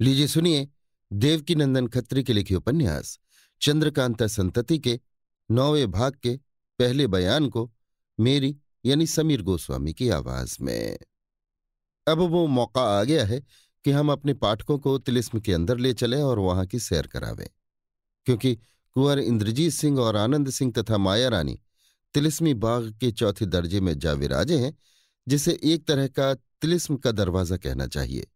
लीजिए सुनिए देवकी नंदन खत्री के लिखे उपन्यास चंद्रकांता संतति के नौवे भाग के पहले बयान को मेरी यानी समीर गोस्वामी की आवाज में अब वो मौका आ गया है कि हम अपने पाठकों को तिलिस्म के अंदर ले चले और वहां की सैर करावें क्योंकि कुंवर इंद्रजीत सिंह और आनंद सिंह तथा माया रानी तिलिस्मी बाग के चौथे दर्जे में जाविराजे हैं जिसे एक तरह का तिलिस्म का दरवाजा कहना चाहिए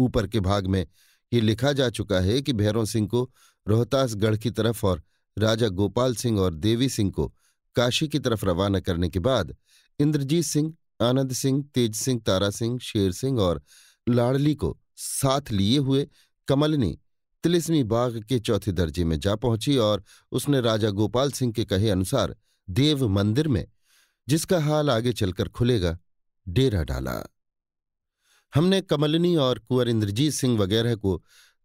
ऊपर के भाग में ये लिखा जा चुका है कि भैरों सिंह को रोहतासगढ़ की तरफ और राजा गोपाल सिंह और देवी सिंह को काशी की तरफ रवाना करने के बाद इंद्रजीत सिंह आनंद सिंह तेज सिंह तारा सिंह शेर सिंह और लाड़ली को साथ लिए हुए कमलनी तिलिस्मी बाग के चौथे दर्जे में जा पहुंची और उसने राजा गोपाल सिंह के कहे अनुसार देव मंदिर में जिसका हाल आगे चलकर खुलेगा डेरा डाला हमने कमलनी और कुंवर इंद्रजीत सिंह वगैरह को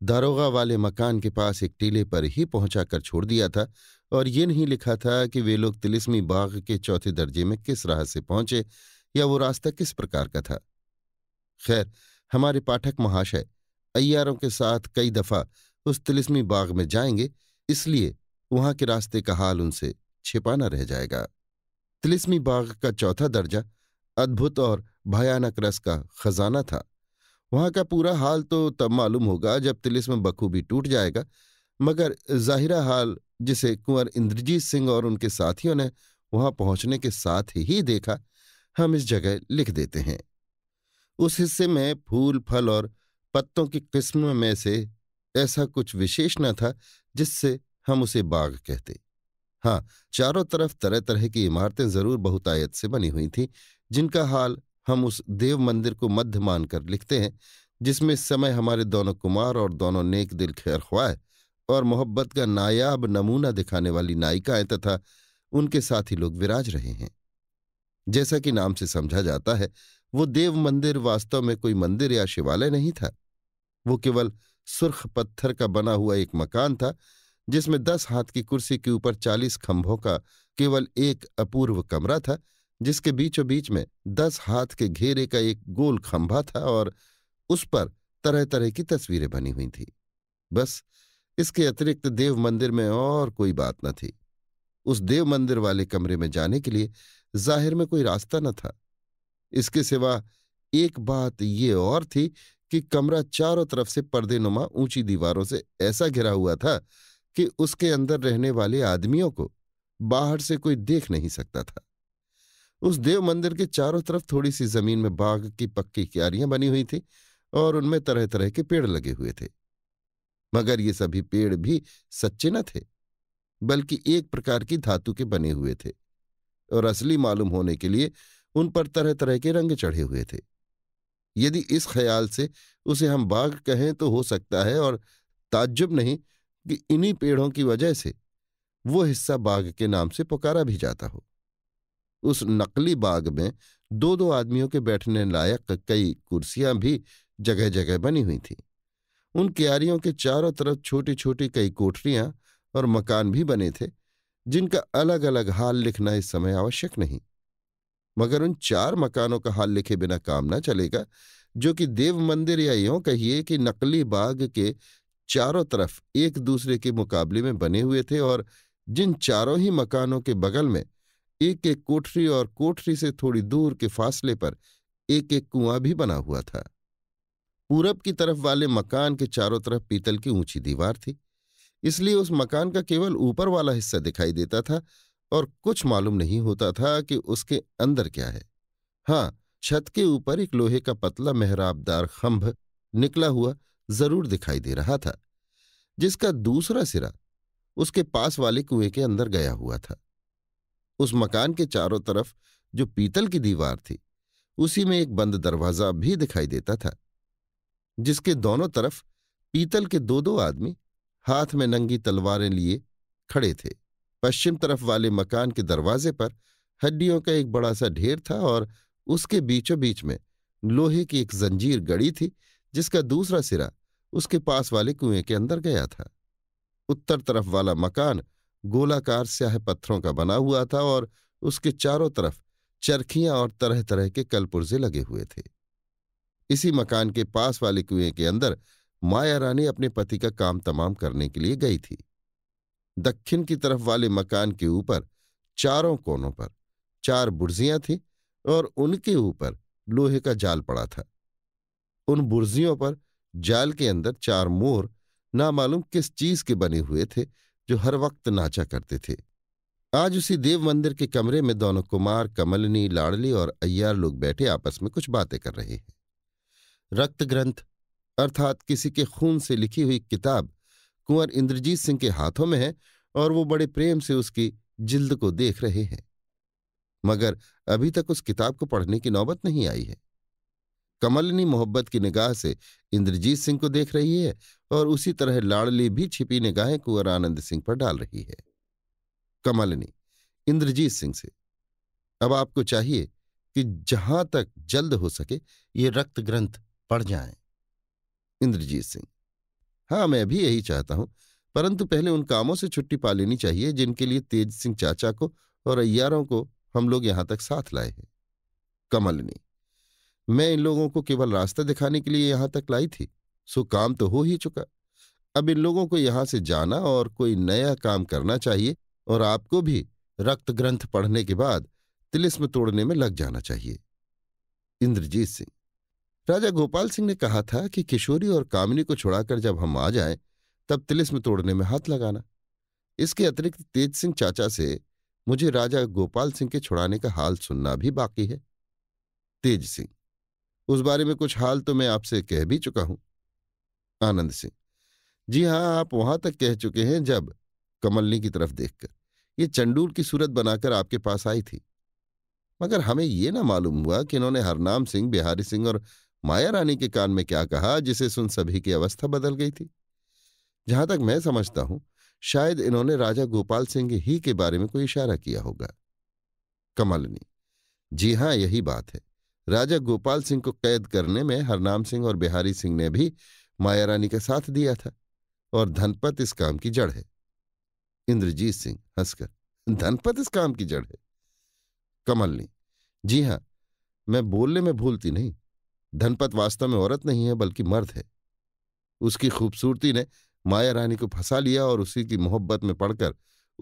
दारोगा वाले मकान के पास एक टीले पर ही पहुंचा कर छोड़ दिया था और ये नहीं लिखा था कि वे लोग तिलिस्मी बाग के चौथे दर्जे में किस राह से पहुंचे या वो रास्ता किस प्रकार का था खैर हमारे पाठक महाशय अयारों के साथ कई दफा उस तिलिस्मी बाग में जाएंगे इसलिए वहां के रास्ते का हाल उनसे छिपाना रह जाएगा तिलिस्मी बाग का चौथा दर्जा अद्भुत और भयानक रस का खजाना था वहां का पूरा हाल तो तब मालूम होगा जब तिलिस्म बखूबी टूट जाएगा मगर जाहिरा हाल जिसे कुंवर इंद्रजीत सिंह और उनके साथियों ने वहां पहुंचने के साथ ही देखा हम इस जगह लिख देते हैं उस हिस्से में फूल फल और पत्तों की किस्म में से ऐसा कुछ विशेष न था जिससे हम उसे बाग कहते हाँ चारों तरफ तरह तरह की इमारतें जरूर बहुतायत से बनी हुई थीं जिनका हाल हम उस देव मंदिर को मध्य मानकर लिखते हैं जिसमें इस समय हमारे दोनों कुमार और दोनों नेक दिल खैर ख्वाह और मोहब्बत का नायाब नमूना दिखाने वाली नायिकाएं तथा उनके साथी लोग विराज रहे हैं जैसा कि नाम से समझा जाता है वो देव मंदिर वास्तव में कोई मंदिर या शिवालय नहीं था वो केवल सुर्ख पत्थर का बना हुआ एक मकान था जिसमें दस हाथ की कुर्सी के ऊपर चालीस खंभों का केवल एक अपूर्व कमरा था जिसके बीचों बीच में दस हाथ के घेरे का एक गोल खंभा था और उस पर तरह तरह की तस्वीरें बनी हुई थी बस इसके अतिरिक्त देव मंदिर में और कोई बात न थी उस देव मंदिर वाले कमरे में जाने के लिए जाहिर में कोई रास्ता न था इसके सिवा एक बात ये और थी कि कमरा चारों तरफ से पर्दे नुमा ऊंची दीवारों से ऐसा घिरा हुआ था कि उसके अंदर रहने वाले आदमियों को बाहर से कोई देख नहीं सकता था उस देव मंदिर के चारों तरफ थोड़ी सी जमीन में बाघ की पक्की क्यारियां बनी हुई थी और उनमें तरह तरह के पेड़ लगे हुए थे मगर ये सभी पेड़ भी सच्चे न थे बल्कि एक प्रकार की धातु के बने हुए थे और असली मालूम होने के लिए उन पर तरह तरह के रंग चढ़े हुए थे यदि इस ख्याल से उसे हम बाघ कहें तो हो सकता है और ताज्जुब नहीं कि इन्हीं पेड़ों की वजह से वो हिस्सा बाघ के नाम से पुकारा भी जाता हो उस नकली बाग में दो दो आदमियों के बैठने लायक कई कुर्सियां भी जगह जगह बनी हुई थी उन क्यारियों के चारों तरफ छोटी छोटी कई कोठरियां और मकान भी बने थे जिनका अलग अलग हाल लिखना इस समय आवश्यक नहीं मगर उन चार मकानों का हाल लिखे बिना काम न चलेगा जो कि देव मंदिर या यों कहिए कि नकली बाग के चारों तरफ एक दूसरे के मुकाबले में बने हुए थे और जिन चारों ही मकानों के बगल में एक एक कोठरी और कोठरी से थोड़ी दूर के फासले पर एक एक कुआं भी बना हुआ था पूरब की तरफ वाले मकान के चारों तरफ पीतल की ऊंची दीवार थी इसलिए उस मकान का केवल ऊपर वाला हिस्सा दिखाई देता था और कुछ मालूम नहीं होता था कि उसके अंदर क्या है हाँ छत के ऊपर एक लोहे का पतला मेहराबदार खंभ निकला हुआ जरूर दिखाई दे रहा था जिसका दूसरा सिरा उसके पास वाले कुएं के अंदर गया हुआ था उस मकान के चारों तरफ जो पीतल की दीवार थी उसी में एक बंद दरवाजा भी दिखाई देता था जिसके दोनों तरफ पीतल के दो दो आदमी हाथ में नंगी तलवारें लिए खड़े थे पश्चिम तरफ वाले मकान के दरवाजे पर हड्डियों का एक बड़ा सा ढेर था और उसके बीचों बीच में लोहे की एक जंजीर गड़ी थी जिसका दूसरा सिरा उसके पास वाले कुएं के अंदर गया था उत्तर तरफ वाला मकान गोलाकार स्याह पत्थरों का बना हुआ था और उसके चारों तरफ चरखियां और तरह तरह के कलपुर्जे लगे हुए थे इसी मकान के पास वाले कुएं के अंदर माया रानी अपने पति का काम तमाम करने के लिए गई थी दक्षिण की तरफ वाले मकान के ऊपर चारों कोनों पर चार बुर्जियां थीं और उनके ऊपर लोहे का जाल पड़ा था उन बुर्जियों पर जाल के अंदर चार मोर नामालूम किस चीज के बने हुए थे जो हर वक्त नाचा करते थे आज उसी देव मंदिर के कमरे में दोनों कुमार कमलनी लाडली और अय्यार लोग बैठे आपस में कुछ बातें कर रहे हैं रक्त ग्रंथ अर्थात किसी के खून से लिखी हुई किताब कुंवर इंद्रजीत सिंह के हाथों में है और वो बड़े प्रेम से उसकी जिल्द को देख रहे हैं मगर अभी तक उस किताब को पढ़ने की नौबत नहीं आई है कमलनी मोहब्बत की निगाह से इंद्रजीत सिंह को देख रही है और उसी तरह लाड़ली भी छिपी निगाहें कुंवर आनंद सिंह पर डाल रही है कमलनी इंद्रजीत सिंह से अब आपको चाहिए कि जहां तक जल्द हो सके ये रक्त ग्रंथ पढ़ जाए इंद्रजीत सिंह हाँ मैं भी यही चाहता हूं परंतु पहले उन कामों से छुट्टी पा लेनी चाहिए जिनके लिए तेज सिंह चाचा को और अय्यारों को हम लोग यहां तक साथ लाए हैं कमलनी मैं इन लोगों को केवल रास्ता दिखाने के लिए यहां तक लाई थी सो काम तो हो ही चुका अब इन लोगों को यहां से जाना और कोई नया काम करना चाहिए और आपको भी रक्त ग्रंथ पढ़ने के बाद तिलिस्म तोड़ने में लग जाना चाहिए इंद्रजीत सिंह राजा गोपाल सिंह ने कहा था कि किशोरी और कामिनी को छुड़ाकर जब हम आ जाएं तब तिलिस्म तोड़ने में हाथ लगाना इसके अतिरिक्त तेज सिंह चाचा से मुझे राजा गोपाल सिंह के छुड़ाने का हाल सुनना भी बाकी है तेज सिंह उस बारे में कुछ हाल तो मैं आपसे कह भी चुका हूं आनंद सिंह जी हाँ आप वहां तक कह चुके हैं जब कमलनी की तरफ देखकर ये चंडूल की सूरत बनाकर आपके पास आई थी मगर हमें ये ना मालूम हुआ कि इन्होंने हरनाम सिंह बिहारी सिंह और माया रानी के कान में क्या कहा जिसे सुन सभी की अवस्था बदल गई थी जहां तक मैं समझता हूं शायद इन्होंने राजा गोपाल सिंह ही के बारे में कोई इशारा किया होगा कमलनी जी हाँ यही बात है राजा गोपाल सिंह को कैद करने में हरनाम सिंह और बिहारी सिंह ने भी माया रानी का साथ दिया था और धनपत इस काम की जड़ है इंद्रजीत सिंह हंसकर धनपत इस काम की जड़ है कमलनी जी हां मैं बोलने में भूलती नहीं धनपत वास्तव में औरत नहीं है बल्कि मर्द है उसकी खूबसूरती ने माया रानी को फंसा लिया और उसी की मोहब्बत में पड़कर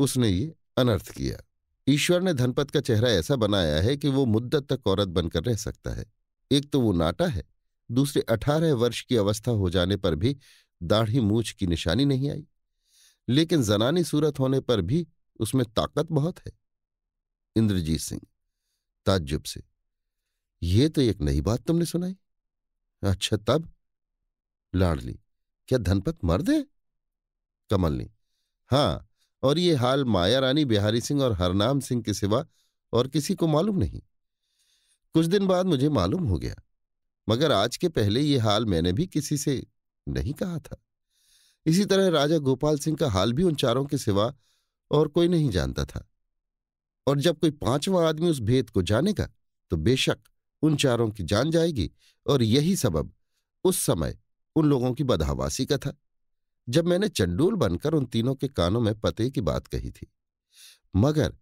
उसने ये अनर्थ किया ईश्वर ने धनपत का चेहरा ऐसा बनाया है कि वो मुद्दत तक औरत बनकर रह सकता है एक तो वो नाटा है दूसरे अठारह वर्ष की अवस्था हो जाने पर भी दाढ़ी मूछ की निशानी नहीं आई लेकिन जनानी सूरत होने पर भी उसमें ताकत बहुत है इंद्रजीत सिंह ताज्जुब से ये तो एक नई बात तुमने सुनाई अच्छा तब लाडली क्या धनपत मर्द है कमलनी हाँ और ये हाल माया रानी बिहारी सिंह और हरनाम सिंह के सिवा और किसी को मालूम नहीं कुछ दिन बाद मुझे मालूम हो गया मगर आज के पहले ये हाल मैंने भी किसी से नहीं कहा था इसी तरह राजा गोपाल सिंह का हाल भी उन चारों के सिवा और कोई नहीं जानता था और जब कोई पांचवा आदमी उस भेद को जानेगा तो बेशक उन चारों की जान जाएगी और यही सबब उस समय उन लोगों की बदहवासी का था जब मैंने चंडूल बनकर उन तीनों के कानों में पते की बात कही थी मगर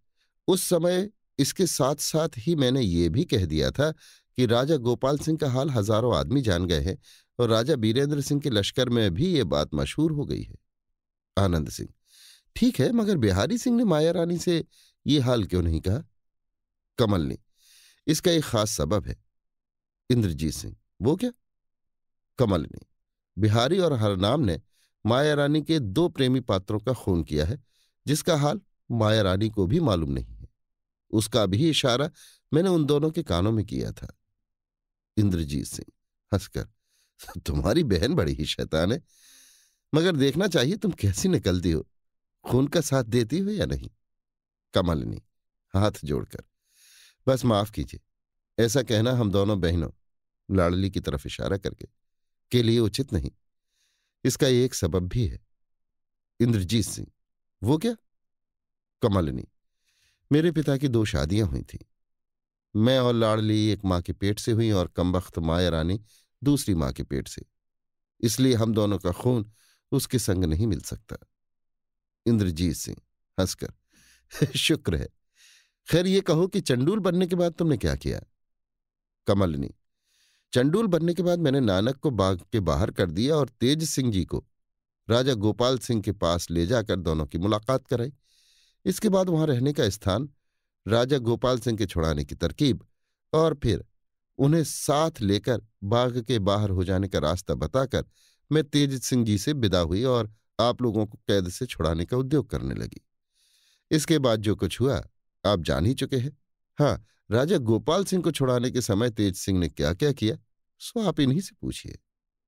उस समय इसके साथ साथ ही मैंने ये भी कह दिया था कि राजा गोपाल सिंह का हाल हजारों आदमी जान गए हैं और राजा बीरेंद्र सिंह के लश्कर में भी ये बात मशहूर हो गई है आनंद सिंह ठीक है मगर बिहारी सिंह ने माया रानी से ये हाल क्यों नहीं कहा कमल ने इसका एक खास सबब है इंद्रजीत सिंह वो क्या कमल ने बिहारी और हरनाम ने माया रानी के दो प्रेमी पात्रों का खून किया है जिसका हाल माया रानी को भी मालूम नहीं है उसका भी इशारा मैंने उन दोनों के कानों में किया था इंद्रजीत सिंह हंसकर तुम्हारी बहन बड़ी ही शैतान है मगर देखना चाहिए तुम कैसी निकलती हो खून का साथ देती हो या नहीं कमलनी हाथ जोड़कर बस माफ कीजिए ऐसा कहना हम दोनों बहनों लाडली की तरफ इशारा करके के लिए उचित नहीं इसका एक सबब भी है इंद्रजीत सिंह वो क्या कमलनी मेरे पिता की दो शादियां हुई थी मैं और लाड़ली एक माँ के पेट से हुई और कमबख्त माया रानी दूसरी माँ के पेट से इसलिए हम दोनों का खून उसके संग नहीं मिल सकता इंद्रजीत सिंह हंसकर शुक्र है खैर ये कहो कि चंडूल बनने के बाद तुमने क्या किया कमलनी चंडूल बनने के बाद मैंने नानक को बाग के बाहर कर दिया और तेज सिंह जी को राजा गोपाल सिंह के पास ले जाकर दोनों की मुलाकात कराई इसके बाद वहां रहने का स्थान राजा गोपाल सिंह के छुड़ाने की तरकीब और फिर उन्हें साथ लेकर बाघ के बाहर हो जाने का रास्ता बताकर मैं तेज सिंह जी से विदा हुई और आप लोगों को कैद से छुड़ाने का उद्योग करने लगी इसके बाद जो कुछ हुआ आप जान ही चुके हैं हाँ राजा गोपाल सिंह को छुड़ाने के समय तेज सिंह ने क्या क्या किया सो आप इन्हीं से पूछिए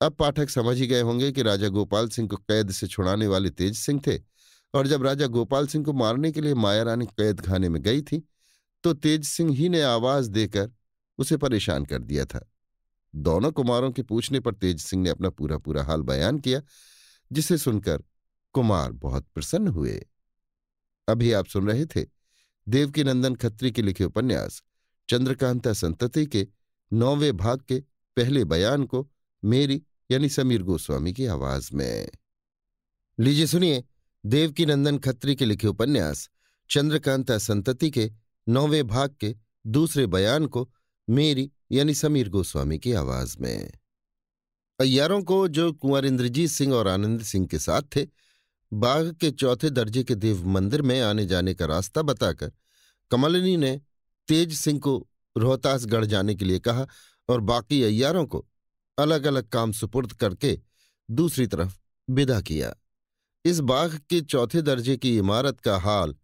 अब पाठक समझ ही गए होंगे कि राजा गोपाल सिंह को कैद से छुड़ाने वाले तेज सिंह थे और जब राजा गोपाल सिंह को मारने के लिए माया रानी कैद खाने में गई थी तो तेज सिंह ही ने आवाज देकर उसे परेशान कर दिया था दोनों कुमारों के पूछने पर तेज सिंह ने अपना पूरा पूरा हाल बयान किया जिसे सुनकर कुमार बहुत प्रसन्न हुए अभी आप सुन रहे थे देवकीनंदन खत्री के लिखे उपन्यास चंद्रकांता संतति के नौवे भाग के पहले बयान को मेरी यानी समीर गोस्वामी की आवाज में लीजिए सुनिए देवकी नंदन खत्री के लिखे उपन्यास चंद्रकांता संतति के नौवे भाग के दूसरे बयान को मेरी यानी समीर गोस्वामी की आवाज में अयारों को जो कुंवर इंद्रजीत सिंह और आनंद सिंह के साथ थे बाघ के चौथे दर्जे के देव मंदिर में आने जाने का रास्ता बताकर कमलिनी ने तेज सिंह को रोहतासगढ़ जाने के लिए कहा और बाकी अय्यारों को अलग अलग काम सुपुर्द करके दूसरी तरफ विदा किया इस बाग के चौथे दर्जे की इमारत का हाल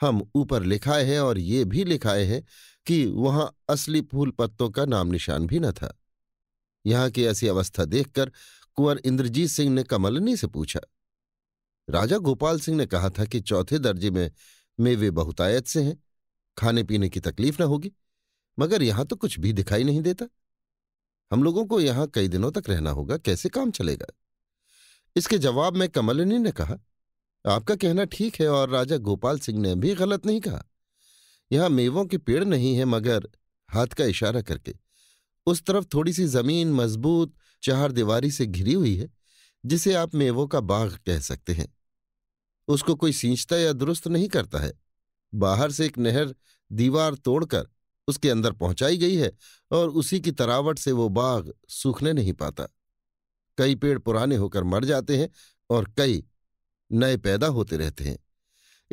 हम ऊपर लिखाए हैं और ये भी लिखाए हैं कि वहां असली फूल पत्तों का नाम निशान भी न था यहां की ऐसी अवस्था देखकर कुंवर इंद्रजीत सिंह ने कमलनी से पूछा राजा गोपाल सिंह ने कहा था कि चौथे दर्जे में मेवे बहुतायत से हैं खाने पीने की तकलीफ ना होगी मगर यहां तो कुछ भी दिखाई नहीं देता हम लोगों को यहां कई दिनों तक रहना होगा कैसे काम चलेगा इसके जवाब में कमलिनी ने कहा आपका कहना ठीक है और राजा गोपाल सिंह ने भी गलत नहीं कहा यहां मेवों के पेड़ नहीं है मगर हाथ का इशारा करके उस तरफ थोड़ी सी जमीन मजबूत चार दीवारी से घिरी हुई है जिसे आप मेवों का बाग कह सकते हैं उसको कोई सींचता या दुरुस्त नहीं करता है बाहर से एक नहर दीवार तोड़कर उसके अंदर पहुंचाई गई है और उसी की तरावट से वो बाग सूखने नहीं पाता कई पेड़ पुराने होकर मर जाते हैं और कई नए पैदा होते रहते हैं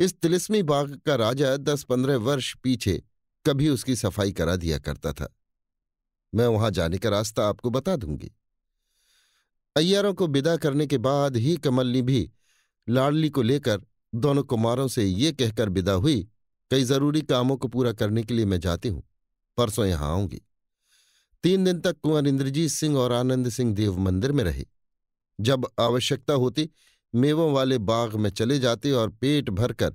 इस तिलिस्मी बाग का राजा दस पंद्रह वर्ष पीछे कभी उसकी सफाई करा दिया करता था मैं वहां जाने का रास्ता आपको बता दूंगी अय्यारों को विदा करने के बाद ही कमलनी भी लाडली को लेकर दोनों कुमारों से ये कहकर विदा हुई कई जरूरी कामों को पूरा करने के लिए मैं जाती हूं परसों यहां आऊंगी तीन दिन तक कुंवर इंद्रजीत सिंह और आनंद सिंह देव मंदिर में रहे जब आवश्यकता होती मेवों वाले बाग में चले जाते और पेट भरकर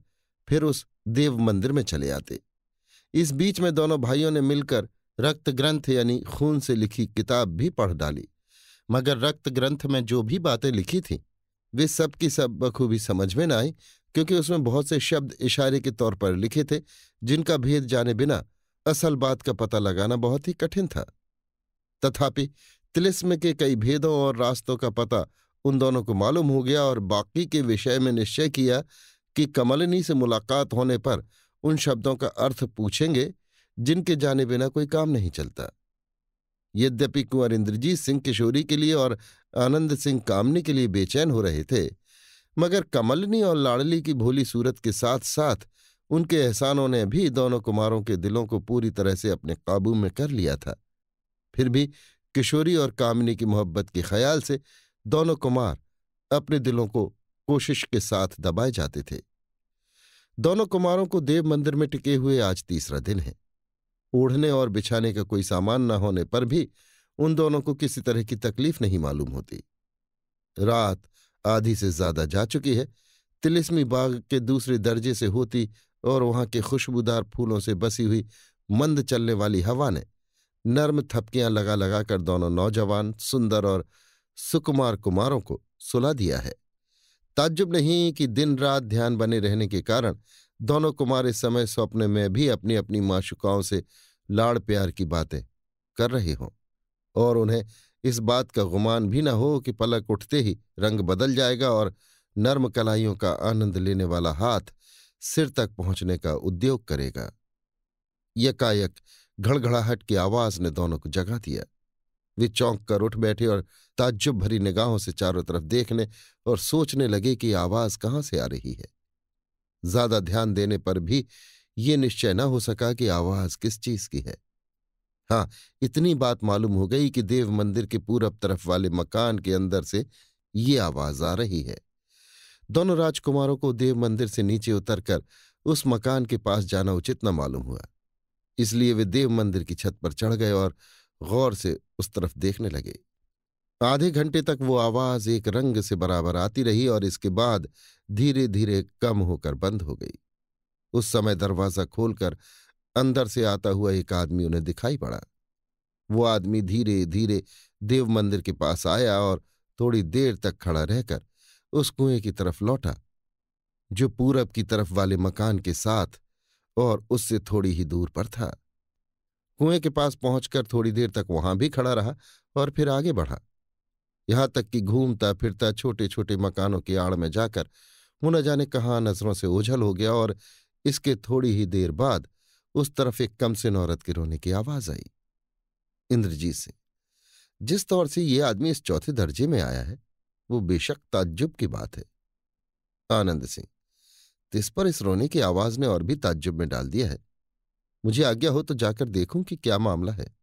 फिर उस देव मंदिर में चले आते इस बीच में दोनों भाइयों ने मिलकर रक्त ग्रंथ यानी खून से लिखी किताब भी पढ़ डाली मगर रक्त ग्रंथ में जो भी बातें लिखी थीं वे सब की सब बखूबी समझ में न आई क्योंकि उसमें बहुत से शब्द इशारे के तौर पर लिखे थे जिनका भेद जाने बिना असल बात का पता लगाना बहुत ही कठिन था तथापि तिलिस्म के कई भेदों और रास्तों का पता उन दोनों को मालूम हो गया और बाकी के विषय में निश्चय किया कि कमलिनी से मुलाकात होने पर उन शब्दों का अर्थ पूछेंगे जिनके जाने बिना कोई काम नहीं चलता यद्यपि कुंवर इंद्रजीत सिंह किशोरी के लिए और आनंद सिंह कामनी के लिए बेचैन हो रहे थे मगर कमलनी और लाड़ली की भोली सूरत के साथ साथ उनके एहसानों ने भी दोनों कुमारों के दिलों को पूरी तरह से अपने काबू में कर लिया था फिर भी किशोरी और कामनी की मोहब्बत के ख्याल से दोनों कुमार अपने दिलों को कोशिश के साथ दबाए जाते थे दोनों कुमारों को देव मंदिर में टिके हुए आज तीसरा दिन है ओढ़ने और बिछाने का कोई सामान न होने पर भी उन दोनों को किसी तरह की तकलीफ नहीं मालूम होती रात आधी से ज्यादा जा चुकी है तिलिस्मी बाग के दूसरे दर्जे से होती और वहां के खुशबूदार फूलों से बसी हुई मंद चलने वाली हवा ने नर्म थपकियां लगा लगा कर दोनों नौजवान सुंदर और सुकुमार कुमारों को सुला दिया है ताज्जुब नहीं कि दिन रात ध्यान बने रहने के कारण दोनों कुमार इस समय स्वप्न में भी अपनी अपनी माशुकाओं से लाड़ प्यार की बातें कर रहे हों और उन्हें इस बात का गुमान भी न हो कि पलक उठते ही रंग बदल जाएगा और नर्म कलाइयों का आनंद लेने वाला हाथ सिर तक पहुंचने का उद्योग करेगा यकायक घड़घड़ाहट की आवाज ने दोनों को जगा दिया वे चौंक कर उठ बैठे और ताज्जुब भरी निगाहों से चारों तरफ देखने और सोचने लगे कि आवाज कहाँ से आ रही है ज्यादा ध्यान देने पर भी ये निश्चय न हो सका कि आवाज किस चीज की है हाँ इतनी बात मालूम हो गई कि देव मंदिर के पूरब तरफ वाले मकान के अंदर से ये आवाज आ रही है दोनों राजकुमारों को देव मंदिर से नीचे उतरकर उस मकान के पास जाना उचित न मालूम हुआ इसलिए वे देव मंदिर की छत पर चढ़ गए और गौर से उस तरफ देखने लगे आधे घंटे तक वो आवाज एक रंग से बराबर आती रही और इसके बाद धीरे धीरे कम होकर बंद हो गई उस समय दरवाजा खोलकर अंदर से आता हुआ एक आदमी उन्हें दिखाई पड़ा वो आदमी धीरे धीरे देव मंदिर के पास आया और थोड़ी देर तक खड़ा रहकर उस कुएं की तरफ लौटा जो पूरब की तरफ वाले मकान के साथ और उससे थोड़ी ही दूर पर था कुएं के पास पहुंचकर थोड़ी देर तक वहां भी खड़ा रहा और फिर आगे बढ़ा यहां तक कि घूमता फिरता छोटे छोटे मकानों की आड़ में जाकर वो न जाने कहाँ नजरों से ओझल हो गया और इसके थोड़ी ही देर बाद उस तरफ एक कम से नौरत के रोने की आवाज आई इंद्रजीत से जिस तौर से ये आदमी इस चौथे दर्जे में आया है वो बेशक ताज्जुब की बात है आनंद सिंह इस पर इस रोने की आवाज ने और भी ताज्जुब में डाल दिया है मुझे आज्ञा हो तो जाकर देखूं कि क्या मामला है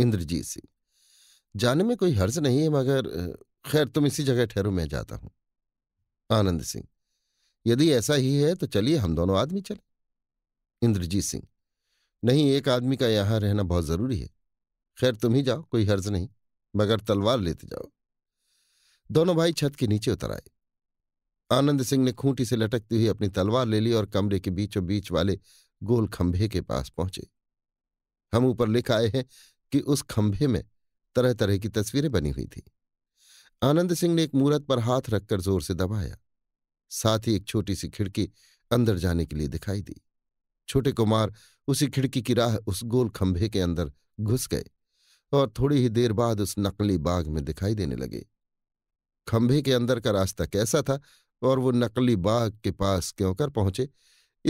इंद्रजीत सिंह जाने में कोई हर्ज नहीं है मगर खैर तुम इसी जगह ठहरो मैं जाता हूं आनंद सिंह यदि ऐसा ही है तो चलिए हम दोनों आदमी चले इंद्रजीत सिंह नहीं एक आदमी का यहां रहना बहुत जरूरी है खैर तुम ही जाओ कोई हर्ज नहीं मगर तलवार लेते जाओ दोनों भाई छत के नीचे उतर आए आनंद सिंह ने खूंटी से लटकती हुई अपनी तलवार ले ली और कमरे के बीचों बीच वाले गोल खंभे के पास पहुंचे हम ऊपर लिख आए हैं कि उस खंभे में तरह तरह की तस्वीरें बनी हुई थी आनंद सिंह ने एक मूर्त पर हाथ रखकर जोर से दबाया साथ ही एक छोटी सी खिड़की अंदर जाने के लिए दिखाई दी छोटे कुमार उसी खिड़की की राह उस गोल खंभे के अंदर घुस गए और थोड़ी ही देर बाद उस नकली बाग में दिखाई देने लगे खंभे के अंदर का रास्ता कैसा था और वो नकली बाग के पास क्यों कर पहुंचे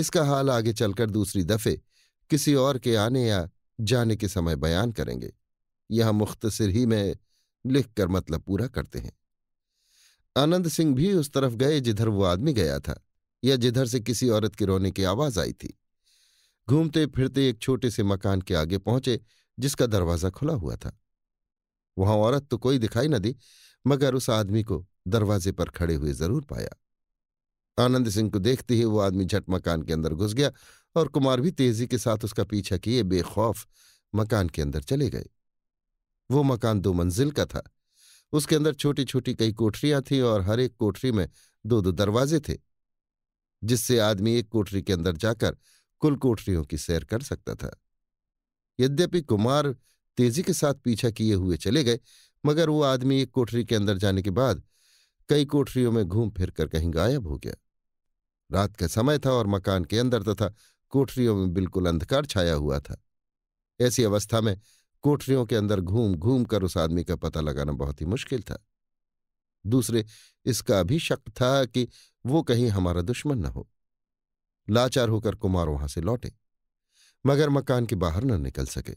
इसका हाल आगे चलकर दूसरी दफे किसी और के आने या जाने के समय बयान करेंगे यहां मुख्तसर ही में लिखकर मतलब पूरा करते हैं आनंद सिंह भी उस तरफ गए जिधर वो आदमी गया था या जिधर से किसी औरत के रोने की आवाज आई थी घूमते फिरते एक छोटे से मकान के आगे पहुंचे जिसका दरवाजा खुला हुआ था वहां औरत तो कोई दिखाई न दी मगर उस आदमी को दरवाजे पर खड़े हुए जरूर पाया आनंद सिंह को देखते ही वो आदमी झट मकान के अंदर घुस गया और कुमार भी तेजी के साथ उसका पीछा किए बेखौफ मकान के अंदर चले गए वो मकान दो मंजिल का था उसके अंदर छोटी छोटी कई कोठरियां थीं और हर एक कोठरी में दो दो दरवाजे थे जिससे आदमी एक कोठरी के अंदर जाकर कुल कोठरियों की सैर कर सकता था यद्यपि कुमार तेजी के साथ पीछा किए हुए चले गए मगर वो आदमी एक कोठरी के अंदर जाने के बाद कई कोठरियों में घूम फिर कर कहीं गायब हो गया रात का समय था और मकान के अंदर तथा कोठरियों में बिल्कुल अंधकार छाया हुआ था ऐसी अवस्था में कोठरियों के अंदर घूम घूम कर उस आदमी का पता लगाना बहुत ही मुश्किल था दूसरे इसका भी शक था कि वो कहीं हमारा दुश्मन न हो लाचार होकर कुमार वहां से लौटे मगर मकान के बाहर न निकल सके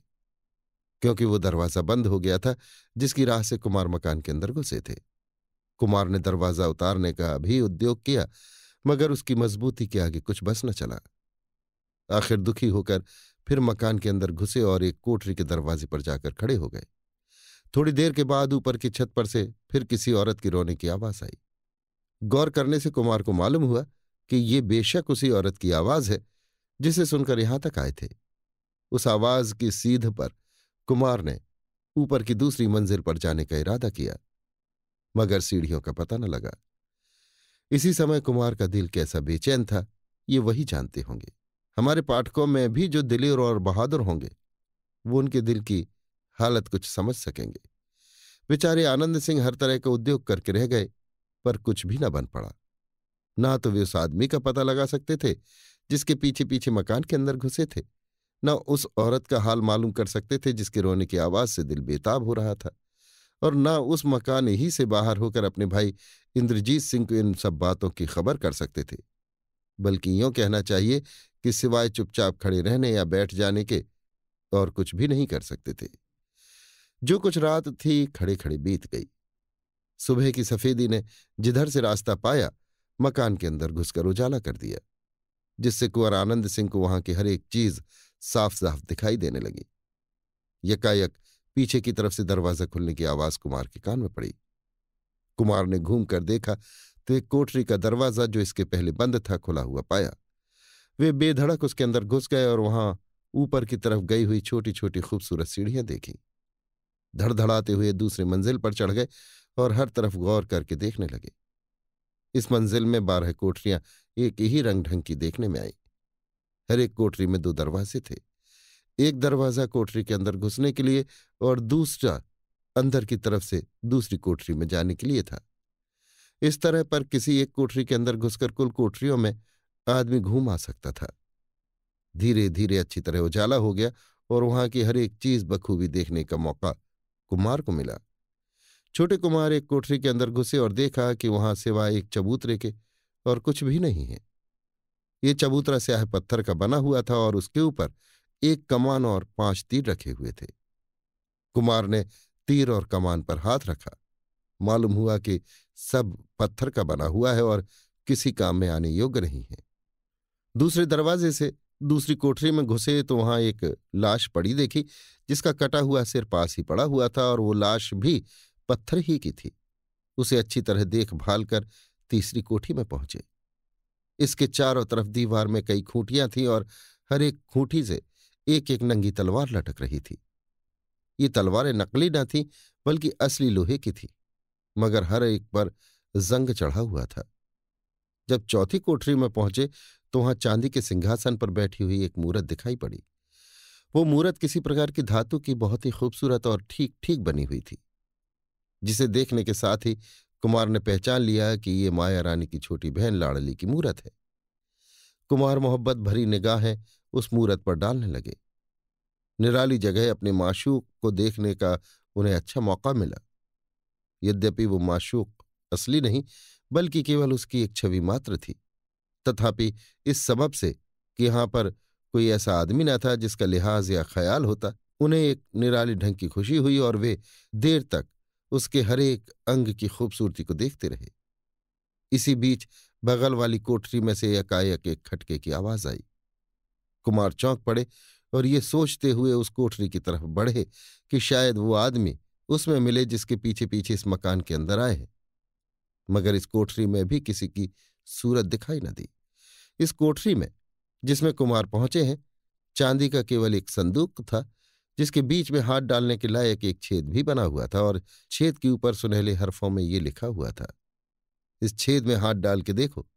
क्योंकि वो दरवाजा बंद हो गया था जिसकी राह से कुमार मकान के अंदर घुसे थे कुमार ने दरवाजा उतारने का भी उद्योग किया मगर उसकी मजबूती के आगे कुछ बस न चला आखिर दुखी होकर फिर मकान के अंदर घुसे और एक कोठरी के दरवाजे पर जाकर खड़े हो गए थोड़ी देर के बाद ऊपर की छत पर से फिर किसी औरत की रोने की आवाज आई गौर करने से कुमार को मालूम हुआ कि ये बेशक उसी औरत की आवाज है जिसे सुनकर यहां तक आए थे उस आवाज की सीध पर कुमार ने ऊपर की दूसरी मंजिल पर जाने का इरादा किया मगर सीढ़ियों का पता न लगा इसी समय कुमार का दिल कैसा बेचैन था ये वही जानते होंगे हमारे पाठकों में भी जो दिलेर और बहादुर होंगे वो उनके दिल की हालत कुछ समझ सकेंगे बेचारे आनंद सिंह हर तरह का उद्योग करके रह गए पर कुछ भी न बन पड़ा ना तो वे उस आदमी का पता लगा सकते थे जिसके पीछे पीछे मकान के अंदर घुसे थे न उस औरत का हाल मालूम कर सकते थे जिसके रोने की आवाज से दिल बेताब हो रहा था और ना उस मकान ही से बाहर होकर अपने भाई इंद्रजीत सिंह को इन सब बातों की खबर कर सकते थे बल्कि यों कहना चाहिए कि सिवाय चुपचाप खड़े रहने या बैठ जाने के और कुछ भी नहीं कर सकते थे जो कुछ रात थी खड़े खड़े बीत गई सुबह की सफेदी ने जिधर से रास्ता पाया मकान के अंदर घुसकर उजाला कर दिया जिससे कुंवर आनंद सिंह को वहां की हर एक चीज साफ साफ दिखाई देने लगी यकायक पीछे की तरफ से दरवाजा खुलने की आवाज कुमार के कान में पड़ी कुमार ने घूम कर देखा तो एक कोठरी का दरवाजा जो इसके पहले बंद था खुला हुआ पाया वे बेधड़क उसके अंदर घुस गए और वहां ऊपर की तरफ गई हुई छोटी छोटी खूबसूरत सीढ़ियां देखी धड़धड़ाते हुए दूसरे मंजिल पर चढ़ गए और हर तरफ गौर करके देखने लगे इस मंजिल में बारह कोठरियां एक ही रंग ढंग की देखने में आई हर एक कोठरी में दो दरवाजे थे एक दरवाजा कोठरी के अंदर घुसने के लिए और दूसरा अंदर की तरफ से दूसरी कोठरी में जाने के लिए था इस तरह पर किसी एक कोठरी के अंदर घुसकर कुल कोठरियों में आदमी घूम आ सकता था धीरे धीरे अच्छी तरह उजाला हो गया और वहां की हर एक चीज बखूबी देखने का मौका कुमार को मिला छोटे कुमार एक कोठरी के अंदर घुसे और देखा कि वहां सिवाय एक चबूतरे के और कुछ भी नहीं है ये चबूतरा स्याह पत्थर का बना हुआ था और उसके ऊपर एक कमान और पांच तीर रखे हुए थे कुमार ने तीर और कमान पर हाथ रखा मालूम हुआ कि सब पत्थर का बना हुआ है और किसी काम में आने योग्य नहीं है दूसरे दरवाजे से दूसरी कोठरी में घुसे तो वहां एक लाश पड़ी देखी जिसका कटा हुआ सिर पास ही पड़ा हुआ था और वो लाश भी पत्थर ही की थी उसे अच्छी तरह देखभाल कर तीसरी कोठी में पहुंचे इसके चारों तरफ दीवार में कई खूंटियां थीं और हर एक खूंटी से एक एक नंगी तलवार लटक रही थी ये तलवारें नकली न थीं बल्कि असली लोहे की थी मगर हर एक पर जंग चढ़ा हुआ था जब चौथी कोठरी में पहुंचे तो वहां चांदी के सिंहासन पर बैठी हुई एक मूरत दिखाई पड़ी वो मूरत किसी प्रकार की धातु की बहुत ही खूबसूरत और ठीक ठीक बनी हुई थी जिसे देखने के साथ ही कुमार ने पहचान लिया कि ये माया रानी की छोटी बहन लाड़ली की मूरत है कुमार मोहब्बत भरी निगाहें उस मूरत पर डालने लगे निराली जगह अपने माशूक को देखने का उन्हें अच्छा मौका मिला यद्यपि वो माशूक असली नहीं बल्कि केवल उसकी एक छवि मात्र थी तथापि इस सबब से कि यहां पर कोई ऐसा आदमी न था जिसका लिहाज या ख्याल होता उन्हें एक निराली ढंग की खुशी हुई और वे देर तक उसके हरेक अंग की खूबसूरती को देखते रहे इसी बीच बगल वाली कोठरी में से एकाएक एक खटके की आवाज आई कुमार चौंक पड़े और ये सोचते हुए उस कोठरी की तरफ बढ़े कि शायद वो आदमी उसमें मिले जिसके पीछे पीछे इस मकान के अंदर आए हैं मगर इस कोठरी में भी किसी की सूरत दिखाई न दी इस कोठरी में जिसमें कुमार पहुंचे हैं चांदी का केवल एक संदूक था जिसके बीच में हाथ डालने के लायक एक छेद भी बना हुआ था और छेद के ऊपर सुनहले हरफों में ये लिखा हुआ था इस छेद में हाथ डाल के देखो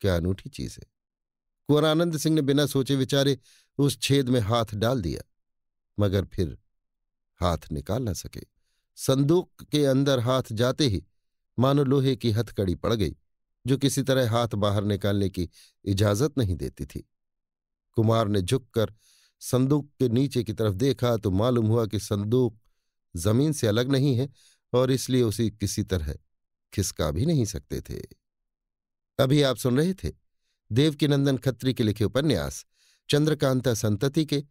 क्या अनूठी चीज है कुंवर आनंद सिंह ने बिना सोचे विचारे उस छेद में हाथ डाल दिया मगर फिर हाथ निकाल ना सके संदूक के अंदर हाथ जाते ही मानो लोहे की हथकड़ी पड़ गई जो किसी तरह हाथ बाहर निकालने की इजाजत नहीं देती थी कुमार ने झुककर संदूक के नीचे की तरफ देखा तो मालूम हुआ कि संदूक जमीन से अलग नहीं है और इसलिए उसे किसी तरह खिसका भी नहीं सकते थे अभी आप सुन रहे थे देवकीनंदन खत्री के लिखे उपन्यास चंद्रकांता संतति के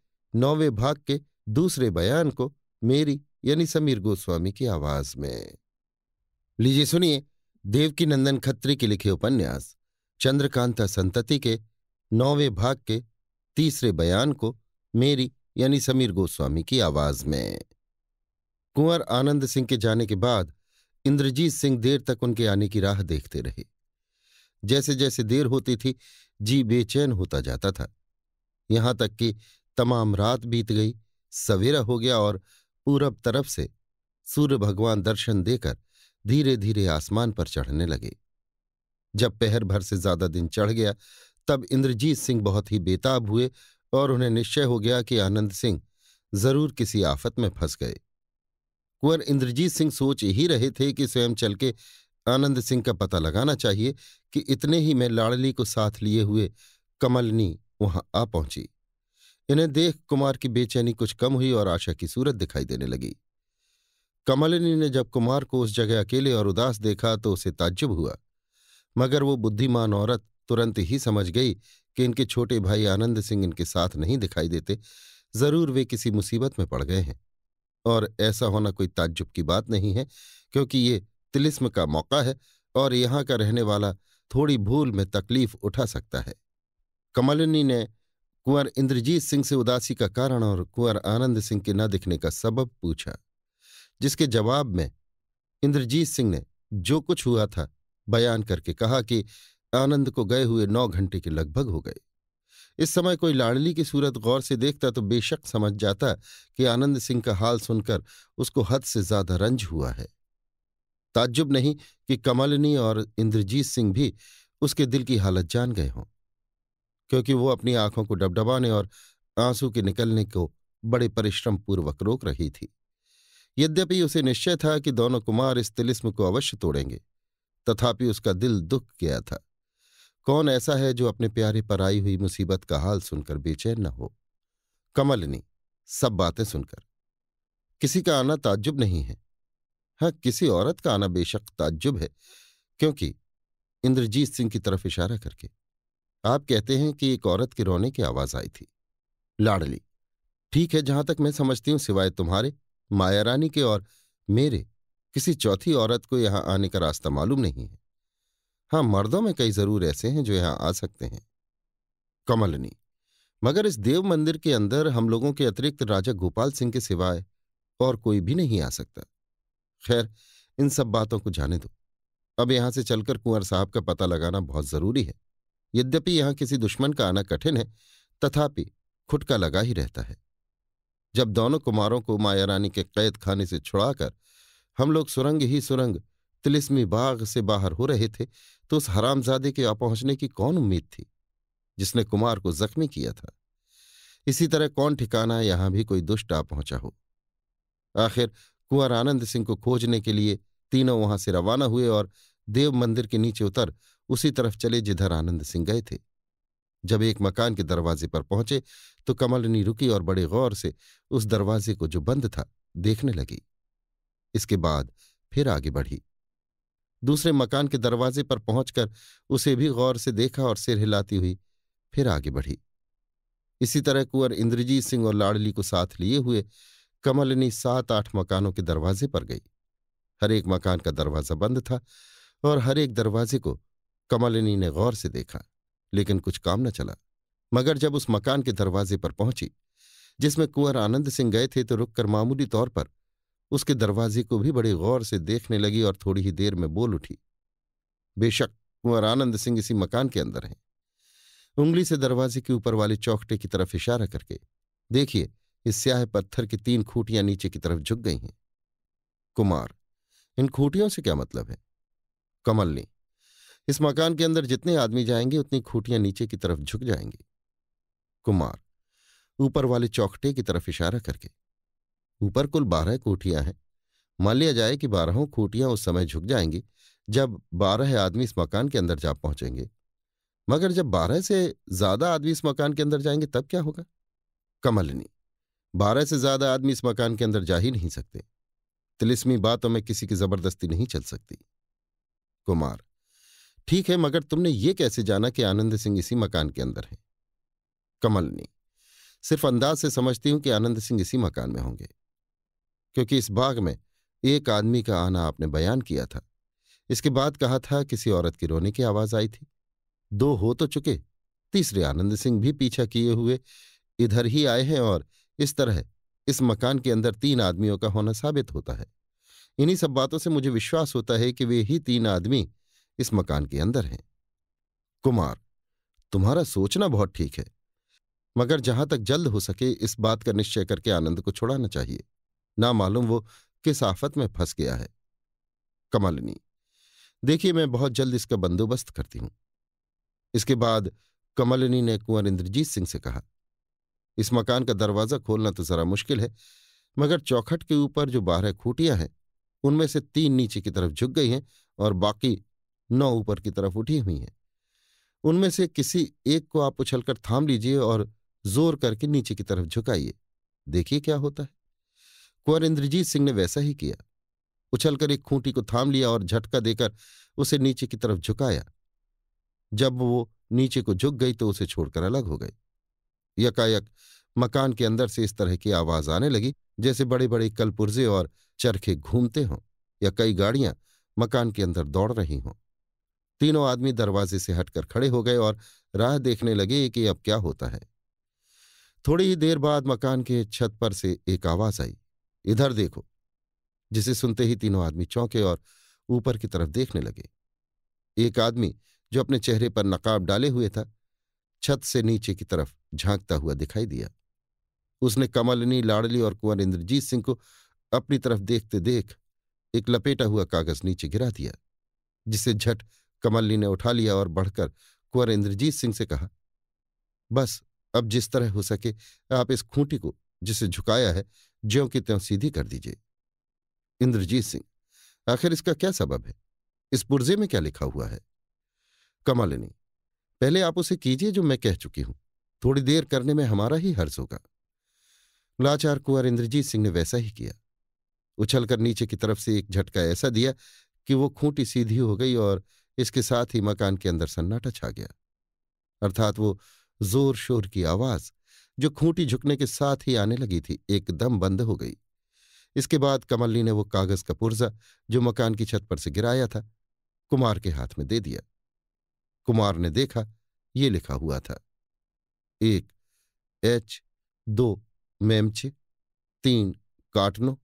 नौवे भाग के दूसरे बयान को मेरी यानी समीर गोस्वामी की आवाज में लीजिए सुनिए देवकीनंदन खत्री के लिखे उपन्यास चंद्रकांता संतति के नौवे भाग के तीसरे बयान को मेरी यानी समीर गोस्वामी की आवाज में कुंवर आनंद सिंह के जाने के बाद इंद्रजीत सिंह देर तक उनके आने की राह देखते रहे जैसे जैसे देर होती थी जी बेचैन होता जाता था यहां तक कि तमाम रात बीत गई सवेरा हो गया और पूरब तरफ से सूर्य भगवान दर्शन देकर धीरे धीरे आसमान पर चढ़ने लगे जब पहर भर से ज्यादा दिन चढ़ गया तब इंद्रजीत सिंह बहुत ही बेताब हुए और उन्हें निश्चय हो गया कि आनंद सिंह जरूर किसी आफत में फंस गए कुंवर इंद्रजीत सिंह सोच ही रहे थे कि स्वयं चल के आनंद सिंह का पता लगाना चाहिए कि इतने ही में लाड़ली को साथ लिए हुए कमलनी वहां आ पहुंची इन्हें देख कुमार की बेचैनी कुछ कम हुई और आशा की सूरत दिखाई देने लगी कमलिनी ने जब कुमार को उस जगह अकेले और उदास देखा तो उसे ताज्जुब हुआ मगर वो बुद्धिमान औरत तुरंत ही समझ गई कि इनके छोटे भाई आनंद सिंह इनके साथ नहीं दिखाई देते जरूर वे किसी मुसीबत में पड़ गए हैं और ऐसा होना कोई ताज्जुब की बात नहीं है क्योंकि ये तिलिस्म का मौका है और यहाँ का रहने वाला थोड़ी भूल में तकलीफ उठा सकता है कमलिनी ने कुंवर इंद्रजीत सिंह से उदासी का कारण और कुंवर आनंद सिंह के न दिखने का सबब पूछा जिसके जवाब में इंद्रजीत सिंह ने जो कुछ हुआ था बयान करके कहा कि आनंद को गए हुए नौ घंटे के लगभग हो गए इस समय कोई लाड़ली की सूरत गौर से देखता तो बेशक समझ जाता कि आनंद सिंह का हाल सुनकर उसको हद से ज्यादा रंज हुआ है ताज्जुब नहीं कि कमलिनी और इंद्रजीत सिंह भी उसके दिल की हालत जान गए हों क्योंकि वो अपनी आंखों को डबडबाने और आंसू के निकलने को बड़े परिश्रम पूर्वक रोक रही थी यद्यपि उसे निश्चय था कि दोनों कुमार इस तिलिस्म को अवश्य तोड़ेंगे तथापि उसका दिल दुख गया था कौन ऐसा है जो अपने प्यारे पर आई हुई मुसीबत का हाल सुनकर बेचैन न हो कमलनी सब बातें सुनकर किसी का आना ताज्जुब नहीं है हाँ किसी औरत का आना बेशक ताज्जुब है क्योंकि इंद्रजीत सिंह की तरफ इशारा करके आप कहते हैं कि एक औरत के रोने की आवाज आई थी लाडली ठीक है जहां तक मैं समझती हूं सिवाय तुम्हारे माया रानी के और मेरे किसी चौथी औरत को यहां आने का रास्ता मालूम नहीं है हाँ मर्दों में कई जरूर ऐसे हैं जो यहां आ सकते हैं कमलनी मगर इस देव मंदिर के अंदर हम लोगों के अतिरिक्त राजा गोपाल सिंह के सिवाय और कोई भी नहीं आ सकता खैर इन सब बातों को जाने दो अब यहां से चलकर कुंवर साहब का पता लगाना बहुत जरूरी है यद्यपि यहां किसी दुश्मन का आना कठिन है तथापि खुटका लगा ही रहता है जब दोनों कुमारों को माया रानी के कैद खाने से छुड़ाकर हम लोग सुरंग ही सुरंग तिलिस्मी बाग से बाहर हो रहे थे तो उस हरामजादे के आ पहुंचने की कौन उम्मीद थी जिसने कुमार को जख्मी किया था इसी तरह कौन ठिकाना यहां भी कोई दुष्ट आ पहुंचा हो आखिर कुंवर आनंद सिंह को खोजने के लिए तीनों वहां से रवाना हुए और देव मंदिर के नीचे उतर उसी तरफ चले जिधर आनंद सिंह गए थे जब एक मकान के दरवाजे पर पहुंचे तो कमलनी रुकी और बड़े गौर से उस दरवाजे को जो बंद था देखने लगी इसके बाद फिर आगे बढ़ी दूसरे मकान के दरवाजे पर पहुंचकर उसे भी गौर से देखा और सिर हिलाती हुई फिर आगे बढ़ी इसी तरह कुंवर इंद्रजीत सिंह और लाडली को साथ लिए हुए कमलनी सात आठ मकानों के दरवाजे पर गई हर एक मकान का दरवाजा बंद था और हर एक दरवाजे को कमलिनी ने गौर से देखा लेकिन कुछ काम न चला मगर जब उस मकान के दरवाजे पर पहुंची जिसमें कुंवर आनंद सिंह गए थे तो रुककर मामूली तौर पर उसके दरवाजे को भी बड़े गौर से देखने लगी और थोड़ी ही देर में बोल उठी बेशक कुंवर आनंद सिंह इसी मकान के अंदर हैं उंगली से दरवाजे के ऊपर वाले चौकटे की तरफ इशारा करके देखिए इस स्याह पत्थर की तीन खूटियां नीचे की तरफ झुक गई हैं कुमार इन खूटियों से क्या मतलब है कमलनी इस मकान के अंदर जितने आदमी जाएंगे उतनी खूटियां नीचे की तरफ झुक जाएंगी कुमार ऊपर वाले चौकटे की तरफ इशारा करके ऊपर कुल बारह कोठियां हैं मान लिया जाए कि बारहों कोठियां उस समय झुक जाएंगी जब बारह आदमी इस मकान के अंदर जा पहुंचेंगे मगर जब बारह से ज्यादा आदमी इस मकान के अंदर जाएंगे तब क्या होगा कमलनी बारह से ज्यादा आदमी इस मकान के अंदर जा ही नहीं सकते तिलिस्मी बातों में किसी की जबरदस्ती नहीं चल सकती कुमार ठीक है मगर तुमने ये कैसे जाना कि आनंद सिंह इसी मकान के अंदर है कमलनी सिर्फ अंदाज से समझती हूं कि आनंद सिंह इसी मकान में होंगे क्योंकि इस बाग में एक आदमी का आना आपने बयान किया था इसके बाद कहा था किसी औरत की रोने की आवाज आई थी दो हो तो चुके तीसरे आनंद सिंह भी पीछा किए हुए इधर ही आए हैं और इस तरह इस मकान के अंदर तीन आदमियों का होना साबित होता है इन्हीं सब बातों से मुझे विश्वास होता है कि वे ही तीन आदमी इस मकान के अंदर हैं कुमार तुम्हारा सोचना बहुत ठीक है मगर जहां तक जल्द हो सके इस बात का निश्चय करके आनंद को छोड़ाना चाहिए ना मालूम वो किस आफत में फंस गया है कमलनी देखिए मैं बहुत जल्द इसका बंदोबस्त करती हूं इसके बाद कमलनी ने कुंवर इंद्रजीत सिंह से कहा इस मकान का दरवाजा खोलना तो जरा मुश्किल है मगर चौखट के ऊपर जो बारह खूटियां हैं उनमें से तीन नीचे की तरफ झुक गई हैं और बाकी नौ ऊपर की तरफ उठी हुई हैं उनमें से किसी एक को आप उछलकर थाम लीजिए और जोर करके नीचे की तरफ झुकाइए देखिए क्या होता है कुंवर इंद्रजीत सिंह ने वैसा ही किया उछलकर एक खूंटी को थाम लिया और झटका देकर उसे नीचे की तरफ झुकाया जब वो नीचे को झुक गई तो उसे छोड़कर अलग हो गई यकायक मकान के अंदर से इस तरह की आवाज आने लगी जैसे बड़े बड़े कलपुर्जे और चरखे घूमते हों या कई गाड़ियां मकान के अंदर दौड़ रही हों तीनों आदमी दरवाजे से हटकर खड़े हो गए और राह देखने लगे कि अब क्या होता है थोड़ी ही देर बाद मकान के छत पर से एक आवाज आई इधर देखो जिसे सुनते ही तीनों आदमी चौंके और ऊपर की तरफ देखने लगे एक आदमी जो अपने चेहरे पर नकाब डाले हुए था छत से नीचे की तरफ झांकता हुआ दिखाई दिया उसने कमलनी लाडली और कुंवर इंद्रजीत सिंह को अपनी तरफ देखते देख एक लपेटा हुआ कागज नीचे गिरा दिया जिसे झट कमलनी ने उठा लिया और बढ़कर कुंवर इंद्रजीत सिंह से कहा बस अब जिस तरह हो सके आप इस खूंटी को जिसे झुकाया है ज्यो की त्यों सीधी कर दीजिए इंद्रजीत सिंह आखिर इसका क्या सबब है इस पुर्जे में क्या लिखा हुआ है कमालिनी पहले आप उसे कीजिए जो मैं कह चुकी हूं थोड़ी देर करने में हमारा ही हर्ज होगा लाचार कुंवर इंद्रजीत सिंह ने वैसा ही किया उछलकर नीचे की तरफ से एक झटका ऐसा दिया कि वो खूंटी सीधी हो गई और इसके साथ ही मकान के अंदर सन्नाटा छा गया अर्थात वो जोर शोर की आवाज जो खूंटी झुकने के साथ ही आने लगी थी एकदम बंद हो गई इसके बाद कमलनी ने वो कागज का पुर्जा जो मकान की छत पर से गिराया था कुमार के हाथ में दे दिया कुमार ने देखा ये लिखा हुआ था एक एच दो मेमचे तीन काटनो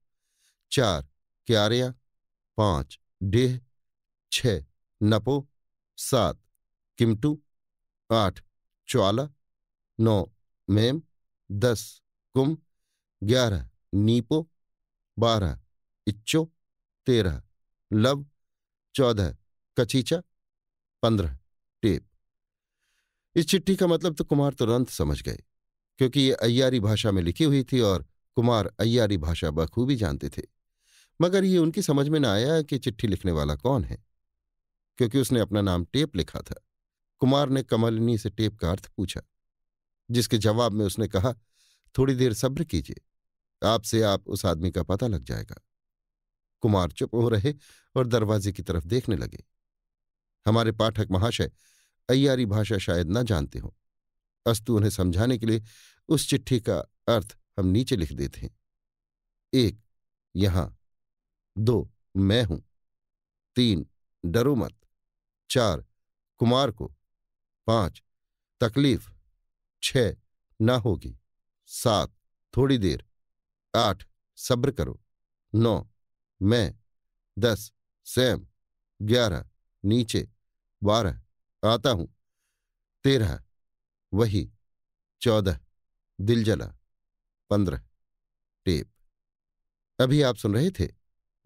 चार क्यारिया पांच डेह छ नपो सात किमटू आठ च्वाला नौ मेम दस कुम ग्यारह नीपो बारह इच्चो तेरह लव चौदह कचीचा पंद्रह टेप इस चिट्ठी का मतलब तो कुमार तुरंत समझ गए क्योंकि ये अय्यारी भाषा में लिखी हुई थी और कुमार अय्यारी भाषा बखूबी जानते थे मगर ये उनकी समझ में ना आया कि चिट्ठी लिखने वाला कौन है क्योंकि उसने अपना नाम टेप लिखा था कुमार ने कमलिनी से टेप का अर्थ पूछा जिसके जवाब में उसने कहा थोड़ी देर सब्र कीजिए आपसे आप उस आदमी का पता लग जाएगा कुमार चुप हो रहे और दरवाजे की तरफ देखने लगे हमारे पाठक महाशय अयारी भाषा शायद ना जानते हो अस्तु उन्हें समझाने के लिए उस चिट्ठी का अर्थ हम नीचे लिख देते हैं एक यहां दो मैं हूं तीन डरो मत चार कुमार को पांच तकलीफ छह ना होगी सात थोड़ी देर आठ सब्र करो नौ मैं दस सैम ग्यारह नीचे बारह आता हूं तेरह वही चौदह दिल जला पंद्रह टेप अभी आप सुन रहे थे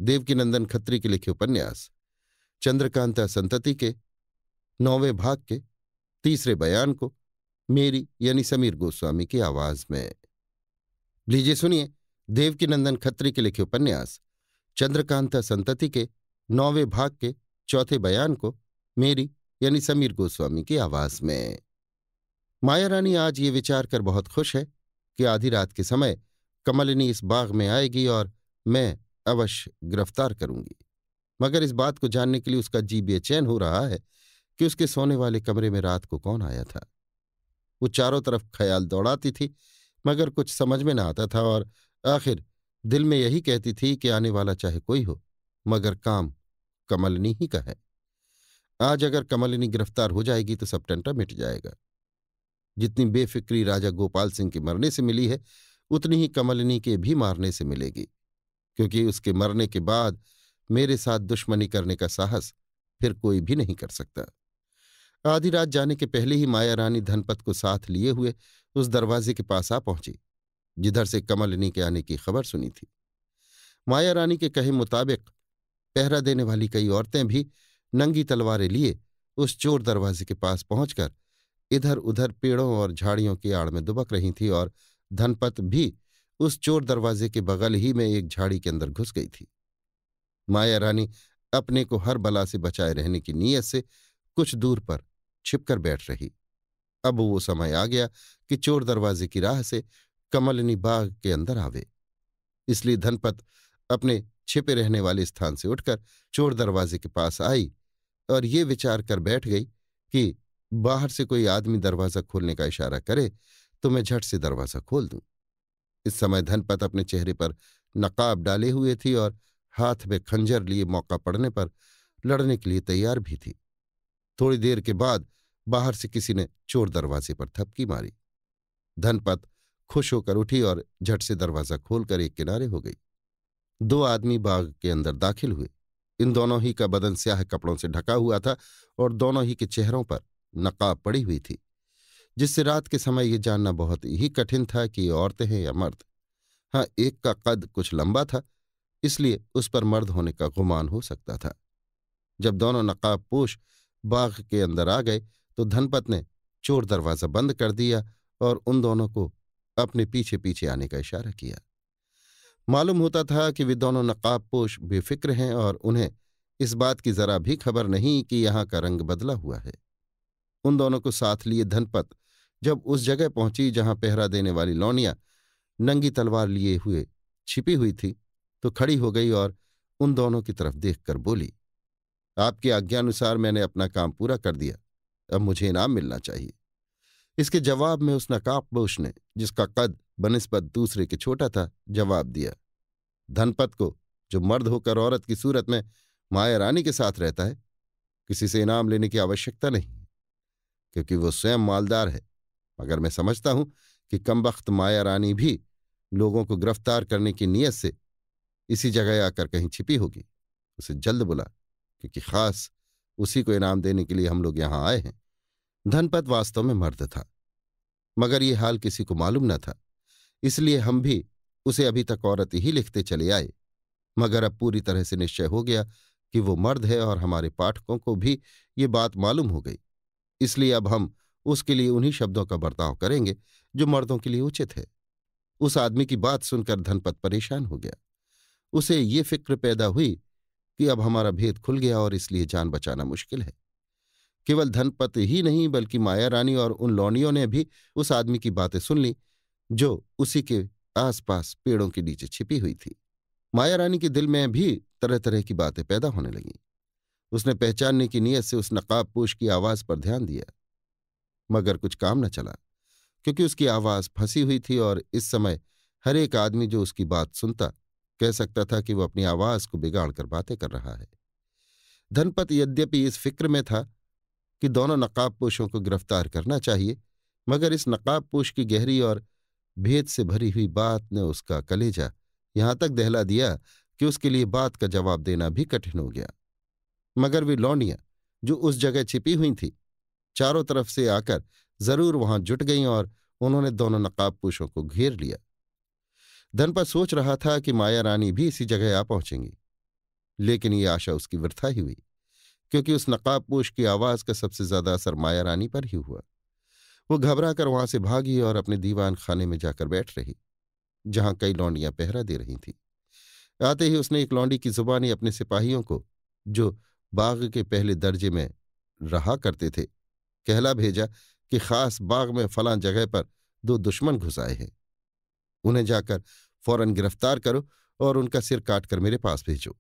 देवकीनंदन खत्री के लिखे उपन्यास चंद्रकांता संतति के नौवें भाग के तीसरे बयान को मेरी यानी समीर गोस्वामी की आवाज में लीजिए सुनिए देवकीनंदन खत्री के लिखे उपन्यास चंद्रकांता संतति के नौवे भाग के चौथे बयान को मेरी यानी समीर गोस्वामी की आवाज में माया रानी आज ये विचार कर बहुत खुश है कि आधी रात के समय कमलिनी इस बाग में आएगी और मैं अवश्य गिरफ्तार करूंगी मगर इस बात को जानने के लिए उसका जी बेचैन हो रहा है कि उसके सोने वाले कमरे में रात को कौन आया था वो चारों तरफ ख्याल दौड़ाती थी मगर कुछ समझ में न आता था और आखिर दिल में यही कहती थी कि आने वाला चाहे कोई हो मगर काम कमलनी ही का है आज अगर कमलिनी गिरफ्तार हो जाएगी तो सब टंटा मिट जाएगा जितनी बेफिक्री राजा गोपाल सिंह के मरने से मिली है उतनी ही कमलिनी के भी मारने से मिलेगी क्योंकि उसके मरने के बाद मेरे साथ दुश्मनी करने का साहस फिर कोई भी नहीं कर सकता आधी रात जाने के पहले ही माया रानी धनपत को साथ लिए हुए उस दरवाजे के पास आ पहुंची जिधर से कमलिनी के आने की खबर सुनी थी माया रानी के कहे मुताबिक पहरा देने वाली कई औरतें भी नंगी तलवारें लिए उस चोर दरवाजे के पास पहुंचकर इधर उधर पेड़ों और झाड़ियों की आड़ में दुबक रही थी और धनपत भी उस चोर दरवाजे के बगल ही में एक झाड़ी के अंदर घुस गई थी माया रानी अपने को हर बला से बचाए रहने की नीयत से कुछ दूर पर छिपकर बैठ रही अब वो समय आ गया कि चोर दरवाजे की राह से कमलनी बाग के अंदर आवे इसलिए धनपत अपने छिपे रहने वाले स्थान से उठकर चोर दरवाजे के पास आई और ये विचार कर बैठ गई कि बाहर से कोई आदमी दरवाजा खोलने का इशारा करे तो मैं झट से दरवाजा खोल दूं इस समय धनपत अपने चेहरे पर नकाब डाले हुए थी और हाथ में खंजर लिए मौका पड़ने पर लड़ने के लिए तैयार भी थी थोड़ी देर के बाद बाहर से किसी ने चोर दरवाजे पर थपकी मारी धनपत खुश होकर उठी और झट से दरवाजा खोलकर एक किनारे हो गई दो आदमी बाग के अंदर दाखिल हुए इन दोनों ही का बदन स्याह कपड़ों से ढका हुआ था और दोनों ही के चेहरों पर नकाब पड़ी हुई थी जिससे रात के समय ये जानना बहुत ही कठिन था कि ये औरतें हैं या मर्द हाँ एक का कद कुछ लंबा था इसलिए उस पर मर्द होने का गुमान हो सकता था जब दोनों नकाब पोष बाग के अंदर आ गए तो धनपत ने चोर दरवाजा बंद कर दिया और उन दोनों को अपने पीछे पीछे आने का इशारा किया मालूम होता था कि वे दोनों नकाबपोश बेफिक्र हैं और उन्हें इस बात की जरा भी खबर नहीं कि यहाँ का रंग बदला हुआ है उन दोनों को साथ लिए धनपत जब उस जगह पहुंची जहां पहरा देने वाली लौनिया नंगी तलवार लिए हुए छिपी हुई थी तो खड़ी हो गई और उन दोनों की तरफ देखकर बोली आपकी आज्ञानुसार मैंने अपना काम पूरा कर दिया अब मुझे इनाम मिलना चाहिए इसके जवाब में उस नकाबपोश ने जिसका कद बनस्बत दूसरे के छोटा था जवाब दिया धनपत को जो मर्द होकर औरत की सूरत में माया रानी के साथ रहता है किसी से इनाम लेने की आवश्यकता नहीं क्योंकि वो स्वयं मालदार है मगर मैं समझता हूं कि कमबख्त माया रानी भी लोगों को गिरफ्तार करने की नीयत से इसी जगह आकर कहीं छिपी होगी उसे जल्द बुला क्योंकि खास उसी को इनाम देने के लिए हम लोग यहां आए हैं धनपत वास्तव में मर्द था मगर ये हाल किसी को मालूम न था इसलिए हम भी उसे अभी तक औरत ही लिखते चले आए मगर अब पूरी तरह से निश्चय हो गया कि वो मर्द है और हमारे पाठकों को भी ये बात मालूम हो गई इसलिए अब हम उसके लिए उन्हीं शब्दों का बर्ताव करेंगे जो मर्दों के लिए उचित है उस आदमी की बात सुनकर धनपत परेशान हो गया उसे ये फिक्र पैदा हुई कि अब हमारा भेद खुल गया और इसलिए जान बचाना मुश्किल है केवल धनपत ही नहीं बल्कि माया रानी और उन लौंडियों ने भी उस आदमी की बातें सुन ली जो उसी के आसपास पेड़ों के नीचे छिपी हुई थी माया रानी के दिल में भी तरह तरह की बातें पैदा होने लगीं उसने पहचानने की नीयत से उस नकाबपोश की आवाज पर ध्यान दिया मगर कुछ काम न चला क्योंकि उसकी आवाज फंसी हुई थी और इस समय हर एक आदमी जो उसकी बात सुनता कह सकता था कि वो अपनी आवाज को बिगाड़ कर बातें कर रहा है धनपत यद्यपि इस फिक्र में था कि दोनों नकाबपोशों को गिरफ्तार करना चाहिए मगर इस नकाबपोश की गहरी और भेद से भरी हुई बात ने उसका कलेजा यहां तक दहला दिया कि उसके लिए बात का जवाब देना भी कठिन हो गया मगर वे लौंडियां जो उस जगह छिपी हुई थी चारों तरफ से आकर जरूर वहां जुट गईं और उन्होंने दोनों नकाबपोशों को घेर लिया धनपत सोच रहा था कि माया रानी भी इसी जगह आ पहुंचेंगी लेकिन ये आशा उसकी वृथा ही हुई क्योंकि उस नकाबपोश की आवाज का सबसे ज्यादा असर माया रानी पर ही हुआ वो घबरा कर वहां से भागी और अपने दीवान खाने में जाकर बैठ रही जहां कई लौंडियां पहरा दे रही थीं आते ही उसने एक लौंडी की जुबानी अपने सिपाहियों को जो बाग के पहले दर्जे में रहा करते थे कहला भेजा कि खास बाग में फलां जगह पर दो दुश्मन घुसाए हैं उन्हें जाकर फौरन गिरफ्तार करो और उनका सिर काटकर मेरे पास भेजो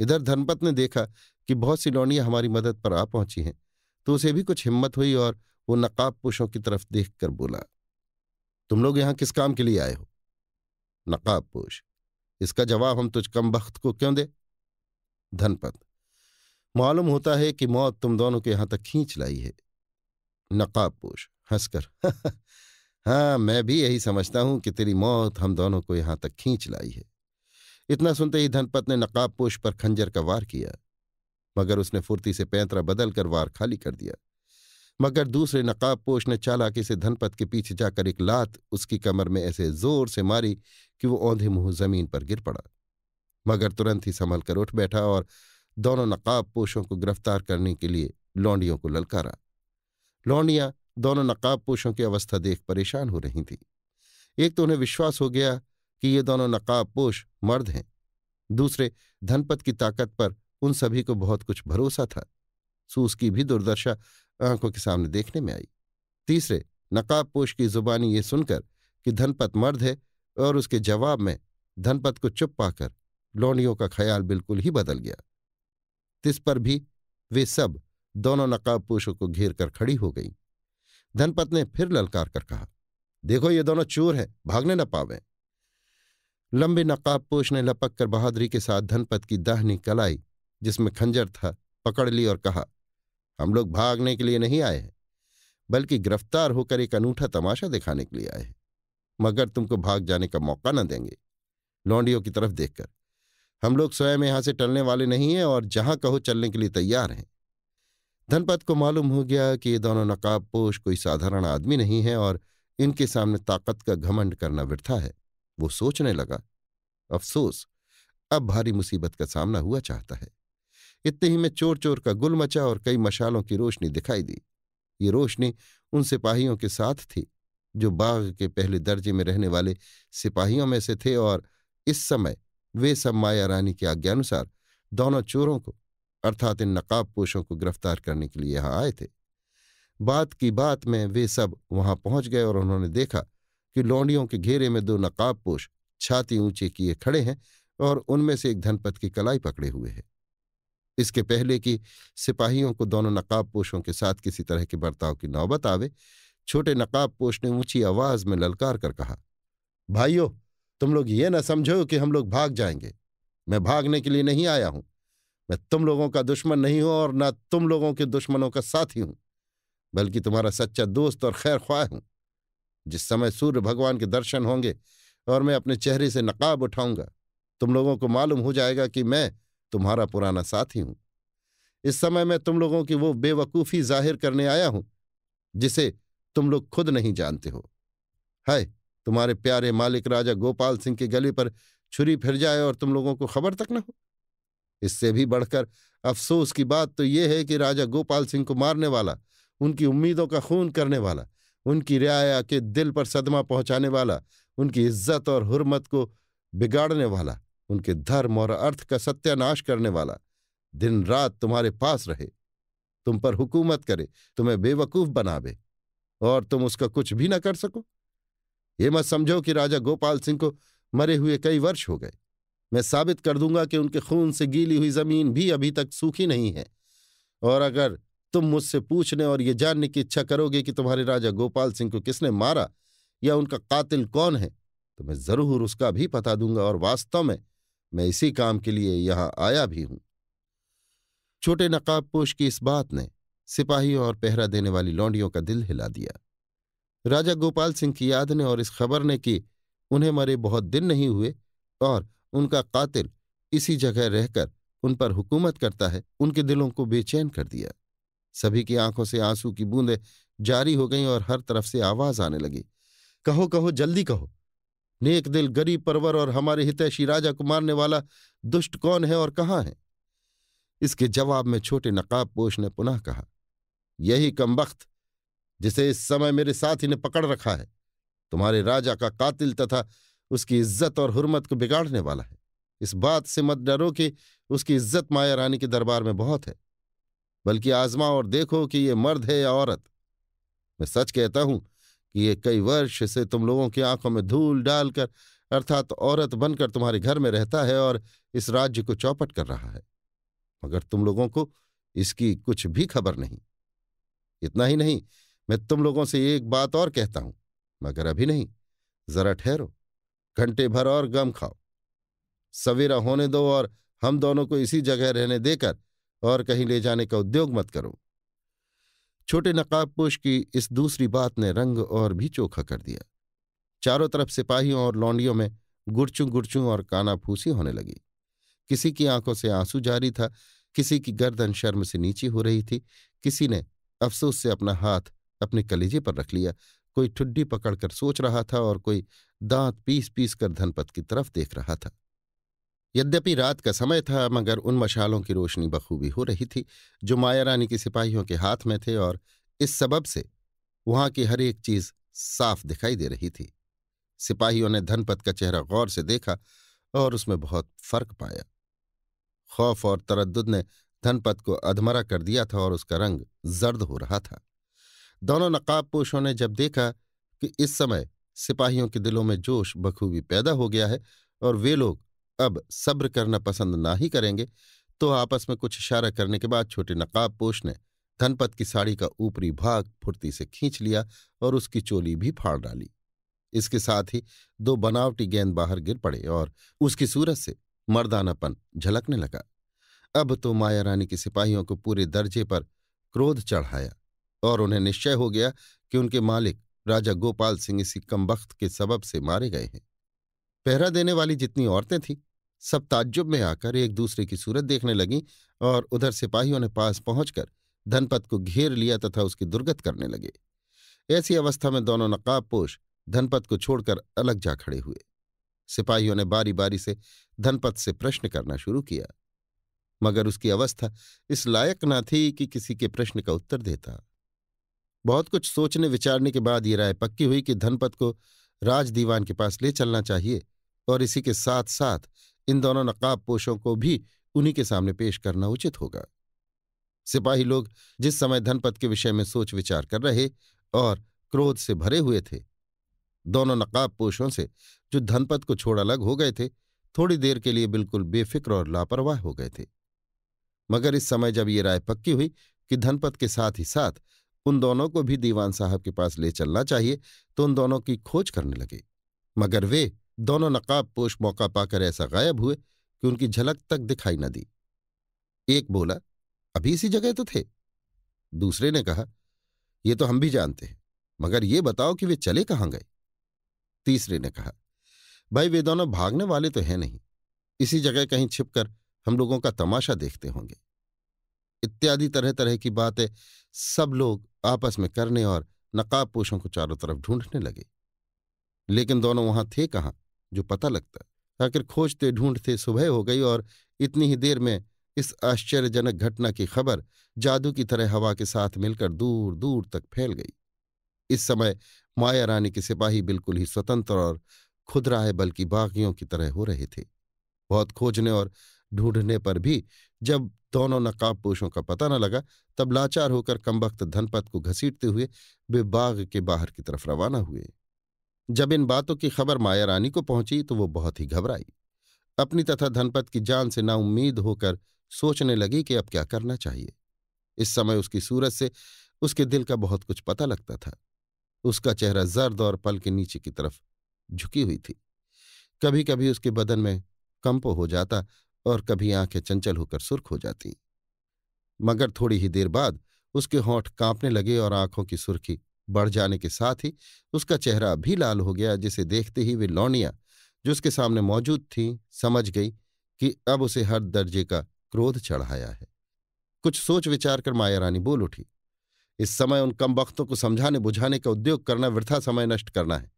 इधर धनपत ने देखा कि बहुत सी लौंडियां हमारी मदद पर आ पहुंची हैं तो उसे भी कुछ हिम्मत हुई और वो नकाब पुशों की तरफ देख कर बोला तुम लोग यहां किस काम के लिए आए हो नकाब पोश इसका जवाब हम तुझ कम वक्त को क्यों दे धनपत मालूम होता है कि मौत तुम दोनों के यहां तक खींच लाई है नकाब पोश हंसकर हाँ, हाँ, हाँ मैं भी यही समझता हूं कि तेरी मौत हम दोनों को यहां तक खींच लाई है इतना सुनते ही धनपत ने नकाब पोष पर खंजर का वार किया मगर उसने फुर्ती से पैंतरा बदलकर वार खाली कर दिया मगर दूसरे नकाब पोष ने चालाकी से धनपत के पीछे जाकर एक लात उसकी कमर में ऐसे जोर से मारी कि वो औंधे मुंह जमीन पर गिर पड़ा मगर तुरंत ही संभल कर उठ बैठा और दोनों नकाब पोषों को गिरफ्तार करने के लिए लौंडियों को ललकारा लौंडियां दोनों नकाबपोशों की अवस्था देख परेशान हो रही थी एक तो उन्हें विश्वास हो गया कि ये दोनों नकाबपोश मर्द हैं दूसरे धनपत की ताकत पर उन सभी को बहुत कुछ भरोसा था सो उसकी भी दुर्दशा आंखों के सामने देखने में आई तीसरे नकाबपोश की जुबानी ये सुनकर कि धनपत मर्द है और उसके जवाब में धनपत को चुप पाकर लौंडियों का ख्याल बिल्कुल ही बदल गया तिस पर भी वे सब दोनों नकाबपोशों को घेर कर खड़ी हो गईं धनपत ने फिर ललकार कर कहा देखो ये दोनों चोर हैं भागने न पावे लंबे नकाबपोष ने लपक कर बहादुरी के साथ धनपत की दाहनी कलाई जिसमें खंजर था पकड़ ली और कहा हम लोग भागने के लिए नहीं आए हैं बल्कि गिरफ्तार होकर एक अनूठा तमाशा दिखाने के लिए आए हैं मगर तुमको भाग जाने का मौका न देंगे लौंडियों की तरफ देखकर हम लोग स्वयं यहां से टलने वाले नहीं हैं और जहां कहो चलने के लिए तैयार हैं धनपत को मालूम हो गया कि ये दोनों नकाबपोश कोई साधारण आदमी नहीं है और इनके सामने ताकत का घमंड करना व्यर्था है वो सोचने लगा अफसोस अब भारी मुसीबत का सामना हुआ चाहता है इतने ही में चोर चोर का गुल मचा और कई मशालों की रोशनी दिखाई दी ये रोशनी उन सिपाहियों के साथ थी जो बाग के पहले दर्जे में रहने वाले सिपाहियों में से थे और इस समय वे सब माया रानी के आज्ञानुसार दोनों चोरों को अर्थात इन नकाबपोशों को गिरफ्तार करने के लिए यहां आए थे बात की बात में वे सब वहां पहुंच गए और उन्होंने देखा कि लौंडियों के घेरे में दो नकाबपोश छाती ऊंचे किए खड़े हैं और उनमें से एक धनपत की कलाई पकड़े हुए है इसके पहले कि सिपाहियों को दोनों नकाबपोशों के साथ किसी तरह के बर्ताव की नौबत आवे छोटे नकाबपोश ने ऊंची आवाज में ललकार कर कहा भाइयों तुम लोग ये ना समझो कि हम लोग भाग जाएंगे मैं भागने के लिए नहीं आया हूं मैं तुम लोगों का दुश्मन नहीं हूं और ना तुम लोगों के दुश्मनों का साथी हूं बल्कि तुम्हारा सच्चा दोस्त और खैर ख्वाह हूं जिस समय सूर्य भगवान के दर्शन होंगे और मैं अपने चेहरे से नकाब उठाऊंगा तुम लोगों को मालूम हो जाएगा कि मैं तुम्हारा पुराना साथी हूं इस समय मैं तुम लोगों की वो बेवकूफ़ी जाहिर करने आया हूं जिसे तुम लोग खुद नहीं जानते हो है तुम्हारे प्यारे मालिक राजा गोपाल सिंह के गले पर छुरी फिर जाए और तुम लोगों को खबर तक न हो इससे भी बढ़कर अफसोस की बात तो यह है कि राजा गोपाल सिंह को मारने वाला उनकी उम्मीदों का खून करने वाला उनकी रियाया के दिल पर सदमा पहुंचाने वाला उनकी इज्जत और हुरमत को बिगाड़ने वाला उनके धर्म और अर्थ का सत्यानाश करने वाला दिन रात तुम्हारे पास रहे तुम पर हुकूमत करे तुम्हें बेवकूफ बनावे और तुम उसका कुछ भी ना कर सको ये मत समझो कि राजा गोपाल सिंह को मरे हुए कई वर्ष हो गए मैं साबित कर दूंगा कि उनके खून से गीली हुई जमीन भी अभी तक सूखी नहीं है और अगर तुम मुझसे पूछने और ये जानने की इच्छा करोगे कि तुम्हारे राजा गोपाल सिंह को किसने मारा या उनका कातिल कौन है तो मैं जरूर उसका भी पता दूंगा और वास्तव में मैं इसी काम के लिए यहां आया भी हूं छोटे नकाबपोश की इस बात ने सिपाहियों और पहरा देने वाली लौंडियों का दिल हिला दिया राजा गोपाल सिंह की याद ने और इस खबर ने कि उन्हें मरे बहुत दिन नहीं हुए और उनका कातिल इसी जगह रहकर उन पर हुकूमत करता है उनके दिलों को बेचैन कर दिया सभी की आंखों से आंसू की बूंदें जारी हो गईं और हर तरफ से आवाज आने लगी कहो कहो जल्दी कहो नेक दिल गरीब परवर और हमारे हितैषी राजा को मारने वाला दुष्ट कौन है और कहाँ है इसके जवाब में छोटे नकाब पोष ने पुनः कहा यही वक्त जिसे इस समय मेरे साथी ने पकड़ रखा है तुम्हारे राजा का कातिल तथा उसकी इज्जत और हुरमत को बिगाड़ने वाला है इस बात से मत डरो कि उसकी इज्जत माया रानी के दरबार में बहुत है बल्कि आजमा और देखो कि ये मर्द है या औरत मैं सच कहता हूं कि ये कई वर्ष से तुम लोगों की आंखों में धूल डालकर अर्थात औरत बनकर तुम्हारे घर में रहता है और इस राज्य को चौपट कर रहा है मगर तुम लोगों को इसकी कुछ भी खबर नहीं इतना ही नहीं मैं तुम लोगों से एक बात और कहता हूं मगर अभी नहीं जरा ठहरो घंटे भर और गम खाओ सवेरा होने दो और हम दोनों को इसी जगह रहने देकर और कहीं ले जाने का उद्योग मत करो छोटे नकाबपोश की इस दूसरी बात ने रंग और भी चोखा कर दिया चारों तरफ सिपाहियों और लौंडियों में गुड़चू गुड़चू और काना फूसी होने लगी किसी की आंखों से आंसू जारी था किसी की गर्दन शर्म से नीची हो रही थी किसी ने अफसोस से अपना हाथ अपने कलेजे पर रख लिया कोई ठुड्डी पकड़कर सोच रहा था और कोई दांत पीस पीस कर धनपत की तरफ देख रहा था यद्यपि रात का समय था मगर उन मशालों की रोशनी बखूबी हो रही थी जो माया रानी के सिपाहियों के हाथ में थे और इस सबब से वहां की हर एक चीज साफ दिखाई दे रही थी सिपाहियों ने धनपत का चेहरा गौर से देखा और उसमें बहुत फर्क पाया खौफ और तरद ने धनपत को अधमरा कर दिया था और उसका रंग जर्द हो रहा था दोनों नकाबपोशों ने जब देखा कि इस समय सिपाहियों के दिलों में जोश बखूबी पैदा हो गया है और वे लोग अब सब्र करना पसंद ना ही करेंगे तो आपस में कुछ इशारा करने के बाद छोटे नकाबपोश ने धनपत की साड़ी का ऊपरी भाग फुर्ती से खींच लिया और उसकी चोली भी फाड़ डाली इसके साथ ही दो बनावटी गेंद बाहर गिर पड़े और उसकी सूरत से मर्दानापन झलकने लगा अब तो माया रानी के सिपाहियों को पूरे दर्जे पर क्रोध चढ़ाया और उन्हें निश्चय हो गया कि उनके मालिक राजा गोपाल सिंह इसी कमबख्त के सबब से मारे गए हैं पहरा देने वाली जितनी औरतें थीं सब ताज्जुब में आकर एक दूसरे की सूरत देखने लगीं और उधर सिपाहियों ने पास पहुंचकर धनपत को घेर लिया तथा उसकी दुर्गत करने लगे ऐसी अवस्था में दोनों नकाबपोश धनपत को छोड़कर अलग जा खड़े हुए सिपाहियों ने बारी बारी से धनपत से प्रश्न करना शुरू किया मगर उसकी अवस्था इस लायक न थी कि किसी के प्रश्न का उत्तर देता बहुत कुछ सोचने विचारने के बाद ये राय पक्की हुई कि धनपत को राज दीवान के पास ले चलना चाहिए और इसी के साथ साथ इन दोनों नकाब पोषों को भी उन्हीं के सामने पेश करना उचित होगा सिपाही लोग जिस समय धनपत के विषय में सोच विचार कर रहे और क्रोध से भरे हुए थे दोनों नकाब पोषों से जो धनपत को छोड़ अलग हो गए थे थोड़ी देर के लिए बिल्कुल बेफिक्र और लापरवाह हो गए थे मगर इस समय जब ये राय पक्की हुई कि धनपत के साथ ही साथ उन दोनों को भी दीवान साहब के पास ले चलना चाहिए तो उन दोनों की खोज करने लगे मगर वे दोनों नकाब पोष मौका पाकर ऐसा गायब हुए कि उनकी झलक तक दिखाई न दी एक बोला अभी इसी जगह तो थे दूसरे ने कहा ये तो हम भी जानते हैं मगर ये बताओ कि वे चले कहाँ गए तीसरे ने कहा भाई वे दोनों भागने वाले तो हैं नहीं इसी जगह कहीं छिपकर हम लोगों का तमाशा देखते होंगे इत्यादि तरह तरह की बातें सब लोग आपस में करने और नकाबपोशों को चारों तरफ ढूंढने लगे लेकिन दोनों वहां थे कहाँ जो पता लगता आखिर खोजते ढूंढते सुबह हो गई और इतनी ही देर में इस आश्चर्यजनक घटना की खबर जादू की तरह हवा के साथ मिलकर दूर दूर तक फैल गई इस समय माया रानी के सिपाही बिल्कुल ही स्वतंत्र और खुदरा है बल्कि बागियों की तरह हो रहे थे बहुत खोजने और ढूंढने पर भी जब दोनों नकाबपोशों का पता न लगा तब लाचार होकर कमबख्त धनपत को घसीटते हुए वे बाग के बाहर की तरफ रवाना हुए जब इन बातों की खबर माया रानी को पहुंची तो वो बहुत ही घबराई अपनी तथा धनपत की जान से नाउम्मीद होकर सोचने लगी कि अब क्या करना चाहिए इस समय उसकी सूरत से उसके दिल का बहुत कुछ पता लगता था उसका चेहरा जर्द और पल के नीचे की तरफ झुकी हुई थी कभी कभी उसके बदन में कंप हो जाता और कभी आंखें चंचल होकर सुर्ख हो जाती मगर थोड़ी ही देर बाद उसके होंठ कांपने लगे और आंखों की सुर्खी बढ़ जाने के साथ ही उसका चेहरा भी लाल हो गया जिसे देखते ही वे लौनिया जो उसके सामने मौजूद थी समझ गई कि अब उसे हर दर्जे का क्रोध चढ़ाया है कुछ सोच विचार कर माया रानी बोल उठी इस समय उन कम वक्तों को समझाने बुझाने का उद्योग करना वृथा समय नष्ट करना है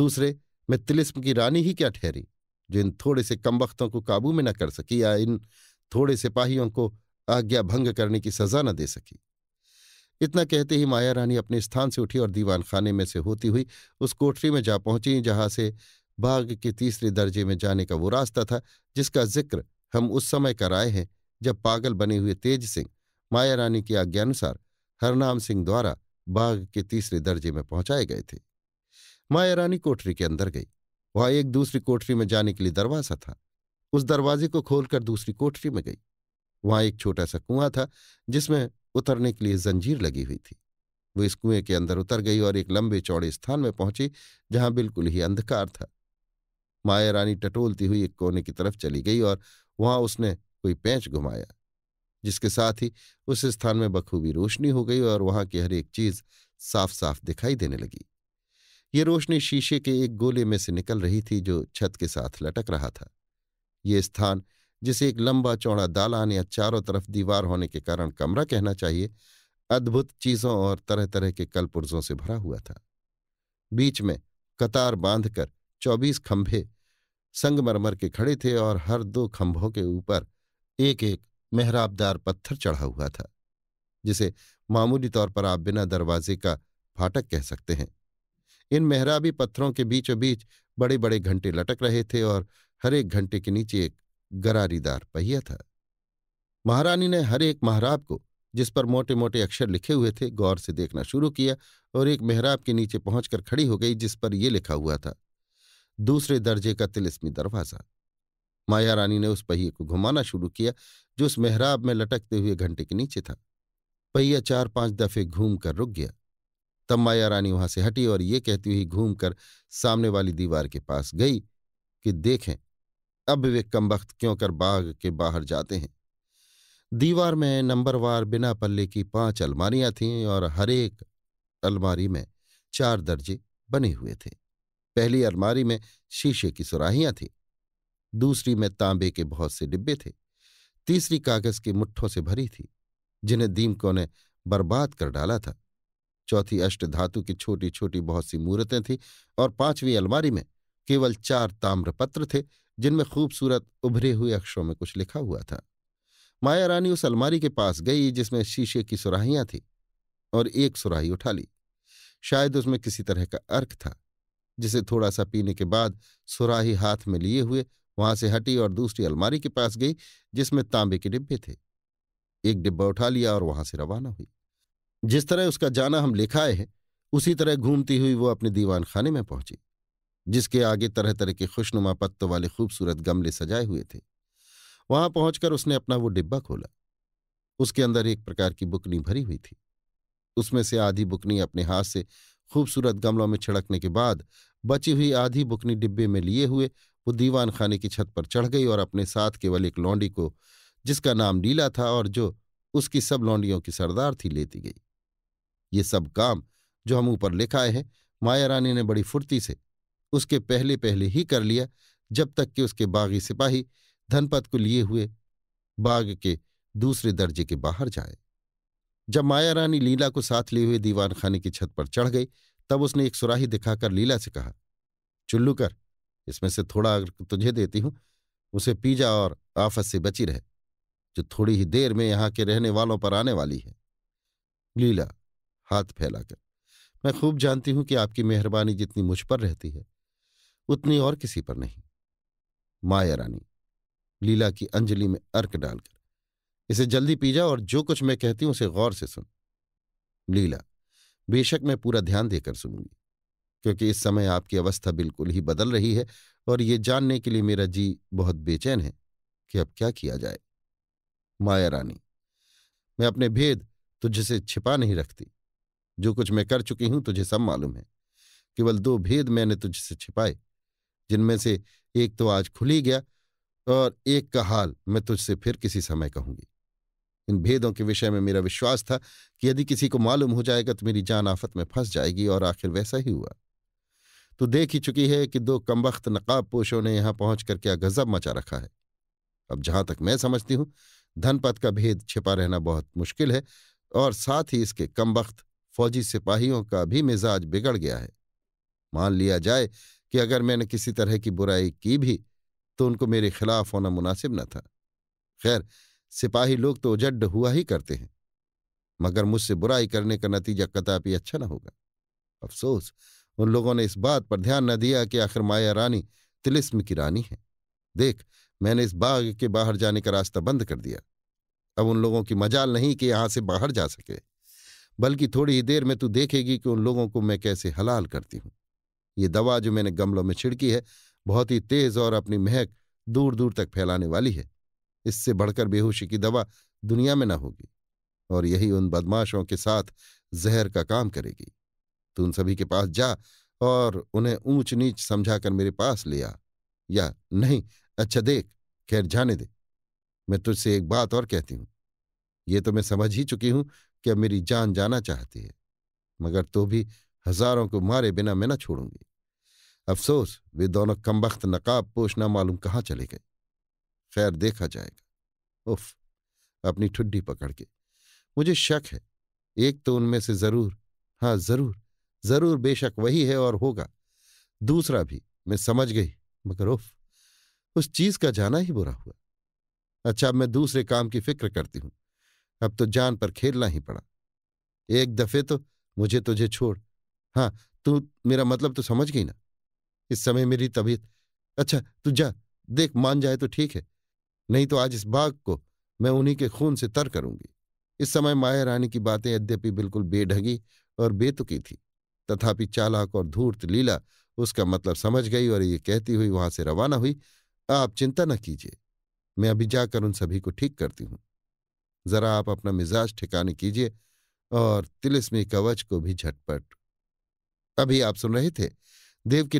दूसरे मैं तिलिस्म की रानी ही क्या ठहरी जो इन थोड़े से कमबख्तों को काबू में न कर सकी या इन थोड़े सिपाहियों को आज्ञा भंग करने की सजा न दे सकी इतना कहते ही माया रानी अपने स्थान से उठी और दीवान खाने में से होती हुई उस कोठरी में जा पहुंची जहां से बाग के तीसरे दर्जे में जाने का वो रास्ता था जिसका जिक्र हम उस समय कर आए हैं जब पागल बने हुए तेज सिंह माया रानी की आज्ञानुसार हरनाम सिंह द्वारा बाग के तीसरे दर्जे में पहुंचाए गए थे माया रानी कोठरी के अंदर गई वहां एक दूसरी कोठरी में जाने के लिए दरवाजा था उस दरवाजे को खोलकर दूसरी कोठरी में गई वहां एक छोटा सा कुआं था जिसमें उतरने के लिए जंजीर लगी हुई थी वो इस कुएं के अंदर उतर गई और एक लंबे चौड़े स्थान में पहुंची जहां बिल्कुल ही अंधकार था माया रानी टटोलती हुई एक कोने की तरफ चली गई और वहां उसने कोई पैंच घुमाया जिसके साथ ही उस स्थान में बखूबी रोशनी हो गई और वहां की हर एक चीज साफ साफ दिखाई देने लगी ये रोशनी शीशे के एक गोले में से निकल रही थी जो छत के साथ लटक रहा था ये स्थान जिसे एक लंबा चौड़ा दालान या चारों तरफ दीवार होने के कारण कमरा कहना चाहिए अद्भुत चीजों और तरह तरह के कलपुर्जों से भरा हुआ था बीच में कतार बांधकर चौबीस खंभे संगमरमर के खड़े थे और हर दो खंभों के ऊपर एक एक मेहराबदार पत्थर चढ़ा हुआ था जिसे मामूली तौर पर आप बिना दरवाजे का फाटक कह सकते हैं इन मेहराबी पत्थरों के बीचों बीच बड़े बड़े घंटे लटक रहे थे और हर एक घंटे के नीचे एक गरारीदार पहिया था महारानी ने हर एक महराब को जिस पर मोटे मोटे अक्षर लिखे हुए थे गौर से देखना शुरू किया और एक मेहराब के नीचे पहुंचकर खड़ी हो गई जिस पर ये लिखा हुआ था दूसरे दर्जे का तिलिस्मी दरवाज़ा माया रानी ने उस पहिए को घुमाना शुरू किया जो उस मेहराब में लटकते हुए घंटे के नीचे था पहिया चार पांच दफे घूम कर रुक गया तब माया रानी वहां से हटी और ये कहती हुई घूमकर सामने वाली दीवार के पास गई कि देखें अब वे कम वक्त क्यों कर बाग के बाहर जाते हैं दीवार में नंबरवार बिना पल्ले की पांच अलमारियां थीं और हरेक अलमारी में चार दर्जे बने हुए थे पहली अलमारी में शीशे की सुराहियां थीं दूसरी में तांबे के बहुत से डिब्बे थे तीसरी कागज की मुट्ठों से भरी थी जिन्हें दीमकों ने बर्बाद कर डाला था चौथी अष्ट धातु की छोटी छोटी बहुत सी मूर्तें थीं और पांचवीं अलमारी में केवल चार ताम्रपत्र थे जिनमें खूबसूरत उभरे हुए अक्षरों में कुछ लिखा हुआ था माया रानी उस अलमारी के पास गई जिसमें शीशे की सुराहियां थी और एक सुराही उठा ली शायद उसमें किसी तरह का अर्क था जिसे थोड़ा सा पीने के बाद सुराही हाथ में लिए हुए वहां से हटी और दूसरी अलमारी के पास गई जिसमें तांबे के डिब्बे थे एक डिब्बा उठा लिया और वहां से रवाना हुई जिस तरह उसका जाना हम लिखाए हैं उसी तरह घूमती हुई वो अपने दीवान खाने में पहुंची जिसके आगे तरह तरह के खुशनुमा पत्तों वाले खूबसूरत गमले सजाए हुए थे वहां पहुंचकर उसने अपना वो डिब्बा खोला उसके अंदर एक प्रकार की बुकनी भरी हुई थी उसमें से आधी बुकनी अपने हाथ से खूबसूरत गमलों में छिड़कने के बाद बची हुई आधी बुकनी डिब्बे में लिए हुए वो दीवान खाने की छत पर चढ़ गई और अपने साथ केवल एक लौंडी को जिसका नाम लीला था और जो उसकी सब लौंडियों की सरदार थी लेती गई ये सब काम जो हम ऊपर लिखा हैं माया रानी ने बड़ी फुर्ती से उसके पहले पहले ही कर लिया जब तक कि उसके बागी सिपाही धनपत को लिए हुए बाग के दूसरे दर्जे के बाहर जाए जब माया रानी लीला को साथ लिए हुए दीवान खाने की छत पर चढ़ गई तब उसने एक सुराही दिखाकर लीला से कहा चुल्लू कर इसमें से थोड़ा अगर तुझे देती हूं उसे पी जा और आफत से बची रहे जो थोड़ी ही देर में यहां के रहने वालों पर आने वाली है लीला हाथ फैलाकर मैं खूब जानती हूं कि आपकी मेहरबानी जितनी मुझ पर रहती है उतनी और किसी पर नहीं माया रानी लीला की अंजलि में अर्क डालकर इसे जल्दी पी जा और जो कुछ मैं कहती हूं उसे गौर से सुन लीला बेशक मैं पूरा ध्यान देकर सुनूंगी क्योंकि इस समय आपकी अवस्था बिल्कुल ही बदल रही है और ये जानने के लिए मेरा जी बहुत बेचैन है कि अब क्या किया जाए माया रानी मैं अपने भेद तुझसे छिपा नहीं रखती जो कुछ मैं कर चुकी हूं तुझे सब मालूम है केवल दो भेद मैंने तुझसे छिपाए जिनमें से एक तो आज खुल ही गया और एक का हाल मैं तुझसे फिर किसी समय कहूंगी इन भेदों के विषय में मेरा विश्वास था कि यदि किसी को मालूम हो जाएगा तो मेरी जान आफत में फंस जाएगी और आखिर वैसा ही हुआ तो देख ही चुकी है कि दो कमबख्त नकाब पोषों ने यहां पहुंचकर क्या गजब मचा रखा है अब जहां तक मैं समझती हूं धनपत का भेद छिपा रहना बहुत मुश्किल है और साथ ही इसके कमबख्त फौजी सिपाहियों का भी मिजाज बिगड़ गया है मान लिया जाए कि अगर मैंने किसी तरह की बुराई की भी तो उनको मेरे खिलाफ होना मुनासिब न था खैर सिपाही लोग तो उजड्ड हुआ ही करते हैं मगर मुझसे बुराई करने का नतीजा कदापि अच्छा न होगा अफसोस उन लोगों ने इस बात पर ध्यान न दिया कि आखिर माया रानी तिलिस्म की रानी है देख मैंने इस बाग के बाहर जाने का रास्ता बंद कर दिया अब उन लोगों की मजाल नहीं कि यहां से बाहर जा सके बल्कि थोड़ी ही देर में तू देखेगी कि उन लोगों को मैं कैसे हलाल करती हूं ये दवा जो मैंने गमलों में छिड़की है बहुत ही तेज और अपनी महक दूर दूर तक फैलाने वाली है इससे बढ़कर बेहोशी की दवा दुनिया में न होगी और यही उन बदमाशों के साथ जहर का काम करेगी तू उन सभी के पास जा और उन्हें ऊंच नीच समझाकर मेरे पास ले आ या नहीं अच्छा देख खैर जाने दे मैं तुझसे एक बात और कहती हूं ये तो मैं समझ ही चुकी हूं क्या मेरी जान जाना चाहती है मगर तो भी हजारों को मारे बिना मैं न छोड़ूंगी अफसोस वे दोनों कमबख्त नकाब पोषना मालूम कहाँ चले गए खैर देखा जाएगा उफ अपनी ठुड्डी पकड़ के मुझे शक है एक तो उनमें से जरूर हाँ जरूर जरूर बेशक वही है और होगा दूसरा भी मैं समझ गई मगर उफ उस चीज का जाना ही बुरा हुआ अच्छा अब मैं दूसरे काम की फिक्र करती हूं अब तो जान पर खेलना ही पड़ा एक दफे तो मुझे तुझे छोड़ हाँ तू मेरा मतलब तो समझ गई ना इस समय मेरी तबीयत अच्छा तू जा देख मान जाए तो ठीक है नहीं तो आज इस बाग को मैं उन्हीं के खून से तर करूंगी इस समय माया रानी की बातें यद्यपि बिल्कुल बेढगी और बेतुकी थी तथापि चालाक और धूर्त लीला उसका मतलब समझ गई और ये कहती हुई वहां से रवाना हुई आप चिंता न कीजिए मैं अभी जाकर उन सभी को ठीक करती हूं जरा आप अपना मिजाज ठिकाने कीजिए और तिलिस्मी कवच को भी झटपट अभी आप सुन रहे थे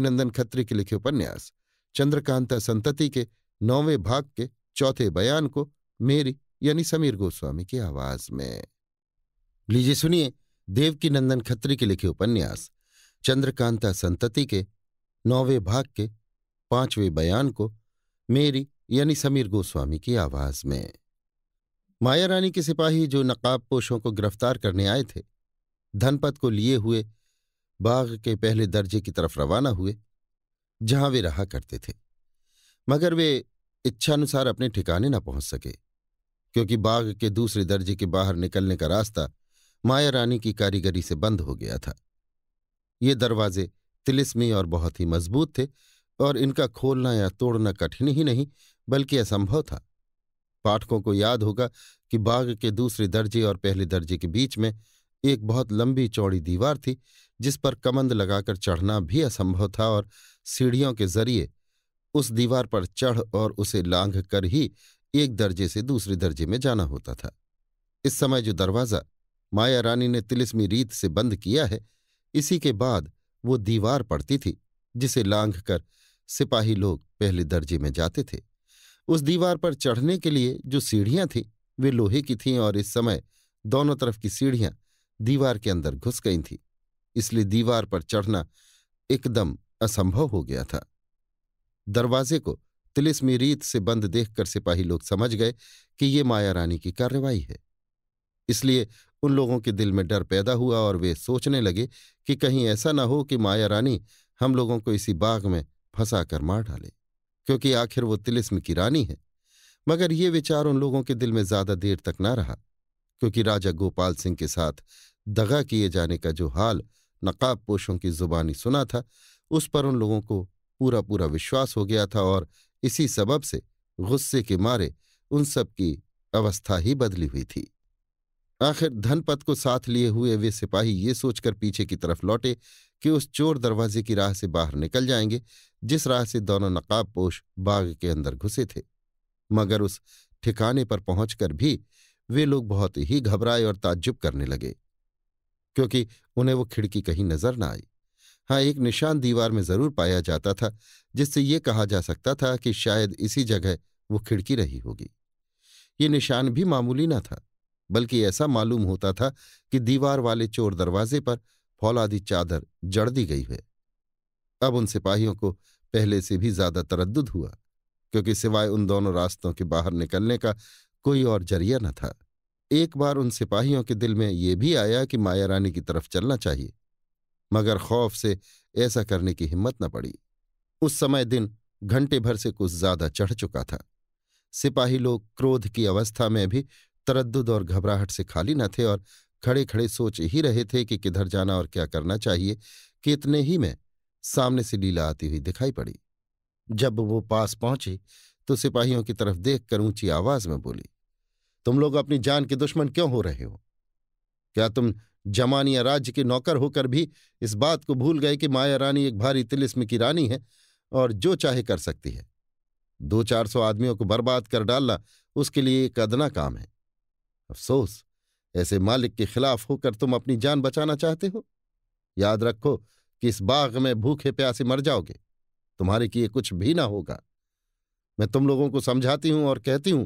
नंदन खत्री के लिखे उपन्यास चंद्रकांता संतति के नौवें भाग के चौथे बयान को मेरी यानी समीर गोस्वामी की आवाज में लीजिए सुनिए देवकी नंदन खत्री के लिखे उपन्यास चंद्रकांता संतति के नौवें भाग के पांचवें बयान को मेरी यानी समीर गोस्वामी की आवाज में माया रानी के सिपाही जो नकाबपोशों को गिरफ्तार करने आए थे धनपत को लिए हुए बाग के पहले दर्जे की तरफ रवाना हुए जहां वे रहा करते थे मगर वे इच्छानुसार अपने ठिकाने न पहुंच सके क्योंकि बाग के दूसरे दर्जे के बाहर निकलने का रास्ता माया रानी की कारीगरी से बंद हो गया था ये दरवाजे तिलिस्मी और बहुत ही मजबूत थे और इनका खोलना या तोड़ना कठिन ही नहीं बल्कि असंभव था पाठकों को याद होगा कि बाग के दूसरे दर्जे और पहले दर्जे के बीच में एक बहुत लंबी चौड़ी दीवार थी जिस पर कमंद लगाकर चढ़ना भी असंभव था और सीढ़ियों के जरिए उस दीवार पर चढ़ और उसे लांघ कर ही एक दर्जे से दूसरे दर्जे में जाना होता था इस समय जो दरवाज़ा माया रानी ने तिलिस्मी रीत से बंद किया है इसी के बाद वो दीवार पड़ती थी जिसे लांघ कर सिपाही लोग पहले दर्जे में जाते थे उस दीवार पर चढ़ने के लिए जो सीढ़ियां थीं वे लोहे की थीं और इस समय दोनों तरफ की सीढ़ियां दीवार के अंदर घुस गई थीं इसलिए दीवार पर चढ़ना एकदम असंभव हो गया था दरवाजे को तिलिस्मी रीत से बंद देखकर सिपाही लोग समझ गए कि ये माया रानी की कार्रवाई है इसलिए उन लोगों के दिल में डर पैदा हुआ और वे सोचने लगे कि कहीं ऐसा न हो कि माया रानी हम लोगों को इसी बाग में फंसा कर मार डाले क्योंकि आखिर वो तिलिस्म की रानी है मगर ये विचार उन लोगों के दिल में ज्यादा देर तक ना रहा क्योंकि राजा गोपाल सिंह के साथ दगा किए जाने का जो हाल नकाब पोशों की जुबानी सुना था उस पर उन लोगों को पूरा पूरा विश्वास हो गया था और इसी सबब से गुस्से के मारे उन सब की अवस्था ही बदली हुई थी आखिर धनपत को साथ लिए हुए वे सिपाही ये सोचकर पीछे की तरफ लौटे कि उस चोर दरवाजे की राह से बाहर निकल जाएंगे जिस राह से दोनों नकाबपोश बाग के अंदर घुसे थे मगर उस ठिकाने पर पहुंचकर भी वे लोग बहुत ही घबराए और ताज्जुब करने लगे क्योंकि उन्हें वो खिड़की कहीं नजर न आई हाँ एक निशान दीवार में जरूर पाया जाता था जिससे ये कहा जा सकता था कि शायद इसी जगह वो खिड़की रही होगी ये निशान भी मामूली न था बल्कि ऐसा मालूम होता था कि दीवार वाले चोर दरवाजे पर फौलादी चादर जड़ दी गई है अब उन सिपाहियों को पहले से भी ज्यादा तरद हुआ क्योंकि सिवाय उन दोनों रास्तों के बाहर निकलने का कोई और जरिया न था एक बार उन सिपाहियों के दिल में यह भी आया कि माया रानी की तरफ चलना चाहिए मगर खौफ से ऐसा करने की हिम्मत न पड़ी उस समय दिन घंटे भर से कुछ ज्यादा चढ़ चुका था सिपाही लोग क्रोध की अवस्था में भी तरद्दुद और घबराहट से खाली न थे और खड़े खड़े सोच ही रहे थे कि किधर जाना और क्या करना चाहिए कि इतने ही में सामने से लीला आती हुई दिखाई पड़ी जब वो पास पहुंची तो सिपाहियों की तरफ देखकर ऊंची आवाज में बोली तुम लोग अपनी जान के दुश्मन क्यों हो रहे हो क्या तुम जमानिया राज्य के नौकर होकर भी इस बात को भूल गए कि माया रानी एक भारी तिलिस्म की रानी है और जो चाहे कर सकती है दो चार सौ आदमियों को बर्बाद कर डालना उसके लिए एक अदना काम है अफसोस ऐसे मालिक के खिलाफ होकर तुम अपनी जान बचाना चाहते हो याद रखो कि इस बाग में भूखे प्यासे मर जाओगे तुम्हारे किए कुछ भी ना होगा मैं तुम लोगों को समझाती हूं और कहती हूं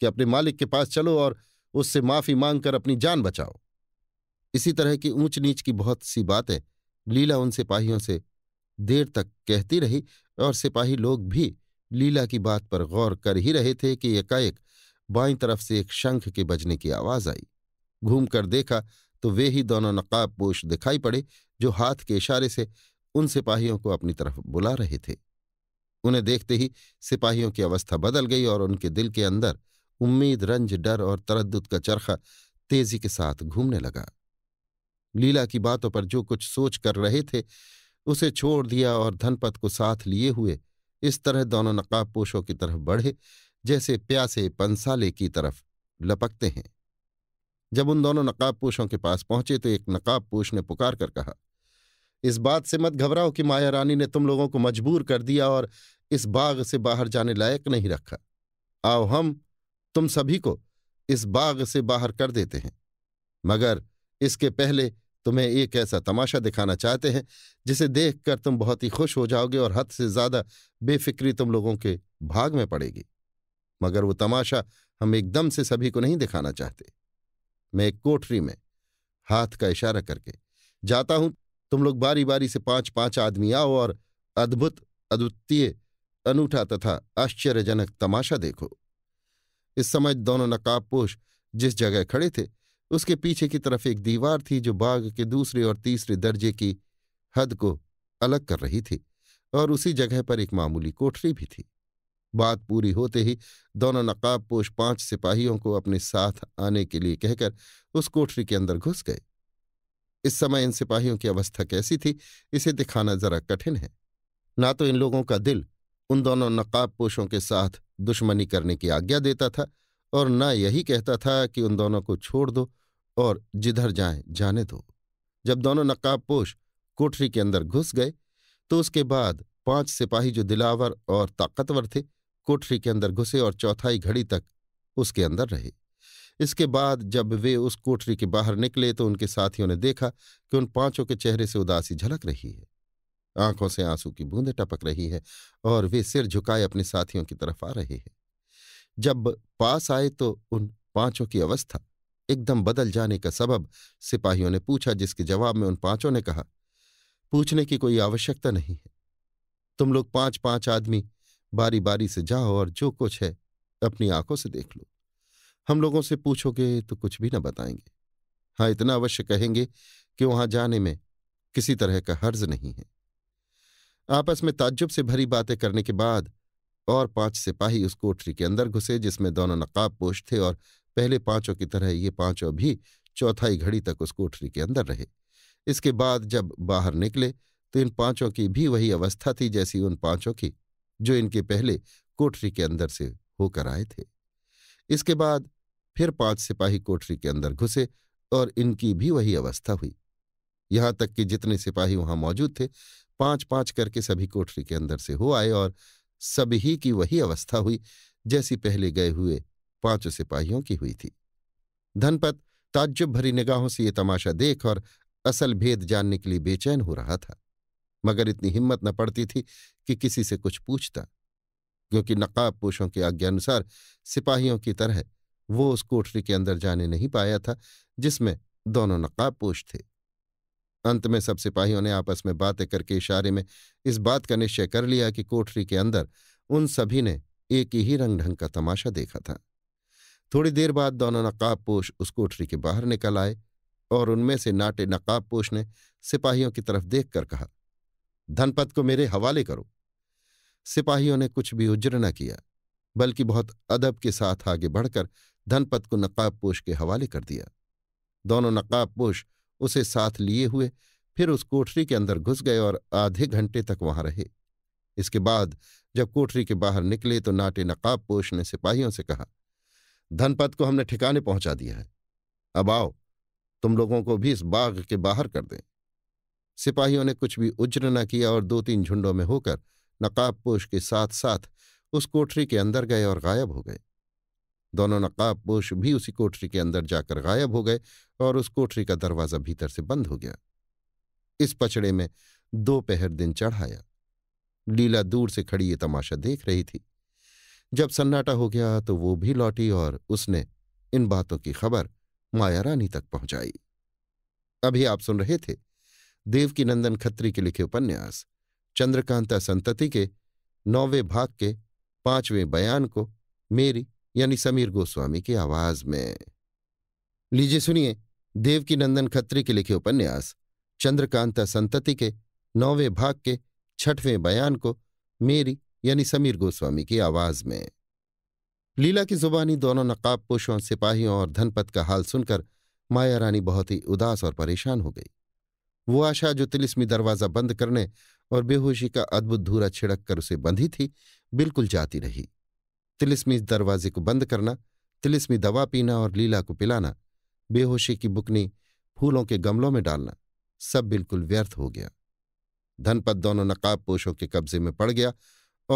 कि अपने मालिक के पास चलो और उससे माफी मांगकर अपनी जान बचाओ इसी तरह की ऊंच नीच की बहुत सी बातें लीला उन सिपाहियों से देर तक कहती रही और सिपाही लोग भी लीला की बात पर गौर कर ही रहे थे कि एकाएक बाई तरफ से एक शंख के बजने की आवाज आई घूमकर देखा तो वे ही दोनों नकाब पोश दिखाई पड़े जो हाथ के इशारे से उन सिपाहियों को अपनी तरफ बुला रहे थे उन्हें देखते ही सिपाहियों की अवस्था बदल गई और उनके दिल के अंदर उम्मीद रंज डर और तरद्दुत का चरखा तेजी के साथ घूमने लगा लीला की बातों पर जो कुछ सोच कर रहे थे उसे छोड़ दिया और धनपत को साथ लिए हुए इस तरह दोनों नकाबपोशों की तरफ बढ़े जैसे प्यासे पंसाले की तरफ लपकते हैं जब उन दोनों नकाबपोशों के पास पहुंचे तो एक नकाबपोश ने पुकार कर कहा इस बात से मत घबराओ कि माया रानी ने तुम लोगों को मजबूर कर दिया और इस बाग से बाहर जाने लायक नहीं रखा आओ हम तुम सभी को इस बाग से बाहर कर देते हैं मगर इसके पहले तुम्हें एक ऐसा तमाशा दिखाना चाहते हैं जिसे देखकर तुम बहुत ही खुश हो जाओगे और हद से ज्यादा बेफिक्री तुम लोगों के भाग में पड़ेगी मगर वो तमाशा हम एकदम से सभी को नहीं दिखाना चाहते मैं एक कोठरी में हाथ का इशारा करके जाता हूं तुम लोग बारी बारी से पांच पांच आदमी आओ और अद्भुत अद्वितीय अनूठा तथा आश्चर्यजनक तमाशा देखो इस समय दोनों नकाबपोश जिस जगह खड़े थे उसके पीछे की तरफ एक दीवार थी जो बाग के दूसरे और तीसरे दर्जे की हद को अलग कर रही थी और उसी जगह पर एक मामूली कोठरी भी थी बात पूरी होते ही दोनों नकाबपोश पांच सिपाहियों को अपने साथ आने के लिए कहकर उस कोठरी के अंदर घुस गए इस समय इन सिपाहियों की अवस्था कैसी थी इसे दिखाना जरा कठिन है ना तो इन लोगों का दिल उन दोनों नकाबपोशों के साथ दुश्मनी करने की आज्ञा देता था और न यही कहता था कि उन दोनों को छोड़ दो और जिधर जाए जाने दो जब दोनों नकाबपोश कोठरी के अंदर घुस गए तो उसके बाद पांच सिपाही जो दिलावर और ताकतवर थे कोठरी के अंदर घुसे और चौथाई घड़ी तक उसके अंदर रहे इसके बाद जब वे उस कोठरी के बाहर निकले तो उनके साथियों ने देखा कि उन पांचों के चेहरे से उदासी झलक रही है आंखों से आंसू की बूंदें टपक रही है और वे सिर झुकाए अपने साथियों की तरफ आ रहे हैं जब पास आए तो उन पांचों की अवस्था एकदम बदल जाने का सबब सिपाहियों ने पूछा जिसके जवाब में उन पांचों ने कहा पूछने की कोई आवश्यकता नहीं है तुम लोग पांच पांच आदमी बारी बारी से जाओ और जो कुछ है अपनी आंखों से देख लो हम लोगों से पूछोगे तो कुछ भी न बताएंगे हाँ इतना अवश्य कहेंगे कि वहां जाने में किसी तरह का हर्ज नहीं है आपस में ताज्जुब से भरी बातें करने के बाद और पांच सिपाही उस कोठरी के अंदर घुसे जिसमें दोनों नकाब पोष थे और पहले पांचों की तरह ये पांचों भी चौथाई घड़ी तक उस कोठरी के अंदर रहे इसके बाद जब बाहर निकले तो इन पांचों की भी वही अवस्था थी जैसी उन पांचों की जो इनके पहले कोठरी के अंदर से होकर आए थे इसके बाद फिर पांच सिपाही कोठरी के अंदर घुसे और इनकी भी वही अवस्था हुई यहां तक कि जितने सिपाही वहां मौजूद थे पांच पांच करके सभी कोठरी के अंदर से हो आए और सभी की वही अवस्था हुई जैसी पहले गए हुए पांचों सिपाहियों की हुई थी धनपत ताज्जुब भरी निगाहों से ये तमाशा देख और असल भेद जानने के लिए बेचैन हो रहा था मगर इतनी हिम्मत न पड़ती थी कि किसी से कुछ पूछता क्योंकि नकाबपोशों के आज्ञानुसार सिपाहियों की तरह वो उस कोठरी के अंदर जाने नहीं पाया था जिसमें दोनों नकाबपोश थे अंत में सब सिपाहियों ने आपस में बातें करके इशारे में इस बात का निश्चय कर लिया कि कोठरी के अंदर उन सभी ने एक ही रंग ढंग का तमाशा देखा था थोड़ी देर बाद दोनों नकाबपोश उस कोठरी के बाहर निकल आए और उनमें से नाटे नकाबपोश ने सिपाहियों की तरफ देख कहा धनपत को मेरे हवाले करो सिपाहियों ने कुछ भी उज्र न किया बल्कि बहुत अदब के साथ आगे बढ़कर धनपत को नकाबपोश के हवाले कर दिया दोनों नकाबपोश उसे साथ लिए हुए फिर उस कोठरी के अंदर घुस गए और आधे घंटे तक वहां रहे इसके बाद जब कोठरी के बाहर निकले तो नाटे नकाबपोश ने सिपाहियों से कहा धनपत को हमने ठिकाने पहुंचा दिया है अब आओ तुम लोगों को भी इस बाग के बाहर कर दें सिपाहियों ने कुछ भी उज्र न किया और दो तीन झुंडों में होकर नकाबपोश के साथ साथ उस कोठरी के अंदर गए और गायब हो गए दोनों नकाबपोश भी उसी कोठरी के अंदर जाकर गायब हो गए और उस कोठरी का दरवाज़ा भीतर से बंद हो गया इस पचड़े में दोपहर दिन चढ़ाया लीला दूर से खड़ी ये तमाशा देख रही थी जब सन्नाटा हो गया तो वो भी लौटी और उसने इन बातों की खबर माया रानी तक पहुंचाई अभी आप सुन रहे थे देवकी नंदन खत्री के लिखे उपन्यास चंद्रकांता संतति के नौवें भाग के पांचवें बयान को मेरी यानी समीर गोस्वामी की आवाज में लीजिए सुनिए देवकी नंदन खत्री के लिखे उपन्यास चंद्रकांता संतति के नौवें भाग के छठवें बयान को मेरी यानी समीर गोस्वामी की आवाज में लीला की जुबानी दोनों नकाबपोशों सिपाहियों और धनपत का हाल सुनकर माया रानी बहुत ही उदास और परेशान हो गई वो आशा जो तिलिस्मी दरवाजा बंद करने और बेहोशी का अद्भुत धूरा छिड़क कर उसे बंधी थी बिल्कुल जाती रही तिलिस्मी दरवाजे को बंद करना तिलिस्मी दवा पीना और लीला को पिलाना बेहोशी की बुकनी फूलों के गमलों में डालना सब बिल्कुल व्यर्थ हो गया धनपत दोनों नकाब पोशों के कब्जे में पड़ गया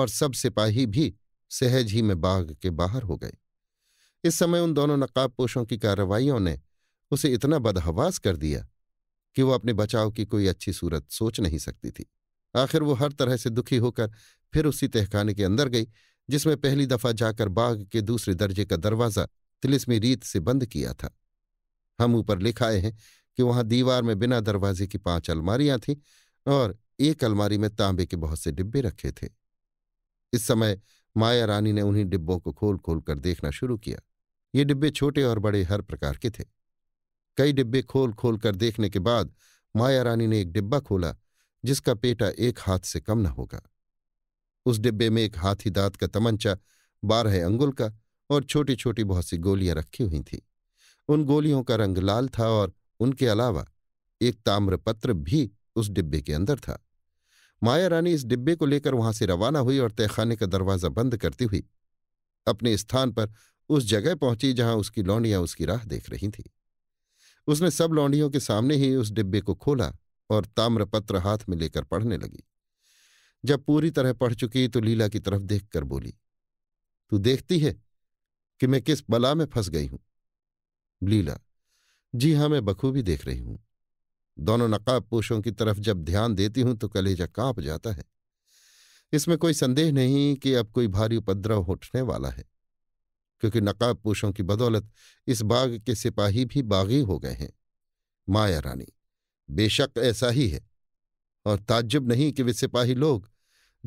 और सब सिपाही भी सहज ही में बाग के बाहर हो गए इस समय उन दोनों नकाब पोशों की कार्रवाइयों ने उसे इतना बदहवास कर दिया कि वो अपने बचाव की कोई अच्छी सूरत सोच नहीं सकती थी आखिर वो हर तरह से दुखी होकर फिर उसी तहखाने के अंदर गई जिसमें पहली दफा जाकर बाग के दूसरे दर्जे का दरवाज़ा तिलिस्मी रीत से बंद किया था हम ऊपर लिख आए हैं कि वहां दीवार में बिना दरवाजे की पांच अलमारियां थीं और एक अलमारी में तांबे के बहुत से डिब्बे रखे थे इस समय माया रानी ने उन्हीं डिब्बों को खोल खोल कर देखना शुरू किया ये डिब्बे छोटे और बड़े हर प्रकार के थे कई डिब्बे खोल खोल कर देखने के बाद माया रानी ने एक डिब्बा खोला जिसका पेटा एक हाथ से कम न होगा उस डिब्बे में एक हाथी दांत का तमंचा बारह अंगुल का और छोटी छोटी बहुत सी गोलियां रखी हुई थीं उन गोलियों का रंग लाल था और उनके अलावा एक ताम्रपत्र भी उस डिब्बे के अंदर था माया रानी इस डिब्बे को लेकर वहां से रवाना हुई और तहखाने का दरवाजा बंद करती हुई अपने स्थान पर उस जगह पहुंची जहां उसकी लौंडियां उसकी राह देख रही थीं उसने सब लौंडियों के सामने ही उस डिब्बे को खोला और ताम्रपत्र हाथ में लेकर पढ़ने लगी जब पूरी तरह पढ़ चुकी तो लीला की तरफ देखकर बोली तू देखती है कि मैं किस बला में फंस गई हूं लीला जी हाँ मैं बखूबी देख रही हूं दोनों नकाब पोषों की तरफ जब ध्यान देती हूं तो कलेजा कांप जाता है इसमें कोई संदेह नहीं कि अब कोई भारी उपद्रव उठने वाला है क्योंकि नकाबपोशों की बदौलत इस बाग के सिपाही भी बागी हो गए हैं माया रानी बेशक ऐसा ही है और ताज्जुब नहीं कि वे सिपाही लोग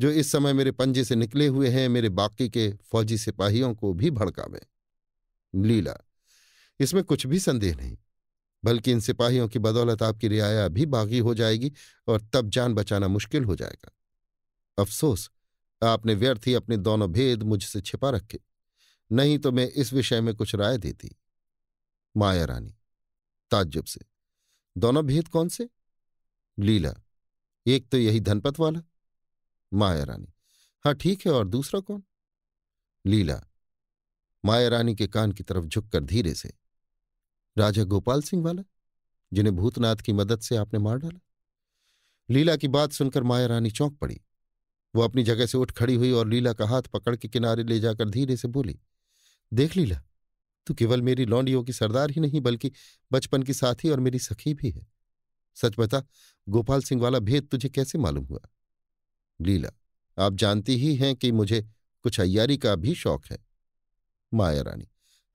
जो इस समय मेरे पंजे से निकले हुए हैं मेरे बाकी के फौजी सिपाहियों को भी भड़कावें लीला इसमें कुछ भी संदेह नहीं बल्कि इन सिपाहियों की बदौलत आपकी रियाया भी बागी हो जाएगी और तब जान बचाना मुश्किल हो जाएगा अफसोस आपने व्यर्थ ही अपने दोनों भेद मुझसे छिपा रखे नहीं तो मैं इस विषय में कुछ राय देती माया रानी ताज्जुब से दोनों भेद कौन से लीला एक तो यही धनपत वाला माया रानी हाँ ठीक है और दूसरा कौन लीला माया रानी के कान की तरफ झुककर धीरे से राजा गोपाल सिंह वाला जिन्हें भूतनाथ की मदद से आपने मार डाला लीला की बात सुनकर माया रानी चौंक पड़ी वो अपनी जगह से उठ खड़ी हुई और लीला का हाथ पकड़ के किनारे ले जाकर धीरे से बोली देख लीला तू केवल मेरी लौंडियों की सरदार ही नहीं बल्कि बचपन की साथी और मेरी सखी भी है सच बता गोपाल सिंह वाला भेद तुझे कैसे मालूम हुआ लीला आप जानती ही हैं कि मुझे कुछ अय्यारी का भी शौक है माया रानी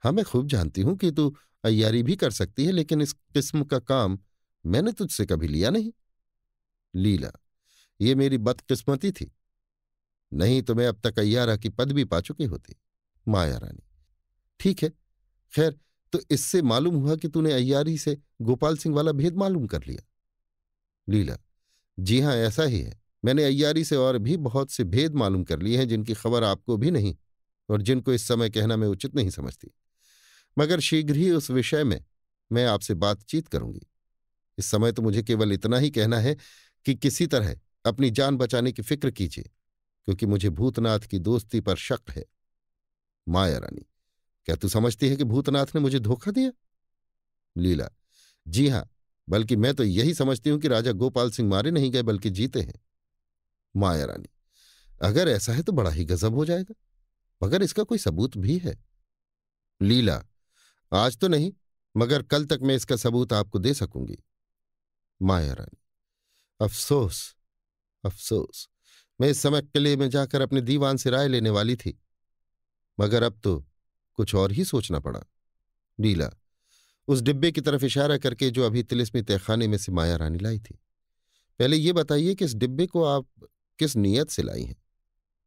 हाँ मैं खूब जानती हूं कि तू अय्यारी भी कर सकती है लेकिन इस किस्म का काम मैंने तुझसे कभी लिया नहीं लीला ये मेरी बदकिस्मती थी नहीं तो मैं अब तक अय्यारा की पद भी पा चुकी होती माया रानी ठीक है खैर तो इससे मालूम हुआ कि तूने अय्यारी से गोपाल सिंह वाला भेद मालूम कर लिया लीला जी हाँ ऐसा ही है मैंने अय्यारी से और भी बहुत से भेद मालूम कर लिए हैं जिनकी खबर आपको भी नहीं और जिनको इस समय कहना मैं उचित नहीं समझती मगर शीघ्र ही उस विषय में मैं आपसे बातचीत करूंगी इस समय तो मुझे केवल इतना ही कहना है कि किसी तरह अपनी जान बचाने की फिक्र कीजिए क्योंकि मुझे भूतनाथ की दोस्ती पर शक है माया रानी क्या तू समझती है कि भूतनाथ ने मुझे धोखा दिया लीला जी हां बल्कि मैं तो यही समझती हूं कि राजा गोपाल सिंह मारे नहीं गए बल्कि जीते हैं माया रानी अगर ऐसा है तो बड़ा ही गजब हो जाएगा मगर इसका कोई सबूत भी है लीला आज तो नहीं मगर कल तक मैं इसका सबूत आपको दे सकूंगी माया रानी अफसोस अफसोस मैं इस समय किले में जाकर अपने दीवान से राय लेने वाली थी मगर अब तो कुछ और ही सोचना पड़ा नीला उस डिब्बे की तरफ इशारा करके जो अभी तिलिस्मी तहखाने में से माया रानी लाई थी पहले ये बताइए कि इस डिब्बे को आप किस नीयत से लाई हैं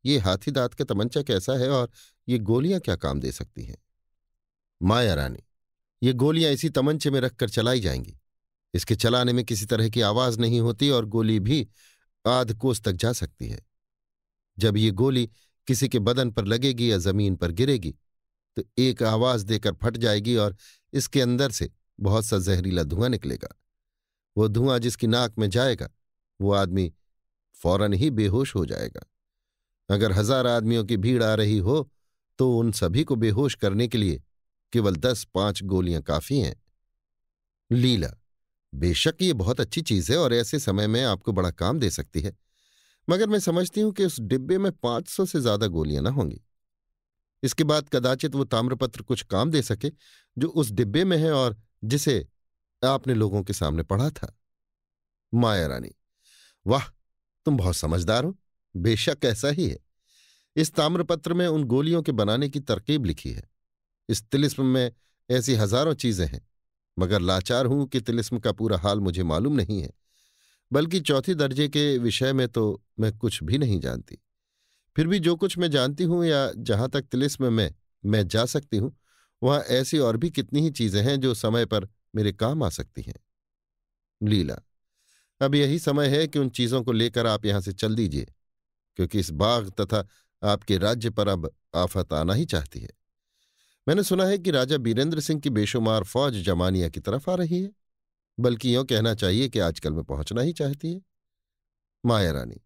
ये हाथी दांत का तमंचा कैसा है और ये गोलियां क्या काम दे सकती हैं माया रानी ये गोलियां इसी तमंचे में रखकर चलाई जाएंगी इसके चलाने में किसी तरह की आवाज नहीं होती और गोली भी आध कोस तक जा सकती है जब ये गोली किसी के बदन पर लगेगी या जमीन पर गिरेगी तो एक आवाज देकर फट जाएगी और इसके अंदर से बहुत सा जहरीला धुआं निकलेगा वो धुआं जिसकी नाक में जाएगा वो आदमी फौरन ही बेहोश हो जाएगा अगर हजार आदमियों की भीड़ आ रही हो तो उन सभी को बेहोश करने के लिए केवल दस पांच गोलियां काफी हैं लीला बेशक ये बहुत अच्छी चीज है और ऐसे समय में आपको बड़ा काम दे सकती है मगर मैं समझती हूं कि उस डिब्बे में पांच सौ से ज्यादा गोलियां ना होंगी इसके बाद कदाचित वो ताम्रपत्र कुछ काम दे सके जो उस डिब्बे में है और जिसे आपने लोगों के सामने पढ़ा था माया रानी वाह तुम बहुत समझदार हो बेशक ऐसा ही है इस ताम्रपत्र में उन गोलियों के बनाने की तरकीब लिखी है इस तिलिस्म में ऐसी हजारों चीजें हैं मगर लाचार हूं कि तिलिस्म का पूरा हाल मुझे मालूम नहीं है बल्कि चौथी दर्जे के विषय में तो मैं कुछ भी नहीं जानती फिर भी जो कुछ मैं जानती हूं या जहां तक तिलिस्म में मैं जा सकती हूँ वहां ऐसी और भी कितनी ही चीजें हैं जो समय पर मेरे काम आ सकती हैं लीला अब यही समय है कि उन चीजों को लेकर आप यहां से चल दीजिए क्योंकि इस बाग तथा आपके राज्य पर अब आफत आना ही चाहती है मैंने सुना है कि राजा बीरेंद्र सिंह की बेशुमार फौज जमानिया की तरफ आ रही है बल्कि यूं कहना चाहिए कि आजकल में पहुंचना ही चाहती है माया रानी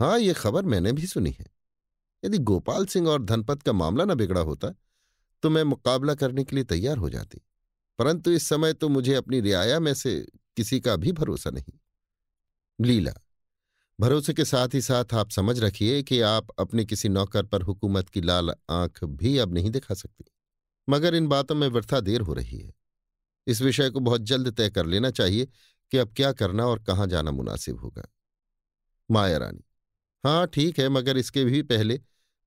हाँ ये खबर मैंने भी सुनी है यदि गोपाल सिंह और धनपत का मामला न बिगड़ा होता तो मैं मुकाबला करने के लिए तैयार हो जाती परंतु इस समय तो मुझे अपनी रियाया में से किसी का भी भरोसा नहीं लीला भरोसे के साथ ही साथ आप समझ रखिए कि आप अपने किसी नौकर पर हुकूमत की लाल आंख भी अब नहीं दिखा सकती मगर इन बातों में व्यर्था देर हो रही है इस विषय को बहुत जल्द तय कर लेना चाहिए कि अब क्या करना और कहाँ जाना मुनासिब होगा माया रानी हाँ ठीक है मगर इसके भी पहले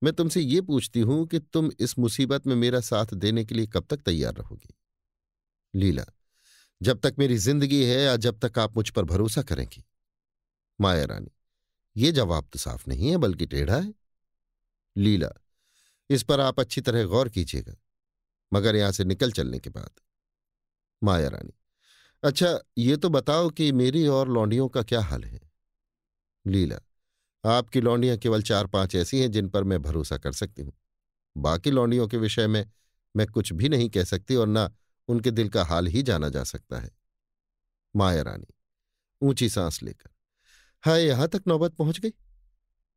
मैं तुमसे ये पूछती हूं कि तुम इस मुसीबत में मेरा साथ देने के लिए कब तक तैयार रहोगी लीला जब तक मेरी जिंदगी है या जब तक आप मुझ पर भरोसा करेंगी माया रानी ये जवाब तो साफ नहीं है बल्कि टेढ़ा है लीला इस पर आप अच्छी तरह गौर कीजिएगा मगर यहां से निकल चलने के बाद माया रानी अच्छा ये तो बताओ कि मेरी और लौंडियों का क्या हाल है लीला आपकी लौंडियां केवल चार पांच ऐसी हैं जिन पर मैं भरोसा कर सकती हूँ बाकी लौंडियों के विषय में मैं कुछ भी नहीं कह सकती और ना उनके दिल का हाल ही जाना जा सकता है माया रानी ऊंची सांस लेकर हाय यहां तक नौबत पहुंच गई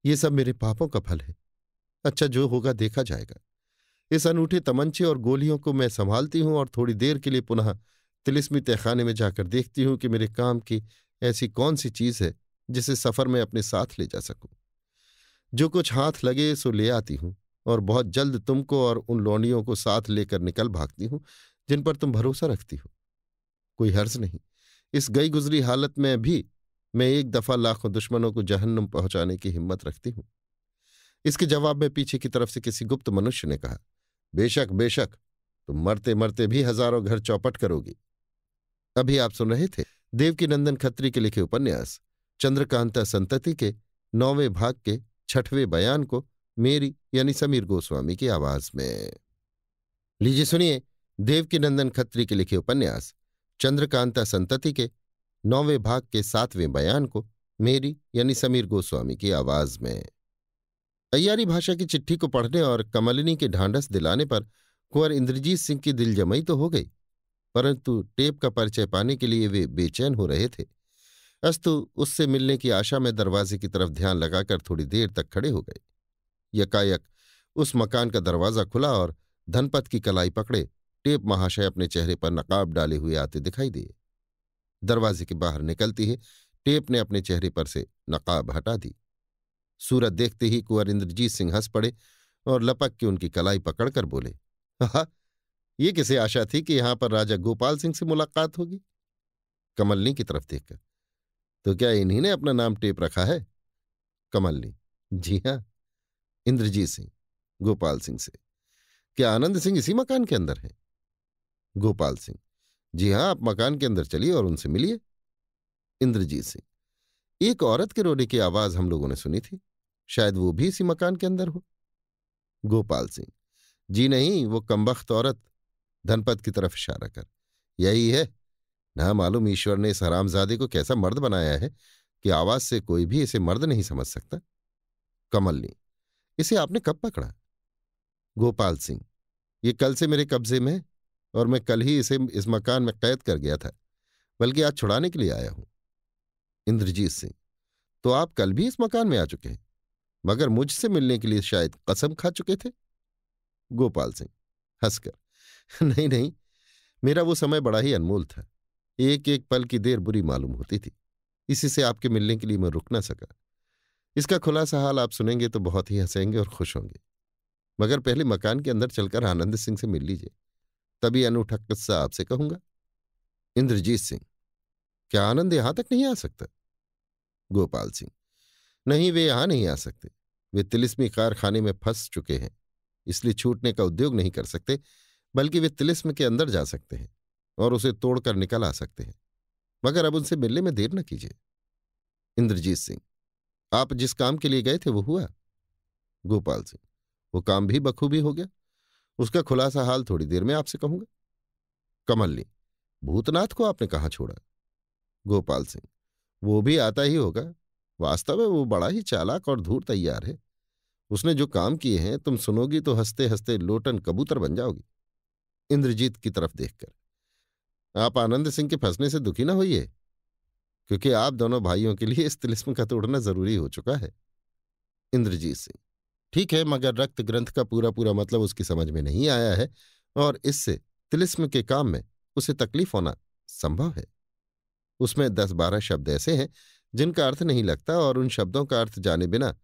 ये सब मेरे पापों का फल है अच्छा जो होगा देखा जाएगा इस अनूठे तमंचे और गोलियों को मैं संभालती हूं और थोड़ी देर के लिए पुनः तिलिस्मी तहखाने में जाकर देखती हूं कि मेरे काम की ऐसी कौन सी चीज है जिसे सफर में अपने साथ ले जा सकूं जो कुछ हाथ लगे सो ले आती हूं और बहुत जल्द तुमको और उन लौंडियों को साथ लेकर निकल भागती हूं जिन पर तुम भरोसा रखती हो कोई हर्ज नहीं इस गई गुजरी हालत में भी मैं एक दफा लाखों दुश्मनों को जहन्नुम पहुंचाने की हिम्मत रखती हूं इसके जवाब में पीछे की तरफ से किसी गुप्त मनुष्य ने कहा बेशक बेशक तुम मरते मरते भी हजारों घर चौपट करोगी अभी आप सुन रहे थे देवकीनंदन खत्री के लिखे उपन्यास चंद्रकांता संतति के नौवें भाग के छठवें बयान को मेरी यानी समीर गोस्वामी की आवाज में लीजिए सुनिए देवकीनंदन खत्री के लिखे उपन्यास चंद्रकांता संतति के नौवें भाग के सातवें बयान को मेरी यानी समीर गोस्वामी की आवाज में अयारी भाषा की चिट्ठी को पढ़ने और कमलिनी के ढांढस दिलाने पर कुंवर इंद्रजीत सिंह की दिलजमई तो हो गई परंतु टेप का परिचय पाने के लिए वे बेचैन हो रहे थे अस्तु उससे मिलने की आशा में दरवाजे की तरफ ध्यान लगाकर थोड़ी देर तक खड़े हो गए यकायक उस मकान का दरवाजा खुला और धनपत की कलाई पकड़े टेप महाशय अपने चेहरे पर नकाब डाले हुए आते दिखाई दिए दरवाजे के बाहर निकलती है टेप ने अपने चेहरे पर से नकाब हटा दी सूरत देखते ही कुंवर इंद्रजीत सिंह हंस पड़े और लपक के उनकी कलाई पकड़कर बोले हा ये किसे आशा थी कि यहां पर राजा गोपाल सिंह से मुलाकात होगी कमलनी की तरफ देखकर तो क्या इन्हीं ने अपना नाम टेप रखा है कमलनी जी हाँ इंद्रजीत सिंह गोपाल सिंह से क्या आनंद सिंह इसी मकान के अंदर है गोपाल सिंह जी हाँ आप मकान के अंदर चलिए और उनसे मिलिए इंद्रजीत सिंह एक औरत के रोने की आवाज हम लोगों ने सुनी थी शायद वो भी इसी मकान के अंदर हो गोपाल सिंह जी नहीं वो कमबख्त औरत धनपत की तरफ इशारा कर यही है ना मालूम ईश्वर ने इस हरामजादे को कैसा मर्द बनाया है कि आवाज से कोई भी इसे मर्द नहीं समझ सकता कमलनी इसे आपने कब पकड़ा गोपाल सिंह ये कल से मेरे कब्जे में है और मैं कल ही इसे इस मकान में कैद कर गया था बल्कि आज छुड़ाने के लिए आया हूं इंद्रजीत सिंह तो आप कल भी इस मकान में आ चुके हैं मगर मुझसे मिलने के लिए शायद कसम खा चुके थे गोपाल सिंह हंसकर नहीं नहीं मेरा वो समय बड़ा ही अनमोल था एक एक पल की देर बुरी मालूम होती थी इसी से आपके मिलने के लिए मैं रुक ना सका इसका खुलासा हाल आप सुनेंगे तो बहुत ही हंसेंगे और खुश होंगे मगर पहले मकान के अंदर चलकर आनंद सिंह से मिल लीजिए तभी अनूठा किस्सा आपसे कहूंगा इंद्रजीत सिंह क्या आनंद यहां तक नहीं आ सकता गोपाल सिंह नहीं वे यहां नहीं आ सकते वे तिलिस्मी कारखाने में फंस चुके हैं इसलिए छूटने का उद्योग नहीं कर सकते बल्कि वे तिलिस्म के अंदर जा सकते हैं और उसे तोड़कर निकल आ सकते हैं मगर अब उनसे मिलने में देर न कीजिए इंद्रजीत सिंह आप जिस काम के लिए गए थे वो हुआ गोपाल सिंह वो काम भी बखूबी हो गया उसका खुलासा हाल थोड़ी देर में आपसे कहूंगा कमलनी भूतनाथ को आपने कहाँ छोड़ा गोपाल सिंह वो भी आता ही होगा वास्तव में वो बड़ा ही चालाक और धूर तैयार है उसने जो काम किए हैं तुम सुनोगी तो हंसते हंसते लोटन कबूतर बन जाओगी इंद्रजीत की तरफ देखकर आप आनंद सिंह के फंसने से दुखी ना होइए क्योंकि आप दोनों भाइयों के लिए इस तिलिस्म का तोड़ना जरूरी हो चुका है इंद्रजीत सिंह ठीक है मगर रक्त ग्रंथ का पूरा पूरा मतलब उसकी समझ में नहीं आया है और इससे तिलिस्म के काम में उसे तकलीफ होना संभव है उसमें दस बारह शब्द ऐसे हैं जिनका अर्थ नहीं लगता और उन शब्दों का अर्थ जाने बिना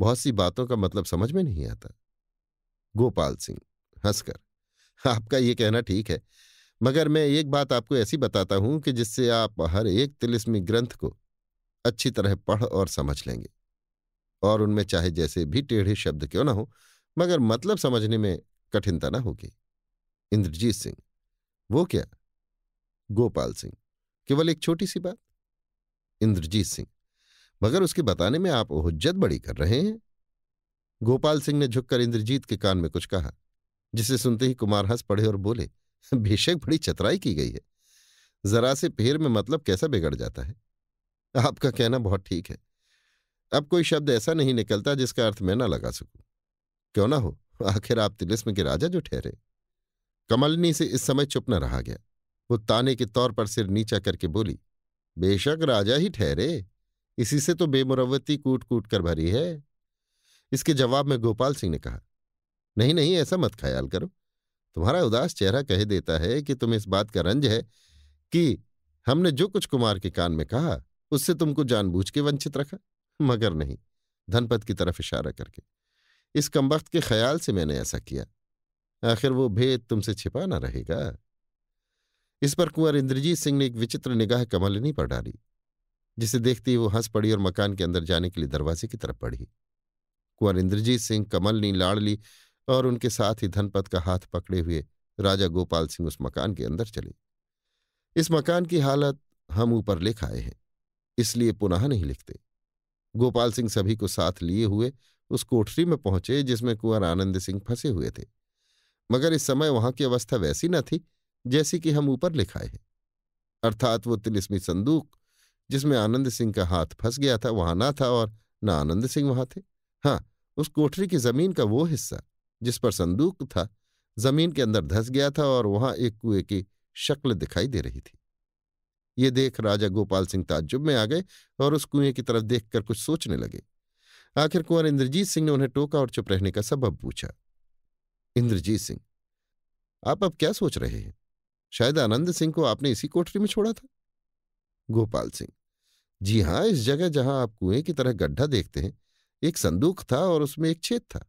बहुत सी बातों का मतलब समझ में नहीं आता गोपाल सिंह हंसकर आपका ये कहना ठीक है मगर मैं एक बात आपको ऐसी बताता हूं कि जिससे आप हर एक तिलिस्मी ग्रंथ को अच्छी तरह पढ़ और समझ लेंगे और उनमें चाहे जैसे भी टेढ़े शब्द क्यों ना हो मगर मतलब समझने में कठिनता ना होगी इंद्रजीत सिंह वो क्या गोपाल सिंह केवल एक छोटी सी बात इंद्रजीत सिंह मगर उसके बताने में आप हुज्जत बड़ी कर रहे हैं गोपाल सिंह ने झुककर इंद्रजीत के कान में कुछ कहा जिसे सुनते ही कुमार हंस पड़े और बोले बेशक बड़ी चतराई की गई है जरा से फेर में मतलब कैसा बिगड़ जाता है आपका कहना बहुत ठीक है अब कोई शब्द ऐसा नहीं निकलता जिसका अर्थ मैं ना लगा सकूं क्यों ना हो आखिर आप तिलिस्म के राजा जो ठहरे कमलनी से इस समय चुप न रहा गया वो ताने के तौर पर सिर नीचा करके बोली बेशक राजा ही ठहरे इसी से तो बेमुरवती कूट कूट कर भरी है इसके जवाब में गोपाल सिंह ने कहा नहीं नहीं ऐसा मत ख्याल करो तुम्हारा उदास चेहरा कह देता है कि तुम इस बात का रंज है कि हमने जो कुछ कुमार के कान में कहा उससे तुमको जानबूझ के वंचित रखा मगर नहीं धनपत की तरफ इशारा करके इस कमबख्त के ख्याल से मैंने ऐसा किया आखिर वो भेद तुमसे छिपा ना रहेगा इस पर कुंवर इंद्रजीत सिंह ने एक विचित्र निगाह कमलनी पर डाली जिसे देखते ही वो हंस पड़ी और मकान के अंदर जाने के लिए दरवाजे की तरफ पड़ी कुंवर इंद्रजीत सिंह कमलनी लाड़ली और उनके साथ ही धनपत का हाथ पकड़े हुए राजा गोपाल सिंह उस मकान के अंदर चले इस मकान की हालत हम ऊपर लिख आए हैं इसलिए पुनः नहीं लिखते गोपाल सिंह सभी को साथ लिए हुए उस कोठरी में पहुंचे जिसमें कुंवर आनंद सिंह फंसे हुए थे मगर इस समय वहां की अवस्था वैसी न थी जैसी कि हम ऊपर लिखाए हैं अर्थात वो तिलिस्मी संदूक जिसमें आनंद सिंह का हाथ फंस गया था वहां ना था और न आनंद सिंह वहां थे हाँ उस कोठरी की जमीन का वो हिस्सा जिस पर संदूक था जमीन के अंदर धस गया था और वहां एक कुएं की शक्ल दिखाई दे रही थी ये देख राजा गोपाल सिंह ताज्जुब में आ गए और उस कुएं की तरफ देखकर कुछ सोचने लगे आखिर कुंवर इंद्रजीत सिंह ने उन्हें टोका और चुप रहने का सबब पूछा इंद्रजीत सिंह आप अब क्या सोच रहे हैं शायद आनंद सिंह को आपने इसी कोठरी में छोड़ा था गोपाल सिंह जी हां इस जगह जहां आप कुएं की तरह गड्ढा देखते हैं एक संदूक था और उसमें एक छेद था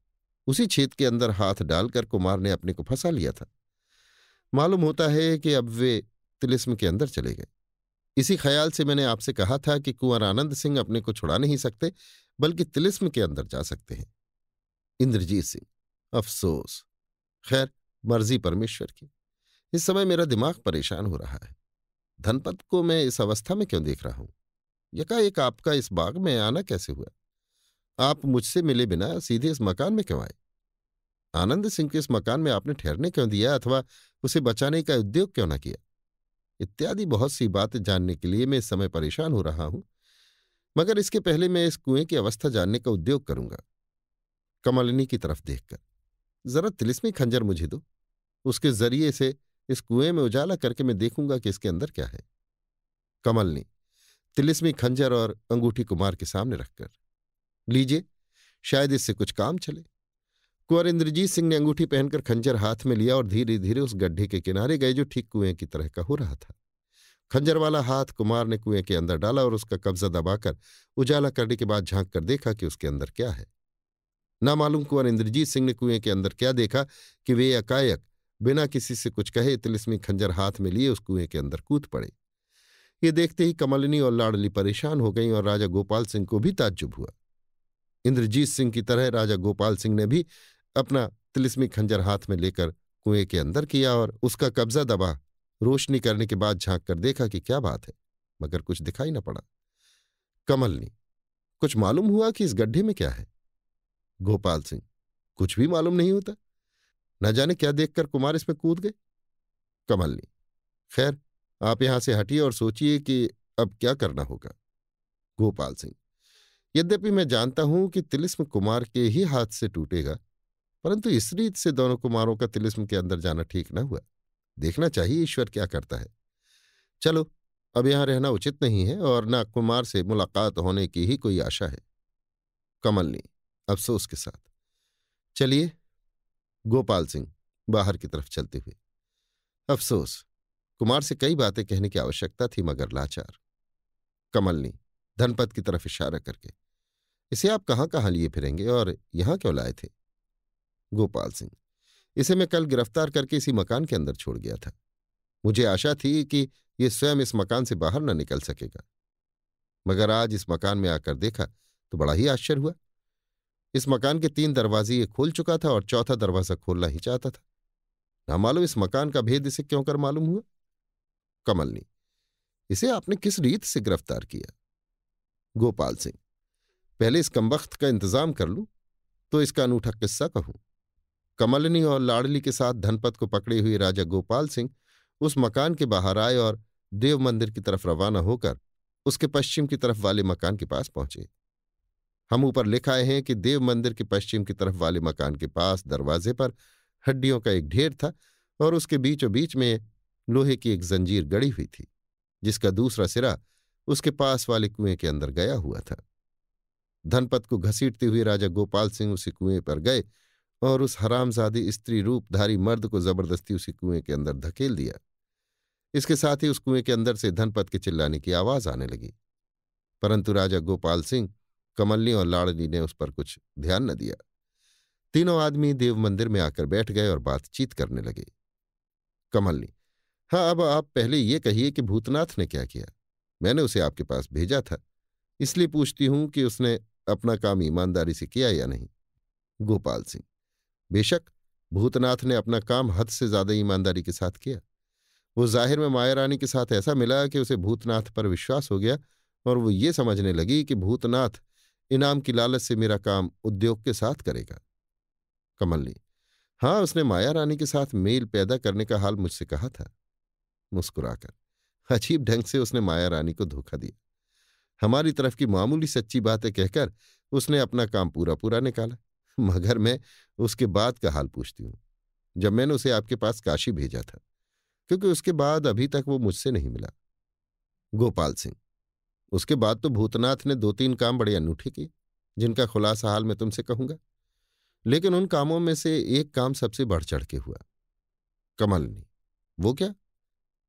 उसी छेद के अंदर हाथ डालकर कुमार ने अपने को फंसा लिया था मालूम होता है कि अब वे तिलिस्म के अंदर चले गए इसी ख्याल से मैंने आपसे कहा था कि कुंवर आनंद सिंह अपने को छुड़ा नहीं सकते बल्कि तिलिस्म के अंदर जा सकते हैं इंद्रजीत सिंह अफसोस खैर मर्जी परमेश्वर की इस समय मेरा दिमाग परेशान हो रहा है धनपत को मैं इस अवस्था में क्यों देख रहा हूं यकाएक आपका इस बाग में आना कैसे हुआ आप मुझसे मिले बिना सीधे इस मकान में क्यों आए आनंद सिंह के इस मकान में आपने ठहरने क्यों दिया अथवा उसे बचाने का उद्योग क्यों ना किया इत्यादि बहुत सी बात जानने के लिए मैं इस समय परेशान हो रहा हूं मगर इसके पहले मैं इस कुएं की अवस्था जानने का उद्योग करूंगा कमलिनी की तरफ देखकर जरा तिलिस्मी खंजर मुझे दो उसके जरिए से इस कुएं में उजाला करके मैं देखूंगा कि इसके अंदर क्या है कमलनी तिलिस्मी खंजर और अंगूठी कुमार के सामने रखकर लीजिए शायद इससे कुछ काम चले कुंवर इंद्रजीत सिंह ने अंगूठी पहनकर खंजर हाथ में लिया और धीरे धीरे उस गड्ढे के किनारे गए जो ठीक कुएं की तरह का हो रहा था खंजर वाला हाथ कुमार ने कुएं के अंदर डाला और उसका कब्जा दबाकर उजाला करने के बाद झांक कर देखा कि उसके अंदर क्या है ना मालूम कुंवर इंद्रजीत सिंह ने कुएं के अंदर क्या देखा कि वे अकायक बिना किसी से कुछ कहे तिलिस्मी खंजर हाथ में लिए उस कुएं के अंदर कूद पड़े ये देखते ही कमलिनी और लाडली परेशान हो गई और राजा गोपाल सिंह को भी ताज्जुब हुआ इंद्रजीत सिंह की तरह राजा गोपाल सिंह ने भी अपना तिलिस्मी खंजर हाथ में लेकर कुएं के अंदर किया और उसका कब्जा दबा रोशनी करने के बाद झांक कर देखा कि क्या बात है मगर कुछ दिखाई न पड़ा कमलनी कुछ मालूम हुआ कि इस गड्ढे में क्या है गोपाल सिंह कुछ भी मालूम नहीं होता न जाने क्या देखकर कुमार इसमें कूद गए कमलनी खैर आप यहां से हटिए और सोचिए कि अब क्या करना होगा गोपाल सिंह यद्यपि मैं जानता हूं कि तिलिस्म कुमार के ही हाथ से टूटेगा परंतु इस रीत से दोनों कुमारों का तिलिस्म के अंदर जाना ठीक न हुआ देखना चाहिए ईश्वर क्या करता है चलो अब यहां रहना उचित नहीं है और न कुमार से मुलाकात होने की ही कोई आशा है कमलनी अफसोस के साथ चलिए गोपाल सिंह बाहर की तरफ चलते हुए अफसोस कुमार से कई बातें कहने की आवश्यकता थी मगर लाचार कमलनी धनपत की तरफ इशारा करके इसे आप कहाँ कहाँ लिए फिरेंगे और यहाँ क्यों लाए थे गोपाल सिंह इसे मैं कल गिरफ्तार करके इसी मकान के अंदर छोड़ गया था मुझे आशा थी कि ये स्वयं इस मकान से बाहर न निकल सकेगा मगर आज इस मकान में आकर देखा तो बड़ा ही आश्चर्य हुआ इस मकान के तीन दरवाजे ये खोल चुका था और चौथा दरवाजा खोलना ही चाहता था ना मालूम इस मकान का भेद इसे क्यों कर मालूम हुआ कमलनी इसे आपने किस रीत से गिरफ्तार किया गोपाल सिंह पहले इस कमबख्त का इंतजाम कर लूं तो इसका अनूठा किस्सा कहूं कमलनी और लाडली के साथ धनपत को पकड़े हुए राजा गोपाल सिंह उस मकान के बाहर आए और देव मंदिर की तरफ रवाना होकर उसके पश्चिम की तरफ वाले मकान के पास पहुंचे हम ऊपर लिखाए हैं कि देव मंदिर के पश्चिम की तरफ वाले मकान के पास दरवाजे पर हड्डियों का एक ढेर था और उसके बीचों बीच में लोहे की एक जंजीर गड़ी हुई थी जिसका दूसरा सिरा उसके पास वाले कुएं के अंदर गया हुआ था धनपत को घसीटते हुए राजा गोपाल सिंह उसी कुएं पर गए और उस हरामजादी स्त्री रूपधारी मर्द को जबरदस्ती उसी कुएं के अंदर धकेल दिया इसके साथ ही उस कुएं के अंदर से धनपत के चिल्लाने की आवाज आने लगी परंतु राजा गोपाल सिंह कमलनी और लाड़नी ने उस पर कुछ ध्यान न दिया तीनों आदमी देव मंदिर में आकर बैठ गए और बातचीत करने लगे कमलनी हाँ अब आप पहले ये कहिए कि भूतनाथ ने क्या किया मैंने उसे आपके पास भेजा था इसलिए पूछती हूं कि उसने अपना काम ईमानदारी से किया या नहीं गोपाल सिंह बेशक भूतनाथ ने अपना काम हद से ज्यादा ईमानदारी के साथ किया वो जाहिर में माया रानी के साथ ऐसा मिला कि उसे भूतनाथ पर विश्वास हो गया और वो ये समझने लगी कि भूतनाथ इनाम की लालच से मेरा काम उद्योग के साथ करेगा कमलनी हाँ उसने माया रानी के साथ मेल पैदा करने का हाल मुझसे कहा था मुस्कुराकर अजीब ढंग से उसने माया रानी को धोखा दिया हमारी तरफ की मामूली सच्ची बातें कहकर उसने अपना काम पूरा पूरा निकाला मगर मैं उसके बाद का हाल पूछती हूँ जब मैंने उसे आपके पास काशी भेजा था क्योंकि उसके बाद अभी तक वो मुझसे नहीं मिला गोपाल सिंह उसके बाद तो भूतनाथ ने दो तीन काम बड़े अनूठे किए जिनका खुलासा हाल मैं तुमसे कहूंगा लेकिन उन कामों में से एक काम सबसे बढ़ चढ़ के हुआ कमलनी वो क्या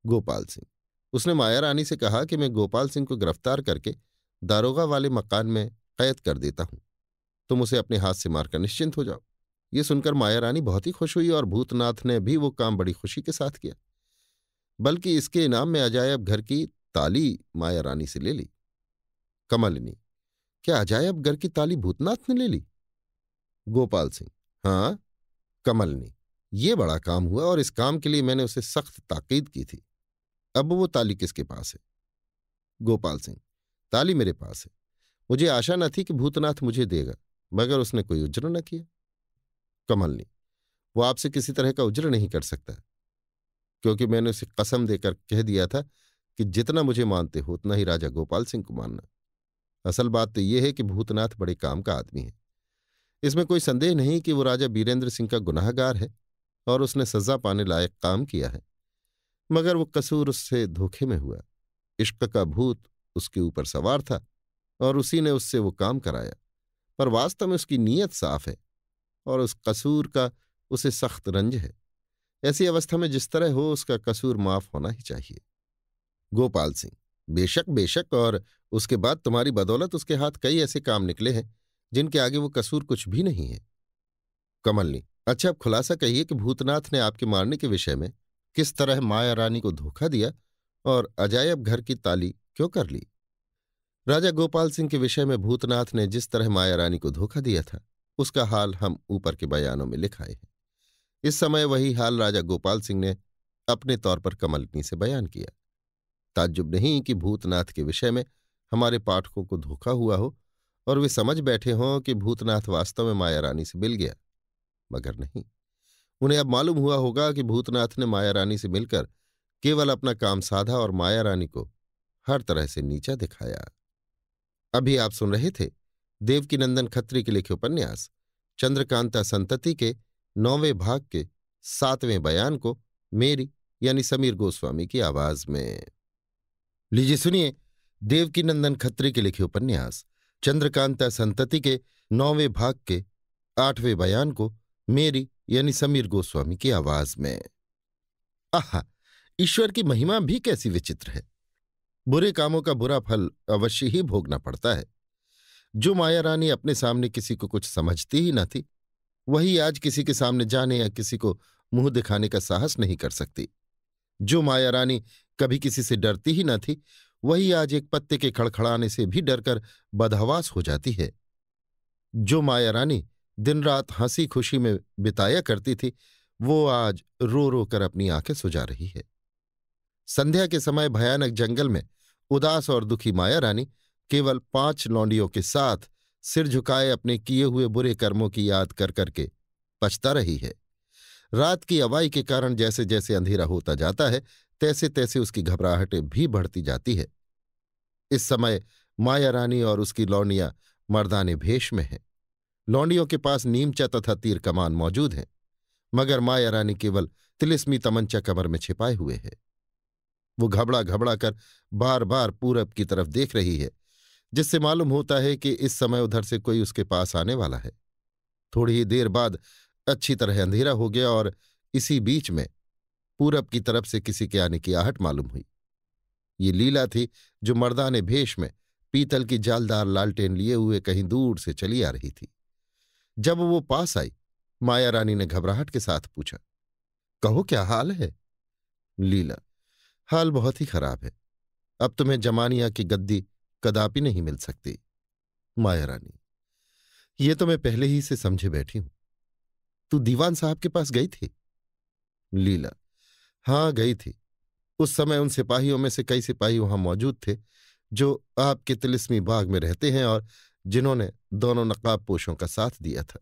गोपाल सिंह उसने माया रानी से कहा कि मैं गोपाल सिंह को गिरफ्तार करके दारोगा वाले मकान में कैद कर देता हूं तुम उसे अपने हाथ से मारकर निश्चिंत हो जाओ ये सुनकर माया रानी बहुत ही खुश हुई और भूतनाथ ने भी वो काम बड़ी खुशी के साथ किया बल्कि इसके इनाम में अजायब घर की ताली माया रानी से ले ली कमलिनी क्या अजायब घर की ताली भूतनाथ ने ले ली गोपाल सिंह हाँ कमलनी ये बड़ा काम हुआ और इस काम के लिए मैंने उसे सख्त ताकीद की थी अब वो ताली किसके पास है गोपाल सिंह ताली मेरे पास है मुझे आशा न थी कि भूतनाथ मुझे देगा मगर उसने कोई उज्र न किया कमलनी वो आपसे किसी तरह का उज्र नहीं कर सकता क्योंकि मैंने उसे कसम देकर कह दिया था कि जितना मुझे मानते हो उतना ही राजा गोपाल सिंह को मानना असल बात तो यह है कि भूतनाथ बड़े काम का आदमी है इसमें कोई संदेह नहीं कि वो राजा बीरेंद्र सिंह का गुनाहगार है और उसने सजा पाने लायक काम किया है मगर वो कसूर उससे धोखे में हुआ इश्क का भूत उसके ऊपर सवार था और उसी ने उससे वो काम कराया पर वास्तव में उसकी नीयत साफ है और उस कसूर का उसे सख्त रंज है ऐसी अवस्था में जिस तरह हो उसका कसूर माफ होना ही चाहिए गोपाल सिंह बेशक बेशक और उसके बाद तुम्हारी बदौलत उसके हाथ कई ऐसे काम निकले हैं जिनके आगे वो कसूर कुछ भी नहीं है कमलनी अच्छा अब खुलासा कहिए कि भूतनाथ ने आपके मारने के विषय में किस तरह माया रानी को धोखा दिया और अजायब घर की ताली क्यों कर ली राजा गोपाल सिंह के विषय में भूतनाथ ने जिस तरह माया रानी को धोखा दिया था उसका हाल हम ऊपर के बयानों में लिखाए हैं इस समय वही हाल राजा गोपाल सिंह ने अपने तौर पर कमलनी से बयान किया ताज्जुब नहीं कि भूतनाथ के विषय में हमारे पाठकों को धोखा हुआ हो और वे समझ बैठे हों कि भूतनाथ वास्तव में माया रानी से मिल गया मगर नहीं उन्हें अब मालूम हुआ होगा कि भूतनाथ ने माया रानी से मिलकर केवल अपना काम साधा और माया रानी को हर तरह से नीचा दिखाया अभी आप सुन रहे थे देवकीनंदन खत्री के लिखे उपन्यास चंद्रकांता संतति के नौवें भाग के सातवें बयान को मेरी यानी समीर गोस्वामी की आवाज में लीजिए सुनिए देवकीनंदन खत्री के लिखे उपन्यास चंद्रकांता संतति के नौवें भाग के आठवें बयान को मेरी यानी समीर गोस्वामी की आवाज में आह ईश्वर की महिमा भी कैसी विचित्र है बुरे कामों का बुरा फल अवश्य ही भोगना पड़ता है जो माया रानी अपने सामने किसी को कुछ समझती ही न थी वही आज किसी के सामने जाने या किसी को मुंह दिखाने का साहस नहीं कर सकती जो माया रानी कभी किसी से डरती ही न थी वही आज एक पत्ते के खड़खड़ाने से भी डरकर बदहवास हो जाती है जो माया रानी दिन रात हंसी खुशी में बिताया करती थी वो आज रो रो कर अपनी आंखें सुजा रही है संध्या के समय भयानक जंगल में उदास और दुखी माया रानी केवल पांच लौंडियों के साथ सिर झुकाए अपने किए हुए बुरे कर्मों की याद कर करके पछता रही है रात की अवाई के कारण जैसे जैसे अंधेरा होता जाता है तैसे तैसे उसकी घबराहटें भी बढ़ती जाती है इस समय माया रानी और उसकी लौंडियां मर्दाने भेष में हैं लौंडियों के पास नीमचा तथा तीर कमान मौजूद हैं मगर माया रानी केवल तिलिस्मी तमंचा कमर में छिपाए हुए है वो घबड़ा घबड़ा कर बार बार पूरब की तरफ देख रही है जिससे मालूम होता है कि इस समय उधर से कोई उसके पास आने वाला है थोड़ी ही देर बाद अच्छी तरह अंधेरा हो गया और इसी बीच में पूरब की तरफ से किसी के आने की आहट मालूम हुई ये लीला थी जो मर्दाने भेष में पीतल की जालदार लालटेन लिए हुए कहीं दूर से चली आ रही थी जब वो पास आई माया रानी ने घबराहट के साथ पूछा कहो क्या हाल है लीला हाल बहुत ही खराब है अब तुम्हें जमानिया की गद्दी कदापि नहीं मिल सकती माया रानी ये तो मैं पहले ही से समझे बैठी हूं तू दीवान साहब के पास गई थी लीला हाँ गई थी उस समय उन सिपाहियों में से कई सिपाही वहां मौजूद थे जो आपके तिलिस्मी बाग में रहते हैं और जिन्होंने दोनों नकाबपोशों का साथ दिया था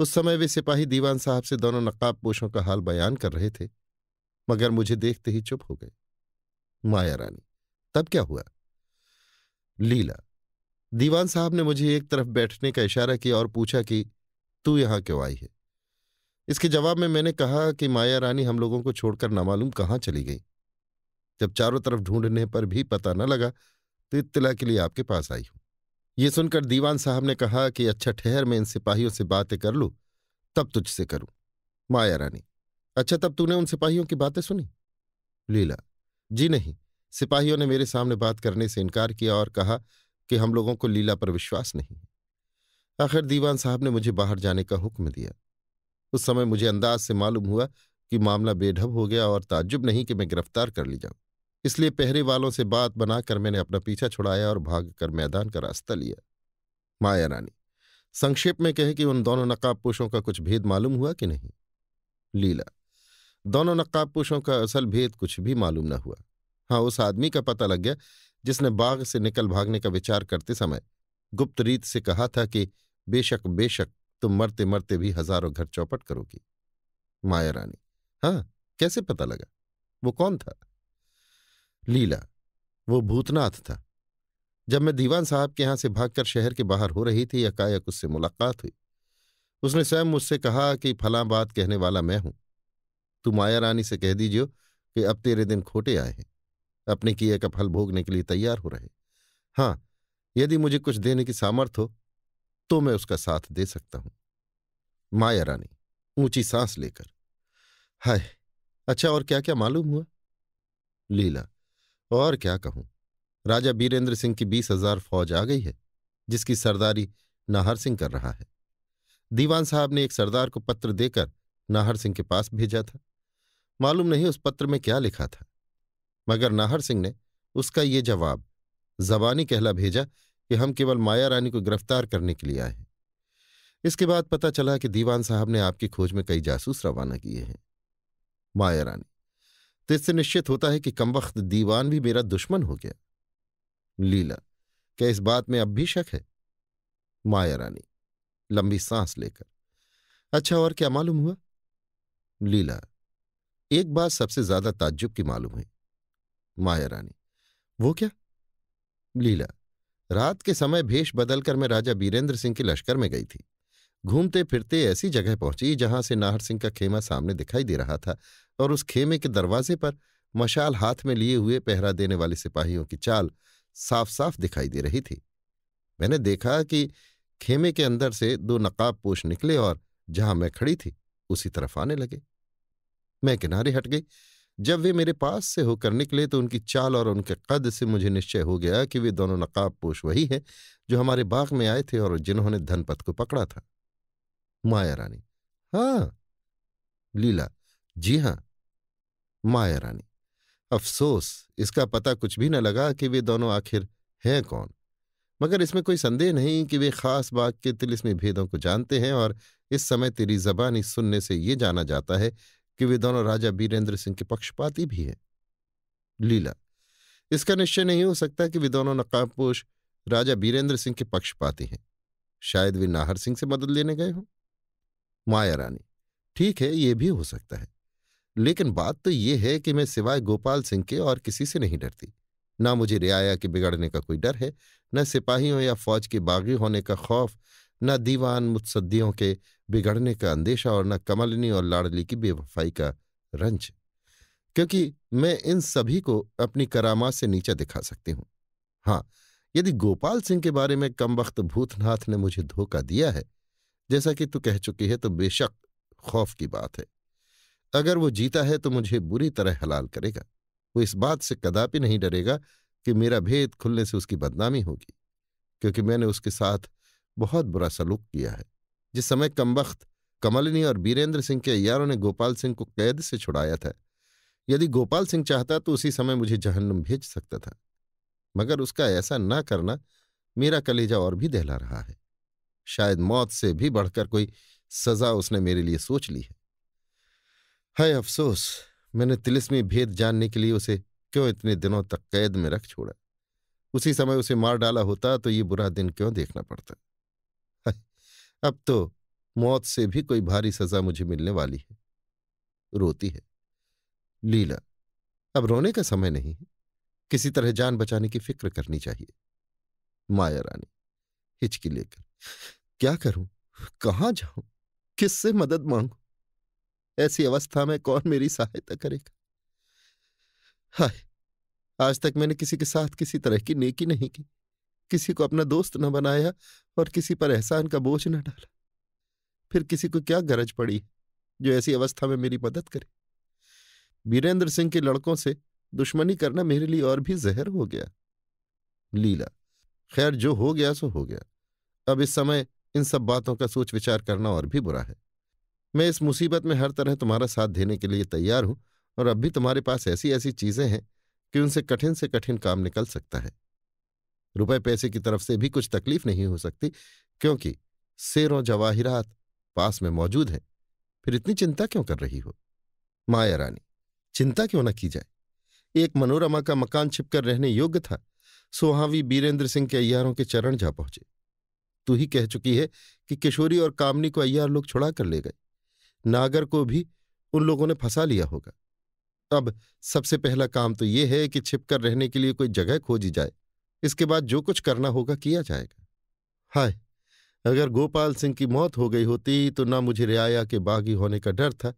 उस समय वे सिपाही दीवान साहब से दोनों नकाबपोशों का हाल बयान कर रहे थे मगर मुझे देखते ही चुप हो गए माया रानी तब क्या हुआ लीला दीवान साहब ने मुझे एक तरफ बैठने का इशारा किया और पूछा कि तू यहां क्यों आई है इसके जवाब में मैंने कहा कि माया रानी हम लोगों को छोड़कर नामालूम कहाँ चली गई जब चारों तरफ ढूंढने पर भी पता न लगा तो इतला के लिए आपके पास आई हूं ये सुनकर दीवान साहब ने कहा कि अच्छा ठहर मैं इन सिपाहियों से बातें कर लूं तब तुझसे करूं माया रानी अच्छा तब तूने उन सिपाहियों की बातें सुनी लीला जी नहीं सिपाहियों ने मेरे सामने बात करने से इनकार किया और कहा कि हम लोगों को लीला पर विश्वास नहीं है आखिर दीवान साहब ने मुझे बाहर जाने का हुक्म दिया उस समय मुझे अंदाज से मालूम हुआ कि मामला बेढब हो गया और ताज्जुब नहीं कि मैं गिरफ्तार कर ली जाऊं इसलिए पहरे वालों से बात बनाकर मैंने अपना पीछा छुड़ाया और भागकर मैदान का रास्ता लिया माया रानी संक्षेप में कहे कि उन दोनों नकाबपोशों का कुछ भेद मालूम हुआ कि नहीं लीला दोनों नक्काबपोशों का असल भेद कुछ भी मालूम न हुआ हाँ उस आदमी का पता लग गया जिसने बाग से निकल भागने का विचार करते समय गुप्त रीत से कहा था कि बेशक बेशक तुम मरते मरते भी हजारों घर चौपट करोगी माया रानी हाँ कैसे पता लगा वो कौन था लीला वो भूतनाथ था जब मैं दीवान साहब के यहां से भागकर शहर के बाहर हो रही थी यकायक उससे मुलाकात हुई उसने स्वयं मुझसे कहा कि फलां बात कहने वाला मैं हूं तू माया रानी से कह दीजियो कि अब तेरे दिन खोटे आए हैं अपने किए का फल भोगने के लिए तैयार हो रहे हां यदि मुझे कुछ देने की सामर्थ हो तो मैं उसका साथ दे सकता हूं माया रानी ऊंची सांस लेकर हाय अच्छा और क्या क्या मालूम हुआ लीला और क्या कहूं राजा बीरेंद्र सिंह की बीस हजार फौज आ गई है जिसकी सरदारी नाहर सिंह कर रहा है दीवान साहब ने एक सरदार को पत्र देकर नाहर सिंह के पास भेजा था मालूम नहीं उस पत्र में क्या लिखा था मगर नाहर सिंह ने उसका ये जवाब जबानी कहला भेजा कि हम केवल माया रानी को गिरफ्तार करने के लिए आए हैं इसके बाद पता चला कि दीवान साहब ने आपकी खोज में कई जासूस रवाना किए हैं माया रानी तो इससे निश्चित होता है कि वक्त दीवान भी मेरा दुश्मन हो गया लीला क्या इस बात में अब भी शक है माया रानी लंबी सांस लेकर अच्छा और क्या मालूम हुआ लीला एक बात सबसे ज्यादा ताज्जुब की मालूम हुई माया रानी वो क्या लीला रात के समय भेष बदलकर मैं राजा बीरेंद्र सिंह के लश्कर में गई थी घूमते फिरते ऐसी जगह पहुंची जहां से नाहर सिंह का खेमा सामने दिखाई दे रहा था और उस खेमे के दरवाजे पर मशाल हाथ में लिए हुए पहरा देने वाले सिपाहियों की चाल साफ साफ दिखाई दे रही थी मैंने देखा कि खेमे के अंदर से दो नकाब पोष निकले और जहां मैं खड़ी थी उसी तरफ आने लगे मैं किनारे हट गई जब वे मेरे पास से होकर निकले तो उनकी चाल और उनके कद से मुझे निश्चय हो गया कि वे दोनों नकाब पोष वही हैं जो हमारे बाग में आए थे और जिन्होंने धनपत को पकड़ा था माया रानी हाँ लीला जी हां माया रानी अफसोस इसका पता कुछ भी न लगा कि वे दोनों आखिर हैं कौन मगर इसमें कोई संदेह नहीं कि वे खास बाग के तिलिस्मी भेदों को जानते हैं और इस समय तेरी जबानी सुनने से ये जाना जाता है कि वे दोनों राजा बीरेंद्र सिंह के पक्षपाती भी हैं लीला इसका निश्चय नहीं हो सकता कि वे दोनों नकाबपोश राजा बीरेंद्र सिंह के पक्षपाती हैं शायद वे नाहर सिंह से मदद लेने गए हों माया रानी ठीक है ये भी हो सकता है लेकिन बात तो ये है कि मैं सिवाय गोपाल सिंह के और किसी से नहीं डरती ना मुझे रियाया के बिगड़ने का कोई डर है न सिपाहियों या फौज के बागी होने का खौफ न दीवान मुतसदियों के बिगड़ने का अंदेशा और न कमलनी और लाडली की बेवफाई का रंज क्योंकि मैं इन सभी को अपनी करामा से नीचा दिखा सकती हूं हाँ यदि गोपाल सिंह के बारे में कम वक्त भूतनाथ ने मुझे धोखा दिया है जैसा कि तू कह चुकी है तो बेशक खौफ की बात है अगर वो जीता है तो मुझे बुरी तरह हलाल करेगा वो इस बात से कदापि नहीं डरेगा कि मेरा भेद खुलने से उसकी बदनामी होगी क्योंकि मैंने उसके साथ बहुत बुरा सलूक किया है जिस समय कमबख्त कमलिनी और बीरेंद्र सिंह के अयारों ने गोपाल सिंह को कैद से छुड़ाया था यदि गोपाल सिंह चाहता तो उसी समय मुझे जहन्नुम भेज सकता था मगर उसका ऐसा ना करना मेरा कलेजा और भी दहला रहा है शायद मौत से भी बढ़कर कोई सजा उसने मेरे लिए सोच ली है है अफसोस मैंने तिलिस्मी भेद जानने के लिए उसे क्यों इतने दिनों तक कैद में रख छोड़ा उसी समय उसे मार डाला होता तो ये बुरा दिन क्यों देखना पड़ता अब तो मौत से भी कोई भारी सजा मुझे मिलने वाली है रोती है लीला अब रोने का समय नहीं है किसी तरह जान बचाने की फिक्र करनी चाहिए माया रानी हिचकी लेकर क्या करूं कहाँ जाऊं किससे मदद मांगू ऐसी अवस्था में कौन मेरी सहायता करेगा हाय आज तक मैंने किसी के साथ किसी तरह की नेकी नहीं की किसी को अपना दोस्त न बनाया और किसी पर एहसान का बोझ न डाला फिर किसी को क्या गरज पड़ी जो ऐसी अवस्था में मेरी मदद करे वीरेंद्र सिंह के लड़कों से दुश्मनी करना मेरे लिए और भी जहर हो गया लीला खैर जो हो गया सो हो गया अब इस समय इन सब बातों का सोच विचार करना और भी बुरा है मैं इस मुसीबत में हर तरह तुम्हारा साथ देने के लिए तैयार हूं और अब भी तुम्हारे पास ऐसी ऐसी चीजें हैं कि उनसे कठिन से कठिन काम निकल सकता है रुपए पैसे की तरफ से भी कुछ तकलीफ नहीं हो सकती क्योंकि शेरों जवाहिरात पास में मौजूद हैं फिर इतनी चिंता क्यों कर रही हो माया रानी चिंता क्यों ना की जाए एक मनोरमा का मकान छिपकर रहने योग्य था सुहावी बीरेंद्र सिंह के अयारों के चरण जा पहुंचे तू ही कह चुकी है कि किशोरी और कामनी को अय्यार लोग छुड़ा कर ले गए नागर को भी उन लोगों ने फंसा लिया होगा अब सबसे पहला काम तो यह है कि छिपकर रहने के लिए कोई जगह खोजी जाए इसके बाद जो कुछ करना होगा किया जाएगा हाय अगर गोपाल सिंह की मौत हो गई होती तो ना मुझे रियाया के बागी होने का डर था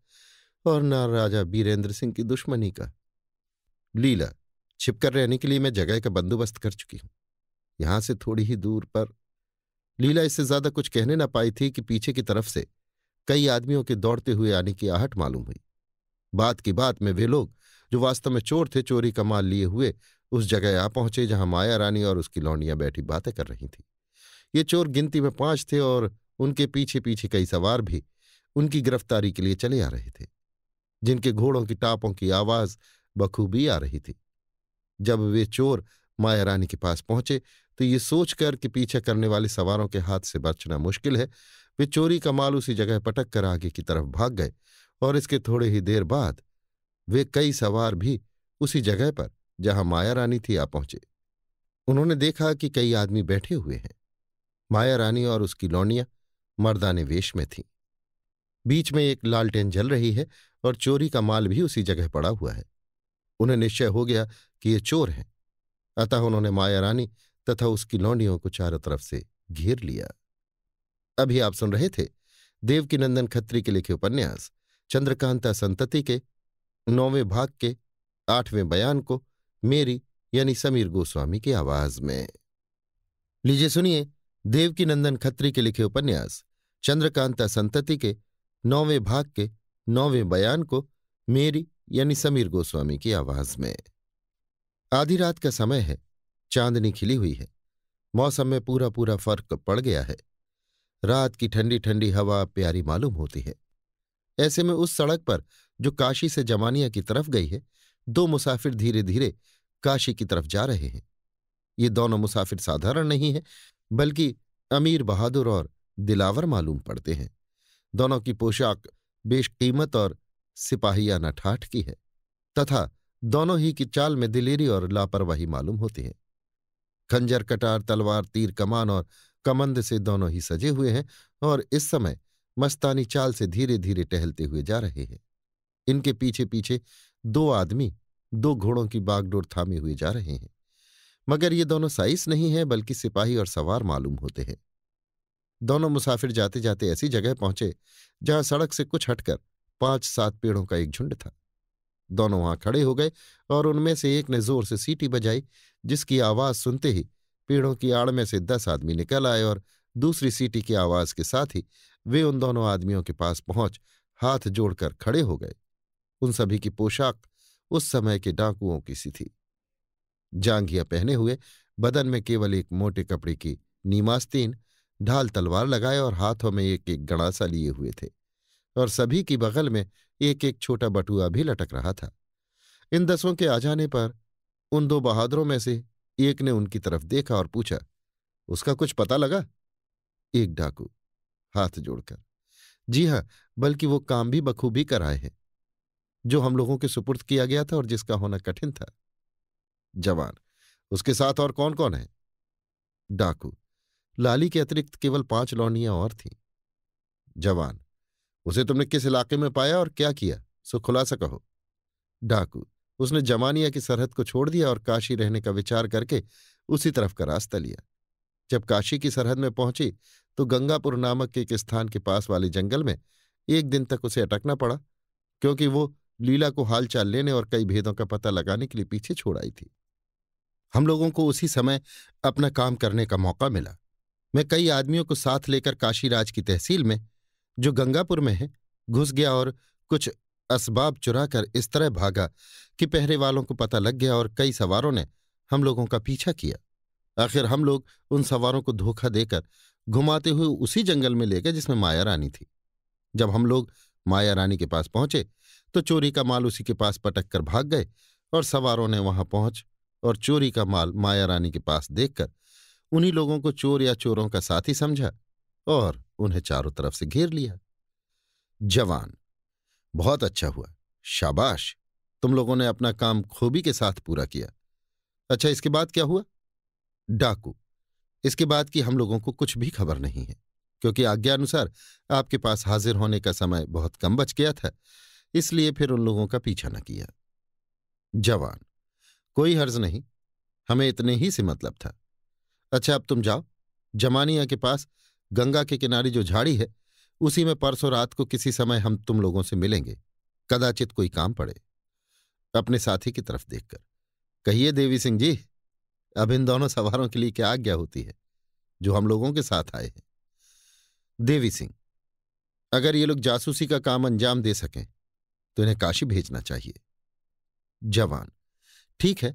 और ना राजा बीरेंद्र सिंह की दुश्मनी का लीला छिपकर रहने के लिए मैं जगह का बंदोबस्त कर चुकी हूं यहां से थोड़ी ही दूर पर लीला इससे ज्यादा कुछ कहने ना पाई थी कि पीछे की तरफ से कई आदमियों के दौड़ते हुए आने की आहट मालूम हुई बात की बात में वे लोग जो वास्तव में चोर थे चोरी का माल लिए हुए उस जगह आ पहुंचे जहां माया रानी और उसकी लौंडियां बैठी बातें कर रही थी ये चोर गिनती में पांच थे और उनके पीछे पीछे कई सवार भी उनकी गिरफ्तारी के लिए चले आ रहे थे जिनके घोड़ों की टापों की आवाज बखूबी आ रही थी जब वे चोर माया रानी के पास पहुंचे तो ये सोचकर कि पीछे करने वाले सवारों के हाथ से बचना मुश्किल है वे चोरी का माल उसी जगह पटक कर आगे की तरफ भाग गए और इसके थोड़े ही देर बाद वे कई सवार भी उसी जगह पर जहां माया रानी थी आ पहुंचे उन्होंने देखा कि कई आदमी बैठे हुए हैं माया रानी और उसकी लौनिया मर्दाने वेश में थीं बीच में एक लालटेन जल रही है और चोरी का माल भी उसी जगह पड़ा हुआ है उन्हें निश्चय हो गया कि ये चोर हैं अतः उन्होंने माया रानी तथा उसकी लौंडियों को चारों तरफ से घेर लिया अभी आप सुन रहे थे देवकीनंदन खत्री के लिखे उपन्यास चंद्रकांता संतति के नौवें भाग के आठवें बयान को मेरी यानी समीर गोस्वामी की आवाज में लीजिए सुनिए देवकीनंदन खत्री के लिखे उपन्यास चंद्रकांता संतति के नौवें भाग के नौवें बयान को मेरी यानी समीर गोस्वामी की आवाज में आधी रात का समय है चांदनी खिली हुई है मौसम में पूरा पूरा फर्क पड़ गया है रात की ठंडी ठंडी हवा प्यारी मालूम होती है ऐसे में उस सड़क पर जो काशी से जमानिया की तरफ गई है दो मुसाफिर धीरे धीरे काशी की तरफ जा रहे हैं ये दोनों मुसाफिर साधारण नहीं है बल्कि अमीर बहादुर और दिलावर मालूम पड़ते हैं दोनों की पोशाक बेशकीमत और सिपाहियाना ठाठ की है तथा दोनों ही की चाल में दिलेरी और लापरवाही मालूम होती है खंजर कटार तलवार तीर कमान और कमंद से दोनों ही सजे हुए हैं और इस समय मस्तानी चाल से धीरे धीरे टहलते हुए जा रहे हैं इनके पीछे पीछे दो आदमी दो घोड़ों की बागडोर थामे हुए जा रहे हैं मगर ये दोनों साइस नहीं है बल्कि सिपाही और सवार मालूम होते हैं दोनों मुसाफिर जाते जाते ऐसी जगह पहुंचे जहां सड़क से कुछ हटकर पांच सात पेड़ों का एक झुंड था दोनों वहां खड़े हो गए और उनमें से एक ने जोर से सीटी बजाई जिसकी आवाज सुनते ही पेड़ों की आड़ में से दस आदमी निकल आए और दूसरी सीटी की आवाज के साथ ही वे उन दोनों आदमियों के पास पहुंच हाथ जोड़कर खड़े हो गए उन सभी की पोशाक उस समय के डाकुओं की सी थी जांघिया पहने हुए बदन में केवल एक मोटे कपड़े की नीमास्तीन ढाल तलवार लगाए और हाथों में एक एक गणासा लिए हुए थे और सभी की बगल में एक एक छोटा बटुआ भी लटक रहा था इन दसों के आ जाने पर उन दो बहादुरों में से एक ने उनकी तरफ देखा और पूछा उसका कुछ पता लगा एक डाकू हाथ जोड़कर जी हाँ बल्कि वो काम भी बखूबी कराए हैं जो हम लोगों के सुपुर्द किया गया था और जिसका होना कठिन था जवान उसके साथ और कौन कौन है डाकू लाली के अतिरिक्त केवल पांच लौंडियां और थीं जवान उसे तुमने किस इलाके में पाया और क्या किया सो खुलासा कहो डाकू उसने जमानिया की सरहद को छोड़ दिया और काशी रहने का विचार करके उसी तरफ का रास्ता लिया जब काशी की सरहद में पहुंची तो गंगापुर नामक के एक स्थान के पास वाले जंगल में एक दिन तक उसे अटकना पड़ा क्योंकि वो लीला को हालचाल लेने और कई भेदों का पता लगाने के लिए पीछे छोड़ आई थी हम लोगों को उसी समय अपना काम करने का मौका मिला मैं कई आदमियों को साथ लेकर काशीराज की तहसील में जो गंगापुर में है घुस गया और कुछ असबाब चुराकर इस तरह भागा कि पहरे वालों को पता लग गया और कई सवारों ने हम लोगों का पीछा किया आखिर हम लोग उन सवारों को धोखा देकर घुमाते हुए उसी जंगल में ले गए जिसमें माया रानी थी जब हम लोग माया रानी के पास पहुंचे तो चोरी का माल उसी के पास पटक कर भाग गए और सवारों ने वहां पहुंच और चोरी का माल माया रानी के पास देखकर उन्हीं लोगों को चोर या चोरों का साथी समझा और उन्हें चारों तरफ से घेर लिया जवान बहुत अच्छा हुआ शाबाश तुम लोगों ने अपना काम खूबी के साथ पूरा किया अच्छा इसके बाद क्या हुआ डाकू इसके बाद कि हम लोगों को कुछ भी खबर नहीं है क्योंकि आज्ञानुसार आपके पास हाजिर होने का समय बहुत कम बच गया था इसलिए फिर उन लोगों का पीछा न किया जवान कोई हर्ज नहीं हमें इतने ही से मतलब था अच्छा अब तुम जाओ जमानिया के पास गंगा के किनारे जो झाड़ी है उसी में परसों रात को किसी समय हम तुम लोगों से मिलेंगे कदाचित कोई काम पड़े अपने साथी की तरफ देखकर कहिए देवी सिंह जी अब इन दोनों सवारों के लिए क्या आज्ञा होती है जो हम लोगों के साथ आए हैं देवी सिंह अगर ये लोग जासूसी का काम अंजाम दे सकें तो इन्हें काशी भेजना चाहिए जवान ठीक है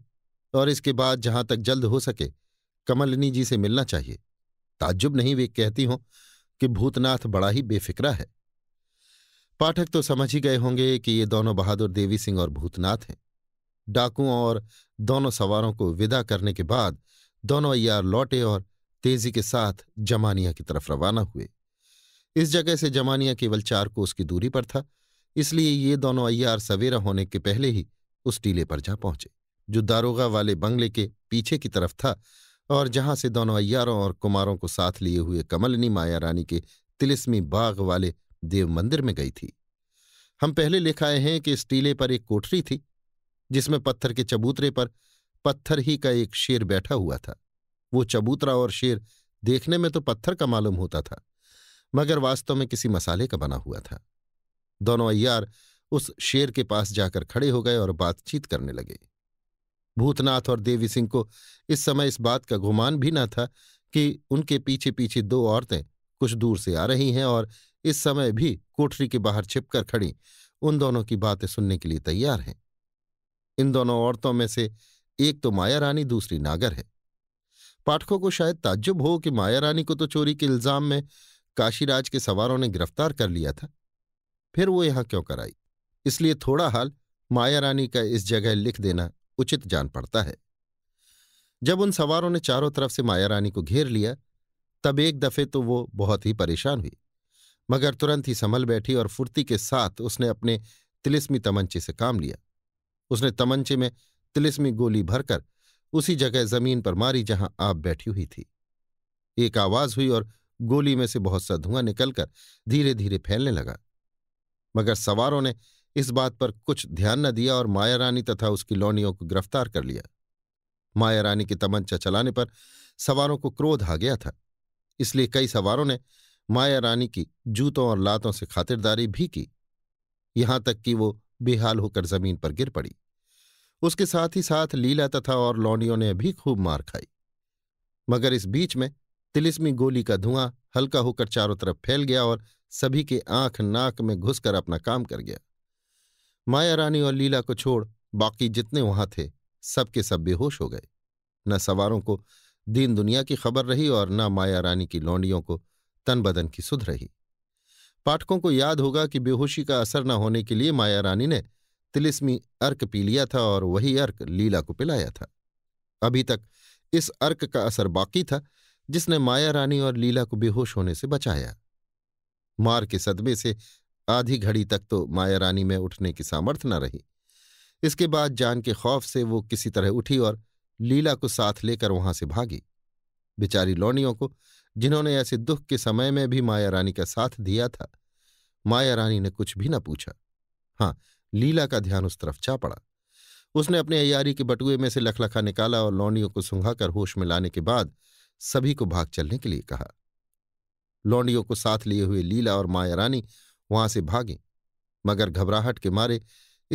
और इसके बाद जहां तक जल्द हो सके कमलिनी जी से मिलना चाहिए ताज्जुब नहीं वे कहती हों कि भूतनाथ बड़ा ही बेफिक्रा है पाठक तो समझ ही गए होंगे कि ये दोनों बहादुर देवी सिंह और भूतनाथ हैं डाकुओं और दोनों सवारों को विदा करने के बाद दोनों अयार लौटे और तेजी के साथ जमानिया की तरफ रवाना हुए इस जगह से जमानिया केवल चार को उसकी दूरी पर था इसलिए ये दोनों अय्यार सवेरा होने के पहले ही उस टीले पर जा पहुंचे जो दारोगा वाले बंगले के पीछे की तरफ था और जहां से दोनों अय्यारों और कुमारों को साथ लिए हुए कमलनी माया रानी के तिलिस्मी बाग वाले देव मंदिर में गई थी हम पहले लिखाए हैं कि इस टीले पर एक कोठरी थी जिसमें पत्थर के चबूतरे पर पत्थर ही का एक शेर बैठा हुआ था वो चबूतरा और शेर देखने में तो पत्थर का मालूम होता था मगर वास्तव में किसी मसाले का बना हुआ था दोनों अय्यार उस शेर के पास जाकर खड़े हो गए और बातचीत करने लगे भूतनाथ और देवी सिंह को इस समय इस बात का गुमान भी न था कि उनके पीछे पीछे दो औरतें कुछ दूर से आ रही हैं और इस समय भी कोठरी के बाहर छिपकर खड़ी उन दोनों की बातें सुनने के लिए तैयार हैं इन दोनों औरतों में से एक तो माया रानी दूसरी नागर है पाठकों को शायद ताज्जुब हो कि माया रानी को तो चोरी के इल्जाम में काशीराज के सवारों ने गिरफ्तार कर लिया था फिर वो यहां क्यों कराई इसलिए थोड़ा हाल माया रानी का इस जगह लिख देना उचित जान पड़ता है जब उन सवारों ने चारों तरफ से माया रानी को घेर लिया तब एक दफे तो वो बहुत ही परेशान हुई मगर तुरंत ही संभल बैठी और फुर्ती के साथ उसने अपने तिलिस्मी तमंचे से काम लिया उसने तमंचे में तिलिस्मी गोली भरकर उसी जगह जमीन पर मारी जहां आप बैठी हुई थी एक आवाज हुई और गोली में से बहुत सा धुआं निकलकर धीरे धीरे फैलने लगा मगर सवारों ने इस बात पर कुछ ध्यान न दिया और माया रानी तथा उसकी लौनियों को गिरफ्तार कर लिया माया रानी की तमंचा चलाने पर सवारों को क्रोध आ गया था इसलिए कई सवारों ने माया रानी की जूतों और लातों से खातिरदारी भी की यहां तक कि वो बेहाल होकर जमीन पर गिर पड़ी उसके साथ ही साथ लीला तथा और लौंडियों ने भी खूब मार खाई मगर इस बीच में तिलिस्मी गोली का धुआं हल्का होकर चारों तरफ फैल गया और सभी के आंख नाक में घुसकर अपना काम कर गया माया रानी और लीला को छोड़ बाकी जितने वहां थे सबके सब बेहोश हो गए न सवारों को दीन दुनिया की खबर रही और न माया रानी की लौंडियों को तन बदन की सुध रही पाठकों को याद होगा कि बेहोशी का असर न होने के लिए माया रानी ने तिलिस्मी अर्क पी लिया था और वही अर्क लीला को पिलाया था अभी तक इस अर्क का असर बाकी था जिसने माया रानी और लीला को बेहोश होने से बचाया मार के सदमे से आधी घड़ी तक तो माया रानी में उठने की सामर्थ्य न रही इसके बाद जान के खौफ से वो किसी तरह उठी और लीला को साथ लेकर वहां से भागी बेचारी लौंडियों को जिन्होंने ऐसे दुख के समय में भी माया रानी का साथ दिया था माया रानी ने कुछ भी न पूछा हाँ लीला का ध्यान उस तरफ जा पड़ा उसने अपने अयारी के बटुए में से लखलखा निकाला और लौंडियों को सुंघाकर होश में लाने के बाद सभी को भाग चलने के लिए कहा लौंडियों को साथ लिए हुए लीला और माया रानी वहां से भागें मगर घबराहट के मारे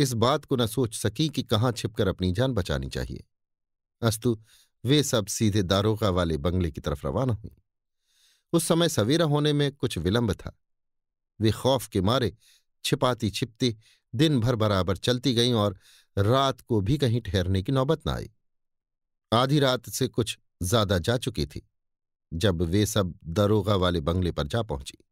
इस बात को न सोच सकी कि कहाँ छिपकर अपनी जान बचानी चाहिए अस्तु वे सब सीधे दारोगा वाले बंगले की तरफ रवाना हुई उस समय सवेरा होने में कुछ विलंब था वे खौफ के मारे छिपाती छिपती दिन भर बराबर चलती गईं और रात को भी कहीं ठहरने की नौबत न आई आधी रात से कुछ ज्यादा जा चुकी थी जब वे सब दरोगा वाले बंगले पर जा पहुंची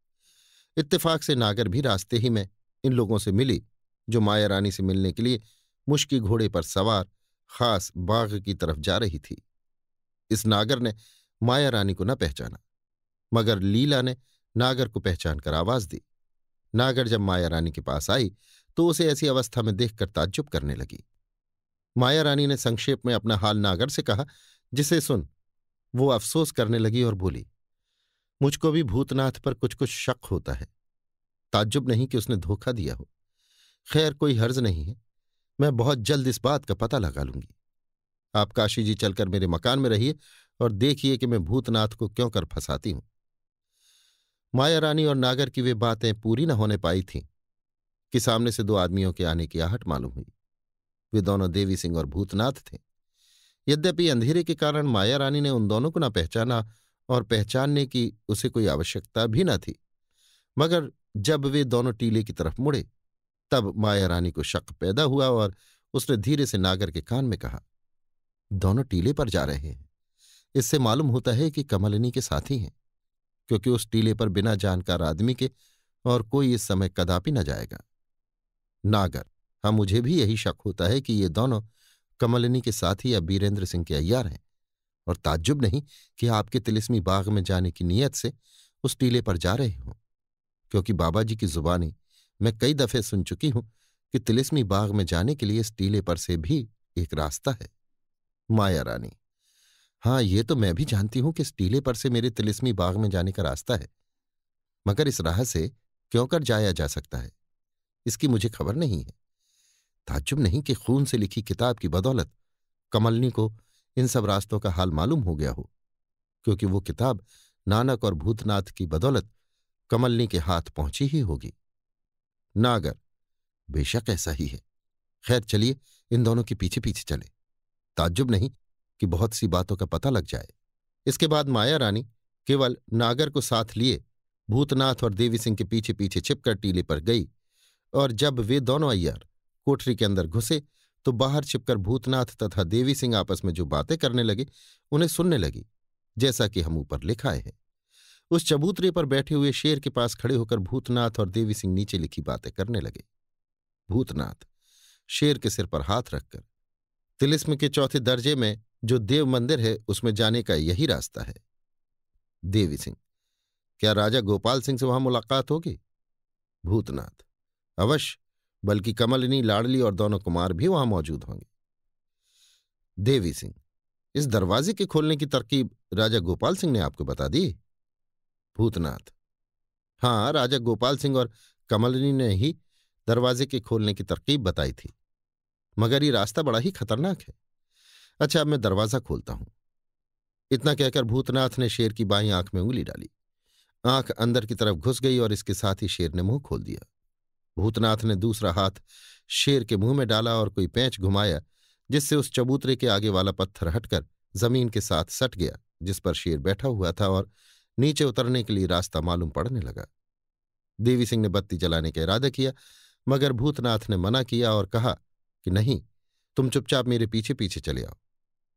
इत्तेफाक से नागर भी रास्ते ही में इन लोगों से मिली जो माया रानी से मिलने के लिए मुश्की घोड़े पर सवार खास बाग की तरफ जा रही थी इस नागर ने माया रानी को न पहचाना मगर लीला ने नागर को पहचान कर आवाज दी नागर जब माया रानी के पास आई तो उसे ऐसी अवस्था में देखकर ताज्जुब करने लगी माया रानी ने संक्षेप में अपना हाल नागर से कहा जिसे सुन वो अफसोस करने लगी और बोली मुझको भी भूतनाथ पर कुछ कुछ शक होता है ताज्जुब नहीं कि उसने धोखा दिया हो खैर कोई हर्ज नहीं है मैं बहुत जल्द इस बात का पता लगा लूंगी आप काशी जी चलकर मेरे मकान में रहिए और देखिए कि मैं भूतनाथ को क्यों कर फंसाती हूं माया रानी और नागर की वे बातें पूरी न होने पाई थीं कि सामने से दो आदमियों के आने की आहट मालूम हुई वे दोनों देवी सिंह और भूतनाथ थे यद्यपि अंधेरे के कारण माया रानी ने उन दोनों को न पहचाना और पहचानने की उसे कोई आवश्यकता भी न थी मगर जब वे दोनों टीले की तरफ मुड़े तब माया रानी को शक पैदा हुआ और उसने धीरे से नागर के कान में कहा दोनों टीले पर जा रहे हैं इससे मालूम होता है कि कमलिनी के साथी हैं क्योंकि उस टीले पर बिना जानकार आदमी के और कोई इस समय कदापि न जाएगा नागर हाँ मुझे भी यही शक होता है कि ये दोनों कमलिनी के साथी या बीरेंद्र सिंह के अय्यार हैं और ताज्जुब नहीं कि आपके तिलिस्मी बाग में जाने की नीयत से उस टीले पर जा रहे हों क्योंकि बाबा जी की जुबानी मैं कई दफ़े सुन चुकी हूं कि तिलिस्मी बाग में जाने के लिए इस टीले पर से भी एक रास्ता है माया रानी हाँ ये तो मैं भी जानती हूं कि इस टीले पर से मेरे तिलिस्मी बाग में जाने का रास्ता है मगर इस राह से क्यों कर जाया जा सकता है इसकी मुझे खबर नहीं है ताजुब नहीं कि खून से लिखी किताब की बदौलत कमलनी को इन सब रास्तों का हाल मालूम हो गया हो क्योंकि वो किताब नानक और भूतनाथ की बदौलत कमलनी के हाथ पहुंची ही होगी नागर बेशक ऐसा ही है खैर चलिए इन दोनों के पीछे पीछे चले ताज्जुब नहीं कि बहुत सी बातों का पता लग जाए इसके बाद माया रानी केवल नागर को साथ लिए भूतनाथ और देवी सिंह के पीछे पीछे छिपकर टीले पर गई और जब वे दोनों अय्यर कोठरी के अंदर घुसे तो बाहर छिपकर भूतनाथ तथा देवी सिंह आपस में जो बातें करने लगे उन्हें सुनने लगी जैसा कि हम ऊपर लिखाए हैं उस चबूतरे पर बैठे हुए शेर के पास खड़े होकर भूतनाथ और देवी सिंह नीचे लिखी बातें करने लगे भूतनाथ शेर के सिर पर हाथ रखकर तिलिस्म के चौथे दर्जे में जो देव मंदिर है उसमें जाने का यही रास्ता है देवी सिंह क्या राजा गोपाल सिंह से वहां मुलाकात होगी भूतनाथ अवश्य बल्कि कमलिनी लाडली और दोनों कुमार भी वहां मौजूद होंगे देवी सिंह इस दरवाजे के खोलने की तरकीब राजा गोपाल सिंह ने आपको बता दी भूतनाथ हां राजा गोपाल सिंह और कमलिनी ने ही दरवाजे के खोलने की तरकीब बताई थी मगर ये रास्ता बड़ा ही खतरनाक है अच्छा अब मैं दरवाजा खोलता हूं इतना कहकर भूतनाथ ने शेर की बाई आंख में उंगली डाली आंख अंदर की तरफ घुस गई और इसके साथ ही शेर ने मुंह खोल दिया भूतनाथ ने दूसरा हाथ शेर के मुंह में डाला और कोई पैंच घुमाया जिससे उस चबूतरे के आगे वाला पत्थर हटकर जमीन के साथ सट गया जिस पर शेर बैठा हुआ था और नीचे उतरने के लिए रास्ता मालूम पड़ने लगा देवी सिंह ने बत्ती जलाने का इरादा किया मगर भूतनाथ ने मना किया और कहा कि नहीं तुम चुपचाप मेरे पीछे पीछे चले आओ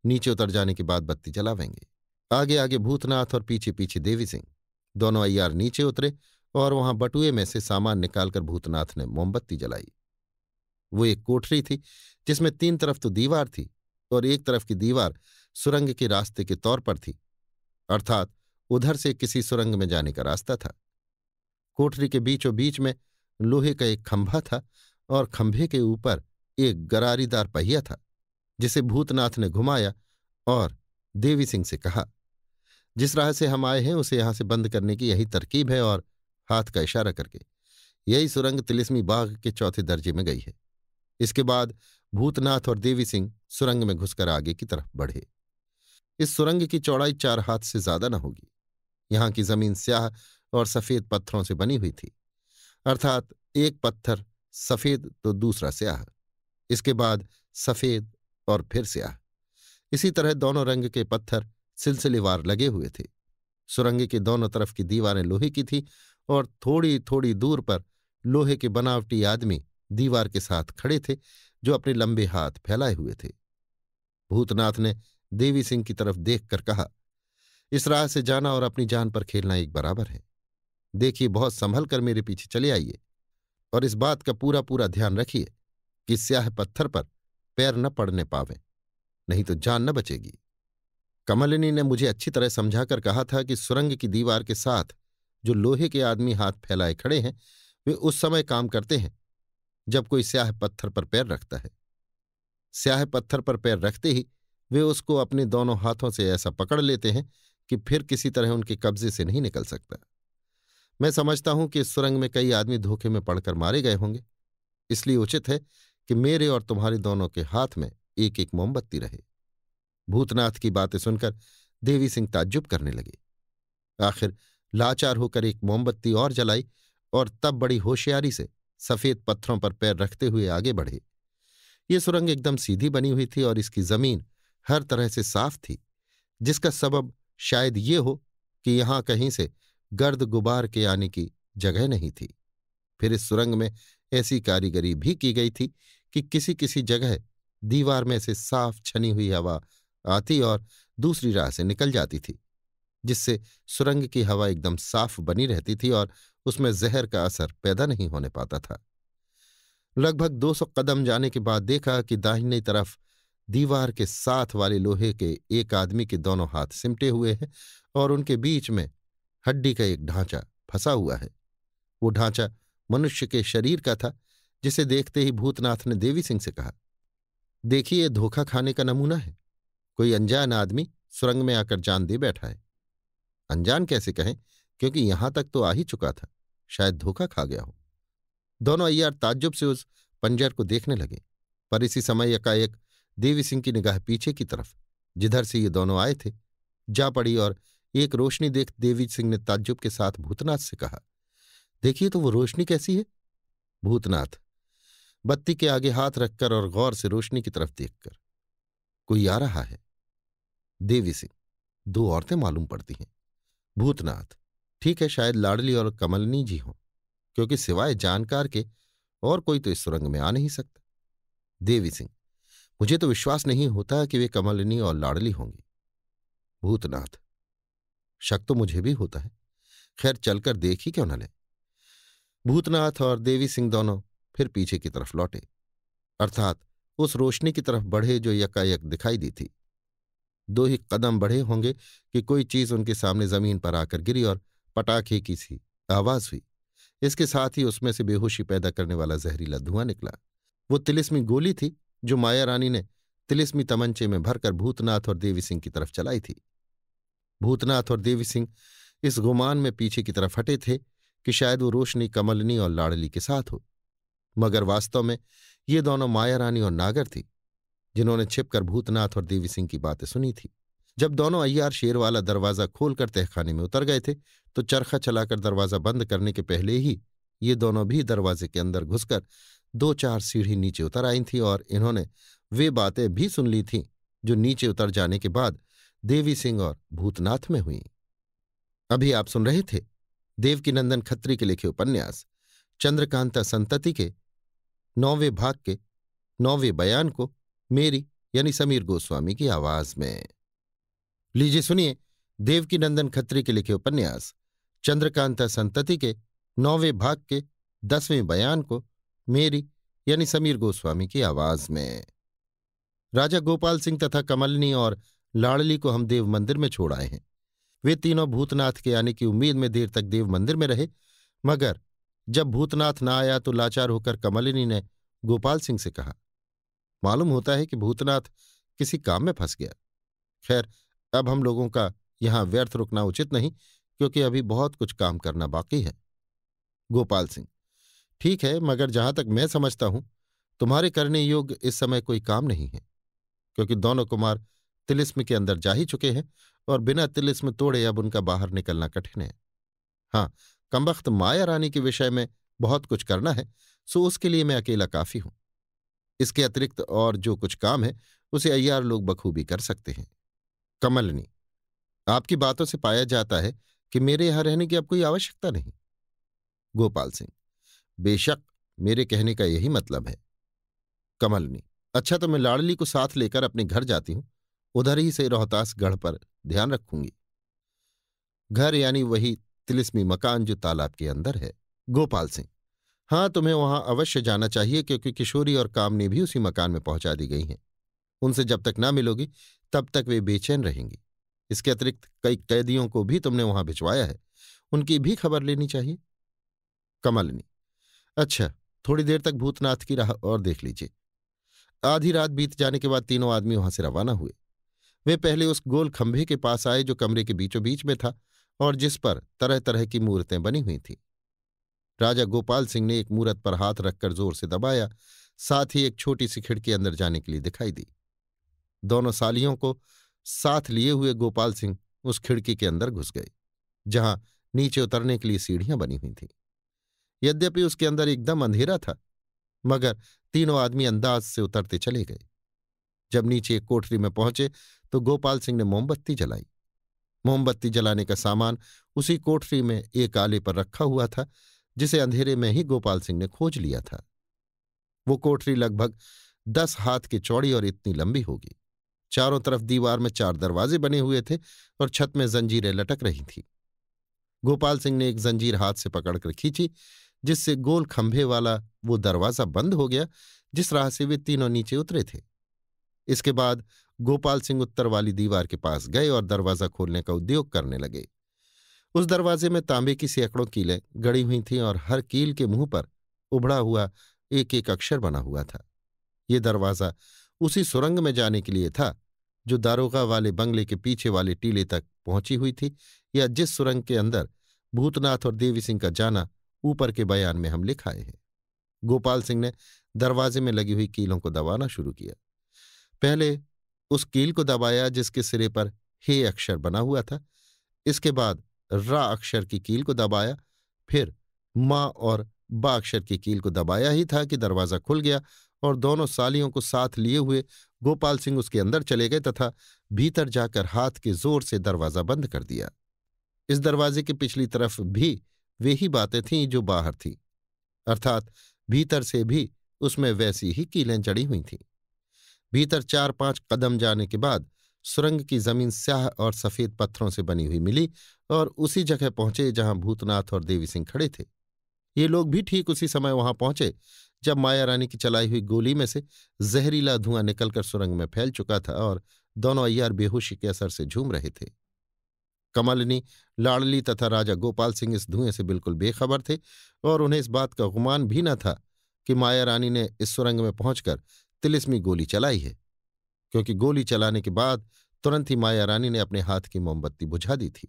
नीचे उतर जाने के बाद बत्ती जलावेंगे आगे आगे भूतनाथ और पीछे पीछे देवी सिंह दोनों अयार नीचे उतरे और वहां बटुए में से सामान निकालकर भूतनाथ ने मोमबत्ती जलाई वो एक कोठरी थी जिसमें तीन तरफ तो दीवार थी और एक तरफ की दीवार सुरंग के रास्ते के तौर पर थी अर्थात उधर से किसी सुरंग में जाने का रास्ता था कोठरी के बीचों बीच में लोहे का एक खंभा था और खंभे के ऊपर एक गरारीदार पहिया था जिसे भूतनाथ ने घुमाया और देवी सिंह से कहा जिस राह से हम आए हैं उसे यहां से बंद करने की यही तरकीब है और हाथ का इशारा करके यही सुरंग तिलिस्मी बाघ के चौथे दर्जे में गई है इसके बाद भूतनाथ और देवी सिंह सुरंग में घुसकर आगे की तरफ बढ़े इस सुरंग की चौड़ाई चार हाथ से ज्यादा न होगी यहाँ की जमीन स्याह और सफेद पत्थरों से बनी हुई थी अर्थात एक पत्थर सफेद तो दूसरा स्याह इसके बाद सफेद और फिर स्याह इसी तरह दोनों रंग के पत्थर सिलसिलेवार लगे हुए थे सुरंग के दोनों तरफ की दीवारें लोहे की थी और थोड़ी थोड़ी दूर पर लोहे के बनावटी आदमी दीवार के साथ खड़े थे जो अपने लंबे हाथ फैलाए हुए थे भूतनाथ ने देवी सिंह की तरफ देखकर कहा इस राह से जाना और अपनी जान पर खेलना एक बराबर है देखिए बहुत संभल कर मेरे पीछे चले आइए और इस बात का पूरा पूरा ध्यान रखिए कि स्याह पत्थर पर पैर न पड़ने पावे नहीं तो जान न बचेगी कमलिनी ने मुझे अच्छी तरह समझाकर कहा था कि सुरंग की दीवार के साथ जो लोहे के आदमी हाथ फैलाए खड़े हैं वे उस समय काम करते हैं जब कोई स्याह पत्थर पर पैर रखता है स्याह पत्थर पर पैर रखते ही वे उसको अपने दोनों हाथों से ऐसा पकड़ लेते हैं कि फिर किसी तरह उनके कब्जे से नहीं निकल सकता मैं समझता हूं कि इस सुरंग में कई आदमी धोखे में पड़कर मारे गए होंगे इसलिए उचित है कि मेरे और तुम्हारे दोनों के हाथ में एक एक मोमबत्ती रहे भूतनाथ की बातें सुनकर देवी सिंह ताज्जुब करने लगे आखिर लाचार होकर एक मोमबत्ती और जलाई और तब बड़ी होशियारी से सफेद पत्थरों पर पैर रखते हुए आगे बढ़े ये सुरंग एकदम सीधी बनी हुई थी और इसकी जमीन हर तरह से साफ थी जिसका सबब शायद ये हो कि यहां कहीं से गर्द गुबार के आने की जगह नहीं थी फिर इस सुरंग में ऐसी कारीगरी भी की गई थी कि किसी किसी जगह दीवार में से साफ छनी हुई हवा आती और दूसरी राह से निकल जाती थी जिससे सुरंग की हवा एकदम साफ बनी रहती थी और उसमें जहर का असर पैदा नहीं होने पाता था लगभग दो सौ कदम जाने के बाद देखा कि दाहिनी तरफ दीवार के साथ वाले लोहे के एक आदमी के दोनों हाथ सिमटे हुए हैं और उनके बीच में हड्डी का एक ढांचा फंसा हुआ है वो ढांचा मनुष्य के शरीर का था जिसे देखते ही भूतनाथ ने देवी सिंह से कहा देखिए धोखा खाने का नमूना है कोई अनजान आदमी सुरंग में आकर जान दे बैठा है अनजान कैसे कहें क्योंकि यहां तक तो आ ही चुका था शायद धोखा खा गया हो दोनों अय्यार ताज्जुब से उस पंजर को देखने लगे पर इसी समय एकाएक देवी सिंह की निगाह पीछे की तरफ जिधर से ये दोनों आए थे जा पड़ी और एक रोशनी देख देवी सिंह ने ताज्जुब के साथ भूतनाथ से कहा देखिए तो वो रोशनी कैसी है भूतनाथ बत्ती के आगे हाथ रखकर और गौर से रोशनी की तरफ देखकर कोई आ रहा है देवी सिंह दो औरतें मालूम पड़ती हैं भूतनाथ ठीक है शायद लाडली और कमलनी जी हों क्योंकि सिवाय जानकार के और कोई तो इस सुरंग में आ नहीं सकता देवी सिंह मुझे तो विश्वास नहीं होता कि वे कमलनी और लाडली होंगी भूतनाथ शक तो मुझे भी होता है खैर चलकर देख ही क्यों न ले भूतनाथ और देवी सिंह दोनों फिर पीछे की तरफ लौटे अर्थात उस रोशनी की तरफ बढ़े जो यकायक दिखाई दी थी दो ही कदम बढ़े होंगे कि कोई चीज उनके सामने जमीन पर आकर गिरी और पटाखे की सी आवाज हुई इसके साथ ही उसमें से बेहोशी पैदा करने वाला जहरीला धुआं निकला वो तिलिस्मी गोली थी जो माया रानी ने तिलिस्मी तमंचे में भरकर भूतनाथ और देवी सिंह की तरफ चलाई थी भूतनाथ और देवी सिंह इस गुमान में पीछे की तरफ हटे थे कि शायद वो रोशनी कमलनी और लाड़ली के साथ हो मगर वास्तव में ये दोनों माया रानी और नागर थी जिन्होंने छिपकर भूतनाथ और देवी सिंह की बातें सुनी थी जब दोनों अय्यार शेरवाला दरवाजा खोलकर तहखाने में उतर गए थे तो चरखा चलाकर दरवाजा बंद करने के पहले ही ये दोनों भी दरवाजे के अंदर घुसकर दो चार सीढ़ी नीचे उतर आई थीं और इन्होंने वे बातें भी सुन ली थीं जो नीचे उतर जाने के बाद देवी सिंह और भूतनाथ में हुई अभी आप सुन रहे थे देवकीनंदन खत्री के लिखे उपन्यास चंद्रकांता संतति के नौवे भाग के नौवे बयान को मेरी यानी समीर गोस्वामी की आवाज में लीजिए सुनिए नंदन खत्री के लिखे उपन्यास चंद्रकांता संतति के नौवें भाग के दसवें बयान को मेरी यानी समीर गोस्वामी की आवाज में राजा गोपाल सिंह तथा कमलनी और लाड़ली को हम देव मंदिर में छोड़ आए हैं वे तीनों भूतनाथ के आने की उम्मीद में देर तक देव मंदिर में रहे मगर जब भूतनाथ ना आया तो लाचार होकर कमलिनी ने गोपाल सिंह से कहा मालूम होता है कि भूतनाथ किसी काम में फंस गया खैर अब हम लोगों का यहां व्यर्थ रुकना उचित नहीं क्योंकि अभी बहुत कुछ काम करना बाकी है गोपाल सिंह ठीक है मगर जहां तक मैं समझता हूं तुम्हारे करने योग्य इस समय कोई काम नहीं है क्योंकि दोनों कुमार तिलिस्म के अंदर जा ही चुके हैं और बिना तिलिस्म तोड़े अब उनका बाहर निकलना कठिन है हाँ कमबख्त माया रानी के विषय में बहुत कुछ करना है सो उसके लिए मैं अकेला काफी हूं इसके अतिरिक्त और जो कुछ काम है उसे अय्यार लोग बखूबी कर सकते हैं कमलनी आपकी बातों से पाया जाता है कि मेरे यहां रहने की अब कोई आवश्यकता नहीं गोपाल सिंह बेशक मेरे कहने का यही मतलब है कमलनी अच्छा तो मैं लाड़ली को साथ लेकर अपने घर जाती हूं उधर ही से रोहतास गढ़ पर ध्यान रखूंगी घर यानी वही तिलिस्मी मकान जो तालाब के अंदर है गोपाल सिंह हाँ तुम्हें वहां अवश्य जाना चाहिए क्योंकि किशोरी और कामनी भी उसी मकान में पहुंचा दी गई हैं उनसे जब तक ना मिलोगी तब तक वे बेचैन रहेंगी इसके अतिरिक्त कई कैदियों को भी तुमने वहां भिजवाया है उनकी भी खबर लेनी चाहिए कमलनी अच्छा थोड़ी देर तक भूतनाथ की राह और देख लीजिए आधी रात बीत जाने के बाद तीनों आदमी वहां से रवाना हुए वे पहले उस गोल खंभे के पास आए जो कमरे के बीचों बीच में था और जिस पर तरह तरह की मूर्तें बनी हुई थीं राजा गोपाल सिंह ने एक मूरत पर हाथ रखकर जोर से दबाया साथ ही एक छोटी सी खिड़की अंदर जाने के लिए दिखाई दी दोनों सालियों को साथ लिए हुए गोपाल सिंह उस खिड़की के अंदर घुस गए जहां नीचे उतरने के लिए सीढ़ियां बनी हुई थीं यद्यपि उसके अंदर एकदम अंधेरा था मगर तीनों आदमी अंदाज से उतरते चले गए जब नीचे एक कोठरी में पहुंचे तो गोपाल सिंह ने मोमबत्ती जलाई मोमबत्ती जलाने का सामान उसी कोठरी में एक आले पर रखा हुआ था जिसे अंधेरे में ही गोपाल सिंह ने खोज लिया था वो कोठरी लगभग दस हाथ की चौड़ी और इतनी लंबी होगी चारों तरफ दीवार में चार दरवाजे बने हुए थे और छत में जंजीरें लटक रही थीं गोपाल सिंह ने एक जंजीर हाथ से पकड़कर खींची जिससे गोल खंभे वाला वो दरवाजा बंद हो गया जिस राह से वे तीनों नीचे उतरे थे इसके बाद गोपाल सिंह उत्तर वाली दीवार के पास गए और दरवाजा खोलने का उद्योग करने लगे उस दरवाजे में तांबे की सैकड़ों कीलें गड़ी हुई थीं और हर कील के मुंह पर उभड़ा हुआ एक एक अक्षर बना हुआ था ये दरवाज़ा उसी सुरंग में जाने के लिए था जो दारोगा वाले बंगले के पीछे वाले टीले तक पहुंची हुई थी या जिस सुरंग के अंदर भूतनाथ और देवी सिंह का जाना ऊपर के बयान में हम लिखाए हैं गोपाल सिंह ने दरवाजे में लगी हुई कीलों को दबाना शुरू किया पहले उस कील को दबाया जिसके सिरे पर हे अक्षर बना हुआ था इसके बाद रा अक्षर की कील को दबाया फिर माँ और बा अक्षर की कील को दबाया ही था कि दरवाज़ा खुल गया और दोनों सालियों को साथ लिए हुए गोपाल सिंह उसके अंदर चले गए तथा भीतर जाकर हाथ के जोर से दरवाज़ा बंद कर दिया इस दरवाजे की पिछली तरफ भी वे ही बातें थीं जो बाहर थीं अर्थात भीतर से भी उसमें वैसी ही कीलें जड़ी हुई थीं भीतर चार पांच कदम जाने के बाद सुरंग की जमीन स्याह और सफेद पत्थरों से बनी हुई मिली और उसी जगह पहुंचे जहां भूतनाथ और देवी सिंह खड़े थे ये लोग भी ठीक उसी समय वहां पहुंचे जब माया रानी की चलाई हुई गोली में से जहरीला धुआं निकलकर सुरंग में फैल चुका था और दोनों अय्यार बेहोशी के असर से झूम रहे थे कमलनी लाडली तथा राजा गोपाल सिंह इस धुएं से बिल्कुल बेखबर थे और उन्हें इस बात का गुमान भी न था कि माया रानी ने इस सुरंग में पहुंचकर तिलिस्मी गोली चलाई है क्योंकि गोली चलाने के बाद तुरंत ही माया रानी ने अपने हाथ की मोमबत्ती बुझा दी थी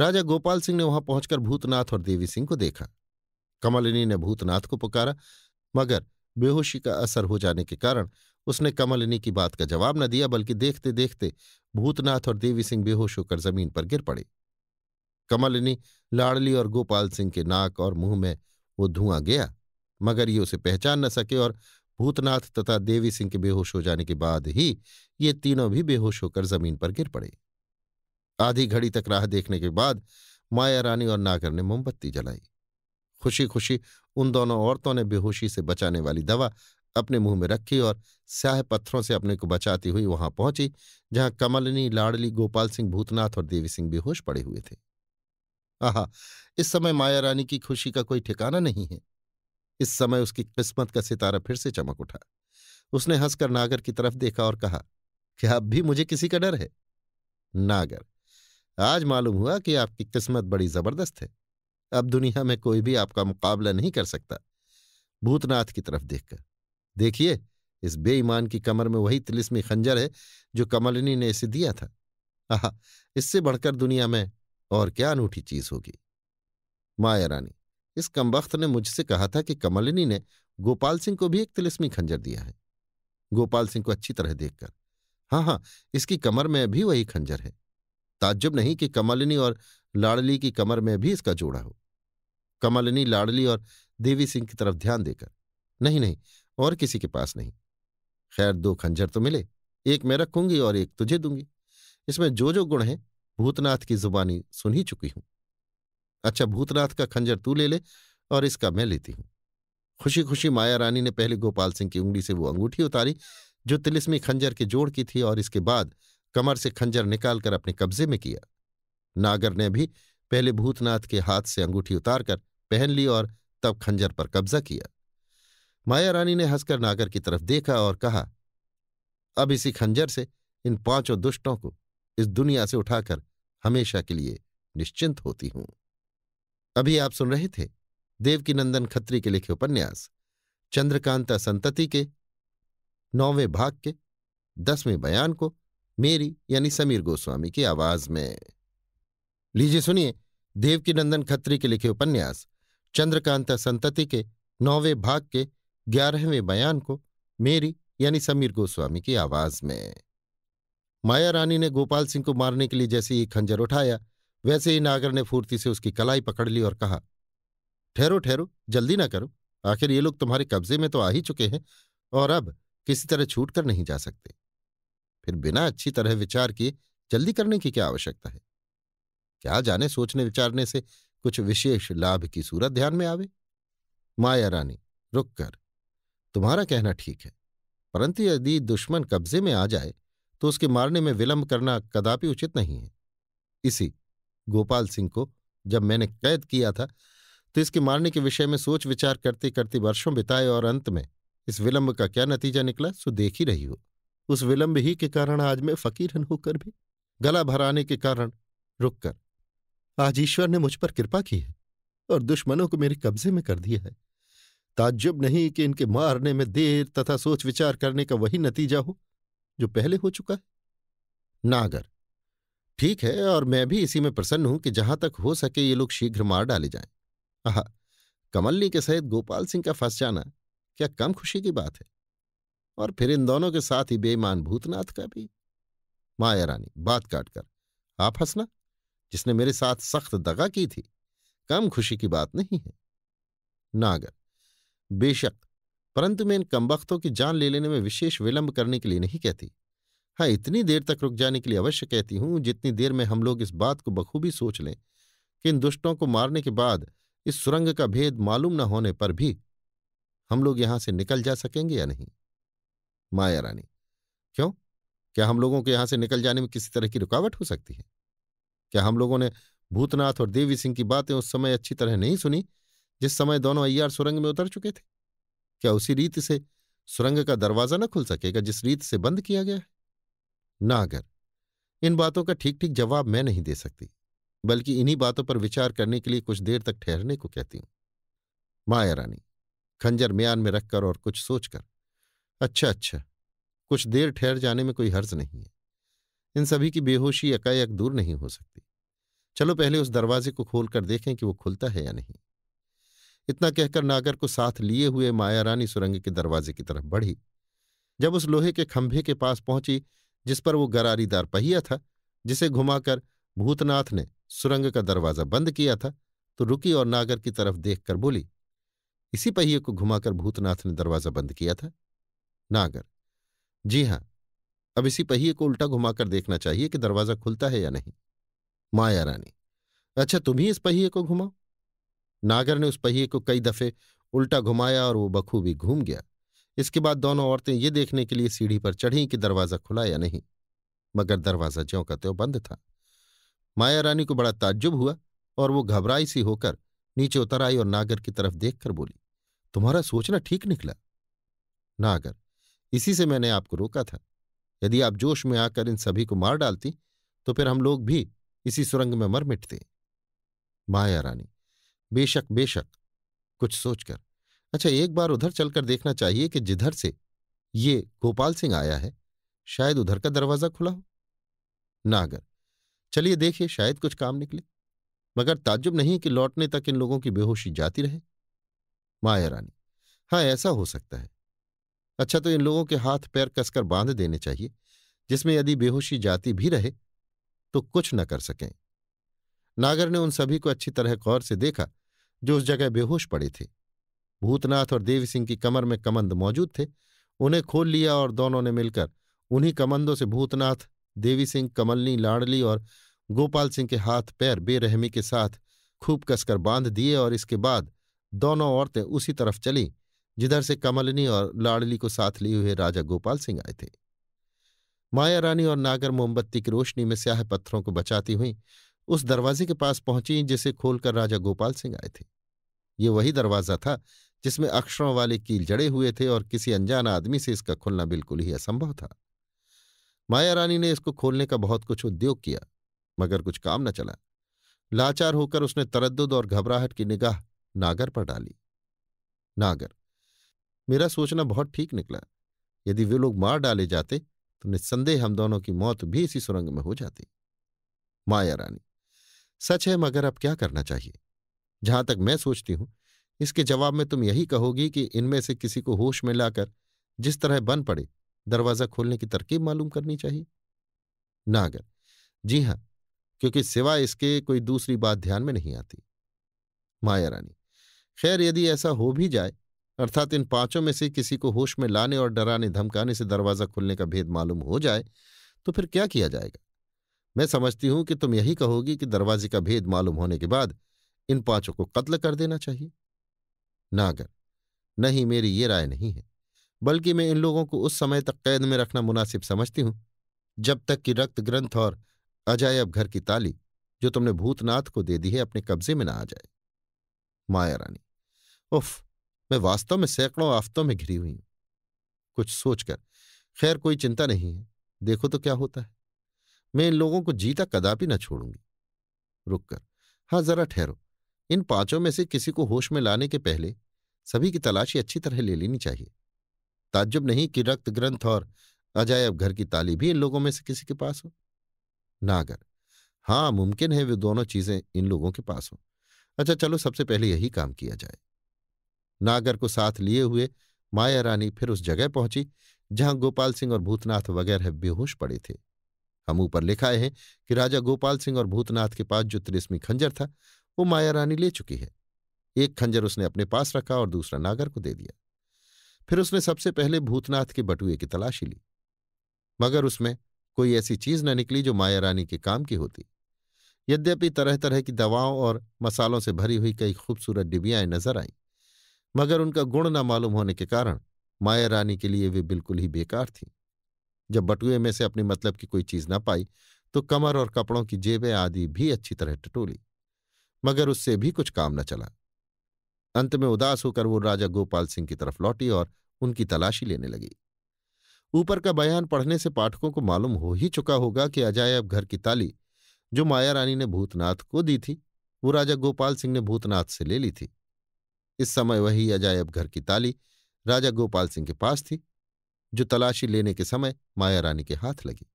राजा गोपाल सिंह ने वहां पहुंचकर भूतनाथ और देवी सिंह को देखा कमलिनी ने भूतनाथ को पुकारा मगर बेहोशी का असर हो जाने के कारण उसने कमलिनी की बात का जवाब न दिया बल्कि देखते देखते भूतनाथ और देवी सिंह बेहोश होकर जमीन पर गिर पड़े कमलिनी लाड़ली और गोपाल सिंह के नाक और मुंह में वो धुआं गया मगर ये उसे पहचान न सके और भूतनाथ तथा देवी सिंह के बेहोश हो जाने के बाद ही ये तीनों भी बेहोश होकर जमीन पर गिर पड़े आधी घड़ी तक राह देखने के बाद माया रानी और नागर ने मोमबत्ती जलाई खुशी खुशी उन दोनों औरतों ने बेहोशी से बचाने वाली दवा अपने मुंह में रखी और स्याह पत्थरों से अपने को बचाती हुई वहां पहुंची जहां कमलनी लाडली गोपाल सिंह भूतनाथ और देवी सिंह बेहोश पड़े हुए थे आहा इस समय माया रानी की खुशी का कोई ठिकाना नहीं है इस समय उसकी किस्मत का सितारा फिर से चमक उठा उसने हंसकर नागर की तरफ देखा और कहा क्या अब भी मुझे किसी का डर है नागर आज मालूम हुआ कि आपकी किस्मत बड़ी जबरदस्त है अब दुनिया में कोई भी आपका मुकाबला नहीं कर सकता भूतनाथ की तरफ देखकर देखिए इस बेईमान की कमर में वही तिलिस्मी खंजर है जो कमलिनी ने इसे दिया था आह इससे बढ़कर दुनिया में और क्या अनूठी चीज होगी माया रानी इस कमबख्त ने मुझसे कहा था कि कमलिनी ने गोपाल सिंह को भी एक तिलिस्मी खंजर दिया है गोपाल सिंह को अच्छी तरह देखकर हाँ हाँ इसकी कमर में भी वही खंजर है ताज्जुब नहीं कि कमलिनी और लाड़ली की कमर में भी इसका जोड़ा हो कमलिनी लाड़ली और देवी सिंह की तरफ ध्यान देकर नहीं नहीं और किसी के पास नहीं खैर दो खंजर तो मिले एक मैं रखूंगी और एक तुझे दूंगी इसमें जो जो गुण है भूतनाथ की जुबानी सुन ही चुकी हूं अच्छा भूतनाथ का खंजर तू ले ले और इसका मैं लेती हूं खुशी खुशी माया रानी ने पहले गोपाल सिंह की उंगली से वो अंगूठी उतारी जो तिलिस्मी खंजर के जोड़ की थी और इसके बाद कमर से खंजर निकालकर अपने कब्जे में किया नागर ने भी पहले भूतनाथ के हाथ से अंगूठी उतारकर पहन ली और तब खंजर पर कब्जा किया माया रानी ने हंसकर नागर की तरफ देखा और कहा अब इसी खंजर से इन पांचों दुष्टों को इस दुनिया से उठाकर हमेशा के लिए निश्चिंत होती हूं अभी आप सुन रहे थे देवकीनंदन खत्री के लिखे उपन्यास चंद्रकांता संतति के नौवें भाग के दसवें बयान को मेरी यानी समीर गोस्वामी की आवाज में लीजिए सुनिए देवकीनंदन खत्री के लिखे उपन्यास चंद्रकांता संतति के नौवें भाग के ग्यारहवें बयान को मेरी यानी समीर गोस्वामी की आवाज में माया रानी ने गोपाल सिंह को मारने के लिए जैसे ही खंजर उठाया वैसे ही नागर ने फूर्ति से उसकी कलाई पकड़ ली और कहा ठहरो ठहरो जल्दी ना करो आखिर ये लोग तुम्हारे कब्जे में तो आ ही चुके हैं और अब किसी तरह छूट कर नहीं जा सकते फिर बिना अच्छी तरह विचार किए जल्दी करने की क्या आवश्यकता है क्या जाने सोचने विचारने से कुछ विशेष लाभ की सूरत ध्यान में आवे माया रानी रुक कर तुम्हारा कहना ठीक है परंतु यदि दुश्मन कब्जे में आ जाए तो उसके मारने में विलंब करना कदापि उचित नहीं है इसी गोपाल सिंह को जब मैंने कैद किया था तो इसके मारने के विषय में सोच विचार करते करते वर्षों बिताए और अंत में इस विलंब का क्या नतीजा निकला सो देख ही रही हो उस विलंब ही के कारण आज मैं फकीरन होकर भी गला भराने के कारण रुक कर आज ईश्वर ने मुझ पर कृपा की है और दुश्मनों को मेरे कब्जे में कर दिया है ताज्जुब नहीं कि इनके मारने में देर तथा सोच विचार करने का वही नतीजा हो जो पहले हो चुका है नागर ठीक है और मैं भी इसी में प्रसन्न हूं कि जहां तक हो सके ये लोग शीघ्र मार डाले जाएं आह कमलनी के सहित गोपाल सिंह का फंस जाना क्या कम खुशी की बात है और फिर इन दोनों के साथ ही बेईमान भूतनाथ का भी माया रानी बात काटकर आप हंसना जिसने मेरे साथ सख्त दगा की थी कम खुशी की बात नहीं है नागर बेशक परंतु मैं इन कमबख्तों की जान ले लेने में विशेष विलंब करने के लिए नहीं कहती हाँ इतनी देर तक रुक जाने के लिए अवश्य कहती हूं जितनी देर में हम लोग इस बात को बखूबी सोच लें कि इन दुष्टों को मारने के बाद इस सुरंग का भेद मालूम न होने पर भी हम लोग यहां से निकल जा सकेंगे या नहीं माया रानी क्यों क्या हम लोगों को यहां से निकल जाने में किसी तरह की रुकावट हो सकती है क्या हम लोगों ने भूतनाथ और देवी सिंह की बातें उस समय अच्छी तरह नहीं सुनी जिस समय दोनों अय्यार सुरंग में उतर चुके थे क्या उसी रीत से सुरंग का दरवाजा न खुल सकेगा जिस रीत से बंद किया गया है नागर इन बातों का ठीक ठीक जवाब मैं नहीं दे सकती बल्कि इन्हीं बातों पर विचार करने के लिए कुछ देर तक ठहरने को कहती हूं माया रानी खंजर म्यान में रखकर और कुछ सोचकर अच्छा अच्छा कुछ देर ठहर जाने में कोई हर्ज नहीं है इन सभी की बेहोशी एकाएक दूर नहीं हो सकती चलो पहले उस दरवाजे को खोलकर देखें कि वो खुलता है या नहीं इतना कहकर नागर को साथ लिए हुए माया रानी सुरंग के दरवाजे की तरफ बढ़ी जब उस लोहे के खंभे के पास पहुंची जिस पर वो गरारीदार पहिया था जिसे घुमाकर भूतनाथ ने सुरंग का दरवाजा बंद किया था तो रुकी और नागर की तरफ देखकर बोली इसी पहिए को घुमाकर भूतनाथ ने दरवाजा बंद किया था नागर जी हां अब इसी पहिए को उल्टा घुमाकर देखना चाहिए कि दरवाजा खुलता है या नहीं माया रानी अच्छा तुम ही इस पहिए को घुमाओ नागर ने उस पहिए को कई दफे उल्टा घुमाया और वो बखूबी घूम गया इसके बाद दोनों औरतें ये देखने के लिए सीढ़ी पर चढ़ीं कि दरवाज़ा खुला या नहीं मगर दरवाज़ा ज्यों का त्यों बंद था माया रानी को बड़ा ताज्जुब हुआ और वो घबराई सी होकर नीचे उतर आई और नागर की तरफ देखकर बोली तुम्हारा सोचना ठीक निकला नागर इसी से मैंने आपको रोका था यदि आप जोश में आकर इन सभी को मार डालती तो फिर हम लोग भी इसी सुरंग में मर मिटते माया रानी बेशक बेशक कुछ सोचकर अच्छा एक बार उधर चलकर देखना चाहिए कि जिधर से ये गोपाल सिंह आया है शायद उधर का दरवाजा खुला हो नागर चलिए देखिए शायद कुछ काम निकले मगर ताज्जुब नहीं कि लौटने तक इन लोगों की बेहोशी जाती रहे माया रानी हाँ ऐसा हो सकता है अच्छा तो इन लोगों के हाथ पैर कसकर बांध देने चाहिए जिसमें यदि बेहोशी जाती भी रहे तो कुछ न कर सकें नागर ने उन सभी को अच्छी तरह गौर से देखा जो उस जगह बेहोश पड़े थे भूतनाथ और देवी सिंह की कमर में कमंद मौजूद थे उन्हें खोल लिया और दोनों ने मिलकर उन्हीं कमंदों से भूतनाथ देवी सिंह कमलनी लाडली और गोपाल सिंह के हाथ पैर बेरहमी के साथ खूब कसकर बांध दिए और इसके बाद दोनों औरतें उसी तरफ चलीं जिधर से कमलनी और लाडली को साथ लिए हुए राजा गोपाल सिंह आए थे माया रानी और नागर मोमबत्ती की रोशनी में स्याह पत्थरों को बचाती हुई उस दरवाजे के पास पहुंची जिसे खोलकर राजा गोपाल सिंह आए थे ये वही दरवाजा था जिसमें अक्षरों वाले कील जड़े हुए थे और किसी अनजान आदमी से इसका खुलना बिल्कुल ही असंभव था माया रानी ने इसको खोलने का बहुत कुछ उद्योग किया मगर कुछ काम न चला लाचार होकर उसने तरद्दुद और घबराहट की निगाह नागर पर डाली नागर मेरा सोचना बहुत ठीक निकला यदि वे लोग मार डाले जाते तो निस्संदेह हम दोनों की मौत भी इसी सुरंग में हो जाती माया रानी सच है मगर अब क्या करना चाहिए जहां तक मैं सोचती हूं इसके जवाब में तुम यही कहोगी कि इनमें से किसी को होश में लाकर जिस तरह बन पड़े दरवाजा खोलने की तरकीब मालूम करनी चाहिए नागर जी हां क्योंकि सिवाय इसके कोई दूसरी बात ध्यान में नहीं आती माया रानी खैर यदि ऐसा हो भी जाए अर्थात इन पांचों में से किसी को होश में लाने और डराने धमकाने से दरवाजा खुलने का भेद मालूम हो जाए तो फिर क्या किया जाएगा मैं समझती हूं कि तुम यही कहोगी कि दरवाजे का भेद मालूम होने के बाद इन पांचों को कत्ल कर देना चाहिए नागर नहीं मेरी ये राय नहीं है बल्कि मैं इन लोगों को उस समय तक कैद में रखना मुनासिब समझती हूं जब तक कि रक्त ग्रंथ और अजायब घर की ताली जो तुमने भूतनाथ को दे दी है अपने कब्जे में ना आ जाए माया रानी उफ मैं वास्तव में सैकड़ों आफतों में घिरी हुई हूं कुछ सोचकर खैर कोई चिंता नहीं है देखो तो क्या होता है मैं इन लोगों को जीता कदापि ना छोड़ूंगी रुककर हाँ जरा ठहरो इन पांचों में से किसी को होश में लाने के पहले सभी की तलाशी अच्छी तरह ले लेनी चाहिए ताज्जुब नहीं कि रक्त ग्रंथ और अजायब घर की ताली भी इन लोगों में से किसी के पास हो नागर हाँ मुमकिन है वे दोनों चीजें इन लोगों के पास हो अच्छा चलो सबसे पहले यही काम किया जाए नागर को साथ लिए हुए माया रानी फिर उस जगह पहुंची जहां गोपाल सिंह और भूतनाथ वगैरह बेहोश पड़े थे हम ऊपर लिखाए हैं कि राजा गोपाल सिंह और भूतनाथ के पास जो त्रिस्मी खंजर था वो माया रानी ले चुकी है एक खंजर उसने अपने पास रखा और दूसरा नागर को दे दिया फिर उसने सबसे पहले भूतनाथ के बटुए की तलाशी ली मगर उसमें कोई ऐसी चीज न निकली जो माया रानी के काम की होती यद्यपि तरह तरह की दवाओं और मसालों से भरी हुई कई खूबसूरत डिबियाएं नजर आईं मगर उनका गुण न मालूम होने के कारण माया रानी के लिए वे बिल्कुल ही बेकार थीं जब बटुए में से अपने मतलब की कोई चीज न पाई तो कमर और कपड़ों की जेबें आदि भी अच्छी तरह टटोली मगर उससे भी कुछ काम न चला अंत में उदास होकर वो राजा गोपाल सिंह की तरफ लौटी और उनकी तलाशी लेने लगी ऊपर का बयान पढ़ने से पाठकों को मालूम हो ही चुका होगा कि अजायब घर की ताली जो माया रानी ने भूतनाथ को दी थी वो राजा गोपाल सिंह ने भूतनाथ से ले ली थी इस समय वही अजायब घर की ताली राजा गोपाल सिंह के पास थी जो तलाशी लेने के समय माया रानी के हाथ लगी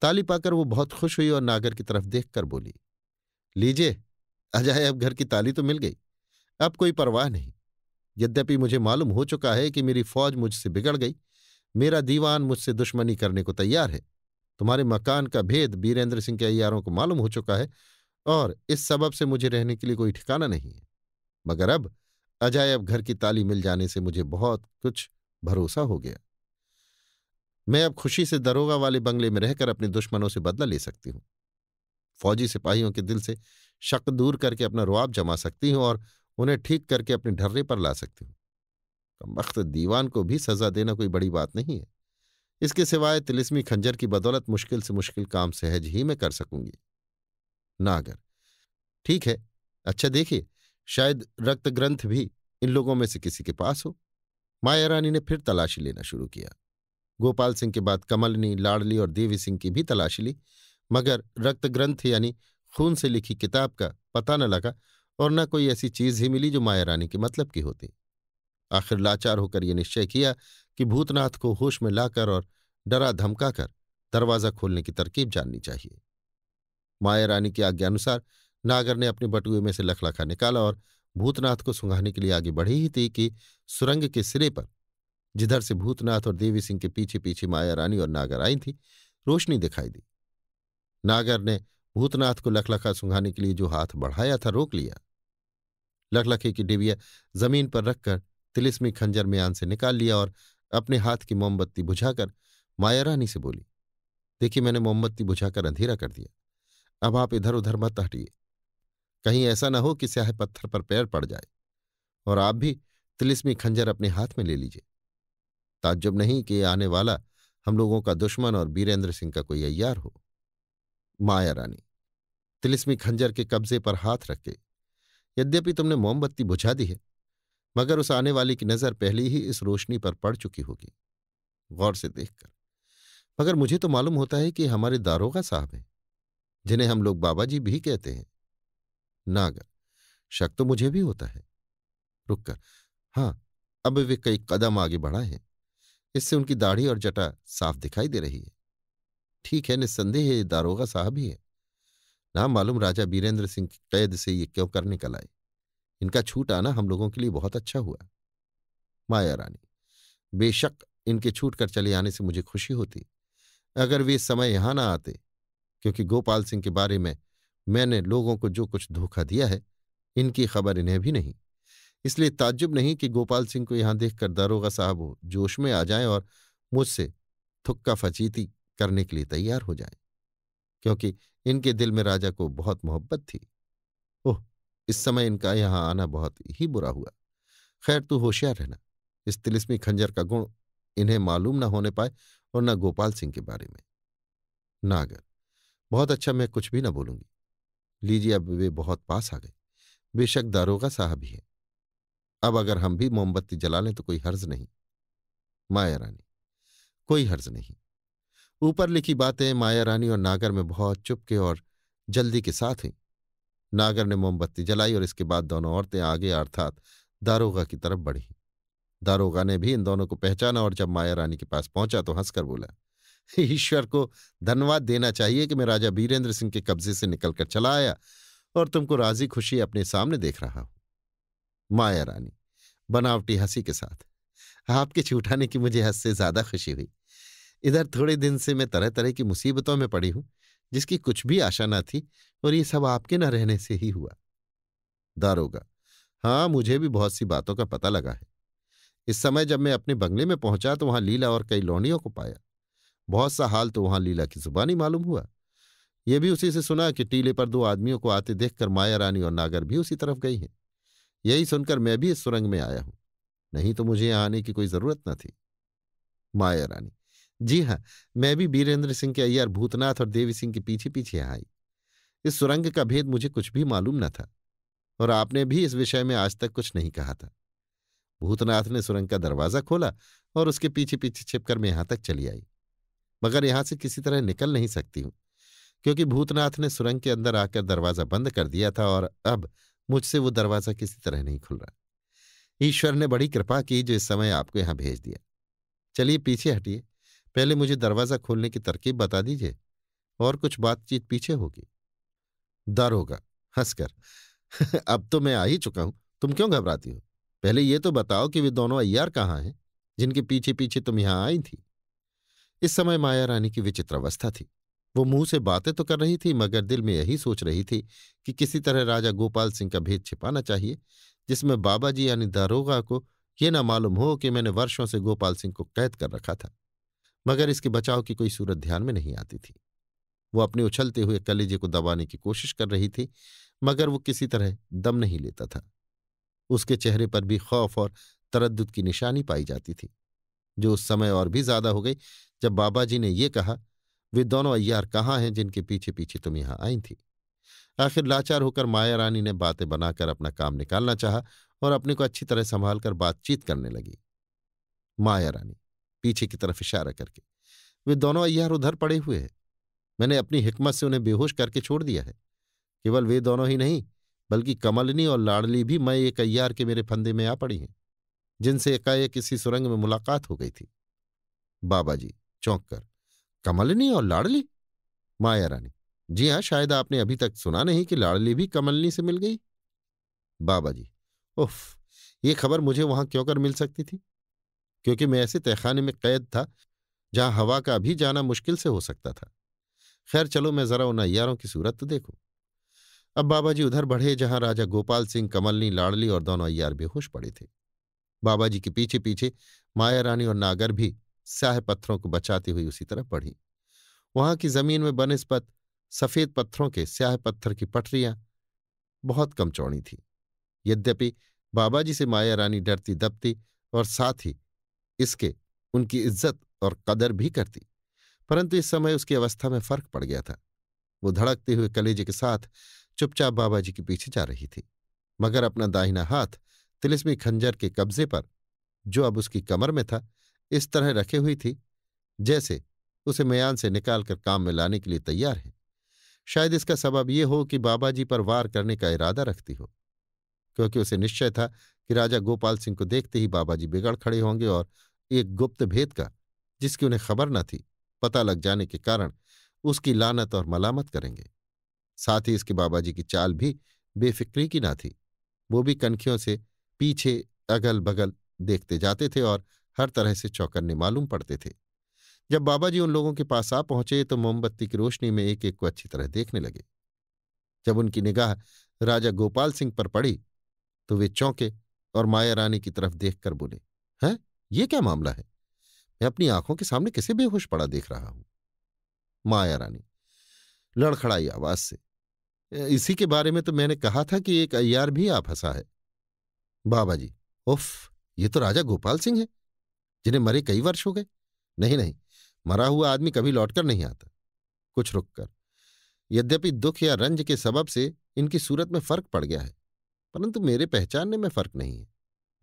ताली पाकर वो बहुत खुश हुई और नागर की तरफ देखकर बोली लीजिए अजाय अब घर की ताली तो मिल गई अब कोई परवाह नहीं यद्यपि मुझे मालूम हो चुका है कि मेरी फौज मुझसे बिगड़ गई मेरा दीवान मुझसे दुश्मनी करने को तैयार है तुम्हारे मकान का भेद बीरेंद्र सिंह के अयारों को मालूम हो चुका है और इस सबब से मुझे रहने के लिए कोई ठिकाना नहीं है मगर अब अब घर की ताली मिल जाने से मुझे बहुत कुछ भरोसा हो गया मैं अब खुशी से दरोगा वाले बंगले में रहकर अपने दुश्मनों से बदला ले सकती हूं फौजी सिपाहियों के दिल से शक दूर करके अपना रुआब जमा सकती हूं और उन्हें ठीक करके अपने ढर्रे पर ला सकती हूं वक्त दीवान को भी सजा देना कोई बड़ी बात नहीं है इसके सिवाय तिलिस्मी खंजर की बदौलत मुश्किल से मुश्किल काम सहज ही मैं कर सकूंगी नागर ठीक है अच्छा देखिए शायद रक्त ग्रंथ भी इन लोगों में से किसी के पास हो माया रानी ने फिर तलाशी लेना शुरू किया गोपाल सिंह के बाद कमलनी लाडली और देवी सिंह की भी तलाशी ली मगर रक्त ग्रंथ यानी खून से लिखी किताब का पता न लगा और न कोई ऐसी चीज ही मिली जो माया रानी के मतलब की होती आखिर लाचार होकर यह निश्चय किया कि भूतनाथ को होश में लाकर और डरा धमका कर दरवाजा खोलने की तरकीब जाननी चाहिए माया रानी की आज्ञानुसार नागर ने अपने बटुए में से लखलखा निकाला और भूतनाथ को सुंघाने के लिए आगे बढ़ी ही थी कि सुरंग के सिरे पर जिधर से भूतनाथ और देवी सिंह के पीछे पीछे माया रानी और नागर आई थी रोशनी दिखाई दी नागर ने भूतनाथ को लखलखा सुंघाने के लिए जो हाथ बढ़ाया था रोक लिया लखलखे की डिबिया जमीन पर रखकर तिलिस्मी खंजर म्यान से निकाल लिया और अपने हाथ की मोमबत्ती बुझाकर माया रानी से बोली देखिए मैंने मोमबत्ती बुझाकर अंधेरा कर दिया अब आप इधर उधर मत हटिए कहीं ऐसा ना हो कि स्याह पत्थर पर पैर पड़ जाए और आप भी तिलिस्मी खंजर अपने हाथ में ले लीजिए ताज्जुब नहीं कि आने वाला हम लोगों का दुश्मन और बीरेंद्र सिंह का कोई अय्यार हो माया रानी तिलिस्मी खंजर के कब्जे पर हाथ रखे यद्यपि तुमने मोमबत्ती बुझा दी है मगर उस आने वाले की नज़र पहले ही इस रोशनी पर पड़ चुकी होगी गौर से देखकर मगर मुझे तो मालूम होता है कि हमारे दारोगा साहब हैं जिन्हें हम लोग बाबा जी भी कहते हैं नागर शक तो मुझे भी होता है रुककर हाँ अब वे कई कदम आगे बढ़ाए हैं इससे उनकी दाढ़ी और जटा साफ दिखाई दे रही है ठीक है निस्संदेह दारोगा साहब ही है नाम मालूम राजा बीरेंद्र सिंह की कैद से ये क्यों करने निकल आए इनका छूट आना हम लोगों के लिए बहुत अच्छा हुआ माया रानी बेशक इनके छूट कर चले आने से मुझे खुशी होती अगर वे समय यहां ना आते क्योंकि गोपाल सिंह के बारे में मैंने लोगों को जो कुछ धोखा दिया है इनकी खबर इन्हें भी नहीं इसलिए ताज्जुब नहीं कि गोपाल सिंह को यहां देखकर दारोगा साहब जोश में आ जाए और मुझसे थुक्का फचीती करने के लिए तैयार हो जाए क्योंकि इनके दिल में राजा को बहुत मोहब्बत थी ओह इस समय इनका यहां आना बहुत ही बुरा हुआ खैर तू होशियार रहना इस तिलिस्मी खंजर का गुण इन्हें मालूम ना होने पाए और न गोपाल सिंह के बारे में नागर बहुत अच्छा मैं कुछ भी ना बोलूंगी लीजिए अब वे बहुत पास आ गए बेशक दारोगा साहब ही है अब अगर हम भी मोमबत्ती जला लें तो कोई हर्ज नहीं माया रानी कोई हर्ज नहीं ऊपर लिखी बातें माया रानी और नागर में बहुत चुपके और जल्दी के साथ हुई नागर ने मोमबत्ती जलाई और इसके बाद दोनों औरतें आगे अर्थात दारोगा की तरफ बढ़ी दारोगा ने भी इन दोनों को पहचाना और जब माया रानी के पास पहुंचा तो हंसकर बोला ईश्वर को धन्यवाद देना चाहिए कि मैं राजा बीरेंद्र सिंह के कब्जे से निकलकर चला आया और तुमको राजी खुशी अपने सामने देख रहा हूं माया रानी बनावटी हंसी के साथ आपके छूटाने की मुझे हंस से ज्यादा खुशी हुई इधर थोड़े दिन से मैं तरह तरह की मुसीबतों में पड़ी हूं जिसकी कुछ भी आशा ना थी और ये सब आपके न रहने से ही हुआ दारोगा हाँ मुझे भी बहुत सी बातों का पता लगा है इस समय जब मैं अपने बंगले में पहुंचा तो वहां लीला और कई लौंडियों को पाया बहुत सा हाल तो वहां लीला की जुबानी मालूम हुआ यह भी उसी से सुना कि टीले पर दो आदमियों को आते देखकर माया रानी और नागर भी उसी तरफ गई हैं यही सुनकर मैं भी इस सुरंग में आया हूं नहीं तो मुझे यहां आने की कोई जरूरत न थी माया रानी जी हाँ मैं भी वीरेंद्र सिंह के अयर भूतनाथ और देवी सिंह के पीछे पीछे आई इस सुरंग का भेद मुझे कुछ भी मालूम न था और आपने भी इस विषय में आज तक कुछ नहीं कहा था भूतनाथ ने सुरंग का दरवाजा खोला और उसके पीछे पीछे छिपकर मैं यहां तक चली आई मगर यहां से किसी तरह निकल नहीं सकती हूं क्योंकि भूतनाथ ने सुरंग के अंदर आकर दरवाजा बंद कर दिया था और अब मुझसे वो दरवाजा किसी तरह नहीं खुल रहा ईश्वर ने बड़ी कृपा की जो इस समय आपको यहां भेज दिया चलिए पीछे हटिए पहले मुझे दरवाज़ा खोलने की तरकीब बता दीजिए और कुछ बातचीत पीछे होगी दारोगा हंसकर अब तो मैं आ ही चुका हूं तुम क्यों घबराती हो पहले ये तो बताओ कि वे दोनों अय्यार कहाँ हैं जिनके पीछे पीछे तुम यहां आई थी इस समय माया रानी की विचित्र अवस्था थी वो मुंह से बातें तो कर रही थी मगर दिल में यही सोच रही थी कि किसी तरह राजा गोपाल सिंह का भेद छिपाना चाहिए जिसमें बाबा जी यानी दारोगा को यह ना मालूम हो कि मैंने वर्षों से गोपाल सिंह को कैद कर रखा था मगर इसके बचाव की कोई सूरत ध्यान में नहीं आती थी वो अपने उछलते हुए कलेजे को दबाने की कोशिश कर रही थी मगर वो किसी तरह दम नहीं लेता था उसके चेहरे पर भी खौफ और तरद की निशानी पाई जाती थी जो उस समय और भी ज्यादा हो गई जब बाबा जी ने यह कहा वे दोनों अय्यार कहाँ हैं जिनके पीछे पीछे तुम यहां आई थी आखिर लाचार होकर माया रानी ने बातें बनाकर अपना काम निकालना चाहा और अपने को अच्छी तरह संभाल कर बातचीत करने लगी माया रानी पीछे की तरफ इशारा करके वे दोनों अय्यार उधर पड़े हुए हैं मैंने अपनी हिकमत से उन्हें बेहोश करके छोड़ दिया है केवल वे दोनों ही नहीं बल्कि कमलनी और लाडली भी मैं एक अय्यार के मेरे फंदे में आ पड़ी हैं जिनसे एकाएक किसी सुरंग में मुलाकात हो गई थी बाबा जी चौंक कर कमलनी और लाडली माया रानी जी हाँ शायद आपने अभी तक सुना नहीं कि लाडली भी कमलनी से मिल गई बाबा जी उफ ये खबर मुझे वहां क्यों कर मिल सकती थी क्योंकि मैं ऐसे तहखाने में कैद था जहां हवा का भी जाना मुश्किल से हो सकता था खैर चलो मैं जरा उन अयारों की सूरत तो देखूं अब बाबा जी उधर बढ़े जहां राजा गोपाल सिंह कमलनी लाडली और दोनों अयार बेहोश पड़े थे बाबा जी के पीछे पीछे माया रानी और नागर भी स्याह पत्थरों को बचाती हुई उसी तरफ बढ़ी वहां की जमीन में बनस्पत सफेद पत्थरों के स्याह पत्थर की पटरियां बहुत कम चौड़ी थी यद्यपि बाबा जी से माया रानी डरती दबती और साथ ही इसके उनकी इज्जत और कदर भी करती परंतु इस समय उसकी अवस्था में फर्क पड़ गया था वो धड़कते हुए कलेजे के साथ चुपचाप बाबा जी के पीछे जा रही थी मगर अपना दाहिना हाथ तिलिस्मी खंजर के कब्जे पर जो अब उसकी कमर में था इस तरह रखे हुई थी जैसे उसे मयान से निकालकर काम में लाने के लिए तैयार है शायद इसका सबब यह हो कि बाबा जी पर वार करने का इरादा रखती हो क्योंकि उसे निश्चय था कि राजा गोपाल सिंह को देखते ही बाबा जी बिगड़ खड़े होंगे और एक गुप्त भेद का जिसकी उन्हें खबर न थी पता लग जाने के कारण उसकी लानत और मलामत करेंगे साथ ही इसके बाबाजी की चाल भी बेफिक्री की ना थी वो भी कनखियों से पीछे अगल बगल देखते जाते थे और हर तरह से चौकन्ने मालूम पड़ते थे जब बाबा जी उन लोगों के पास आ पहुंचे तो मोमबत्ती की रोशनी में एक एक को अच्छी तरह देखने लगे जब उनकी निगाह राजा गोपाल सिंह पर पड़ी तो वे चौंके और माया रानी की तरफ देखकर बोले हैं ये क्या मामला है मैं अपनी आंखों के सामने किसे बेहोश पड़ा देख रहा हूं माया रानी लड़खड़ाई आवाज से इसी के बारे में तो मैंने कहा था कि एक अयार भी आ फंसा है बाबा जी उफ ये तो राजा गोपाल सिंह है जिन्हें मरे कई वर्ष हो गए नहीं नहीं मरा हुआ आदमी कभी लौटकर नहीं आता कुछ रुक कर यद्यपि दुख या रंज के सबब से इनकी सूरत में फर्क पड़ गया है परंतु मेरे पहचानने में फर्क नहीं है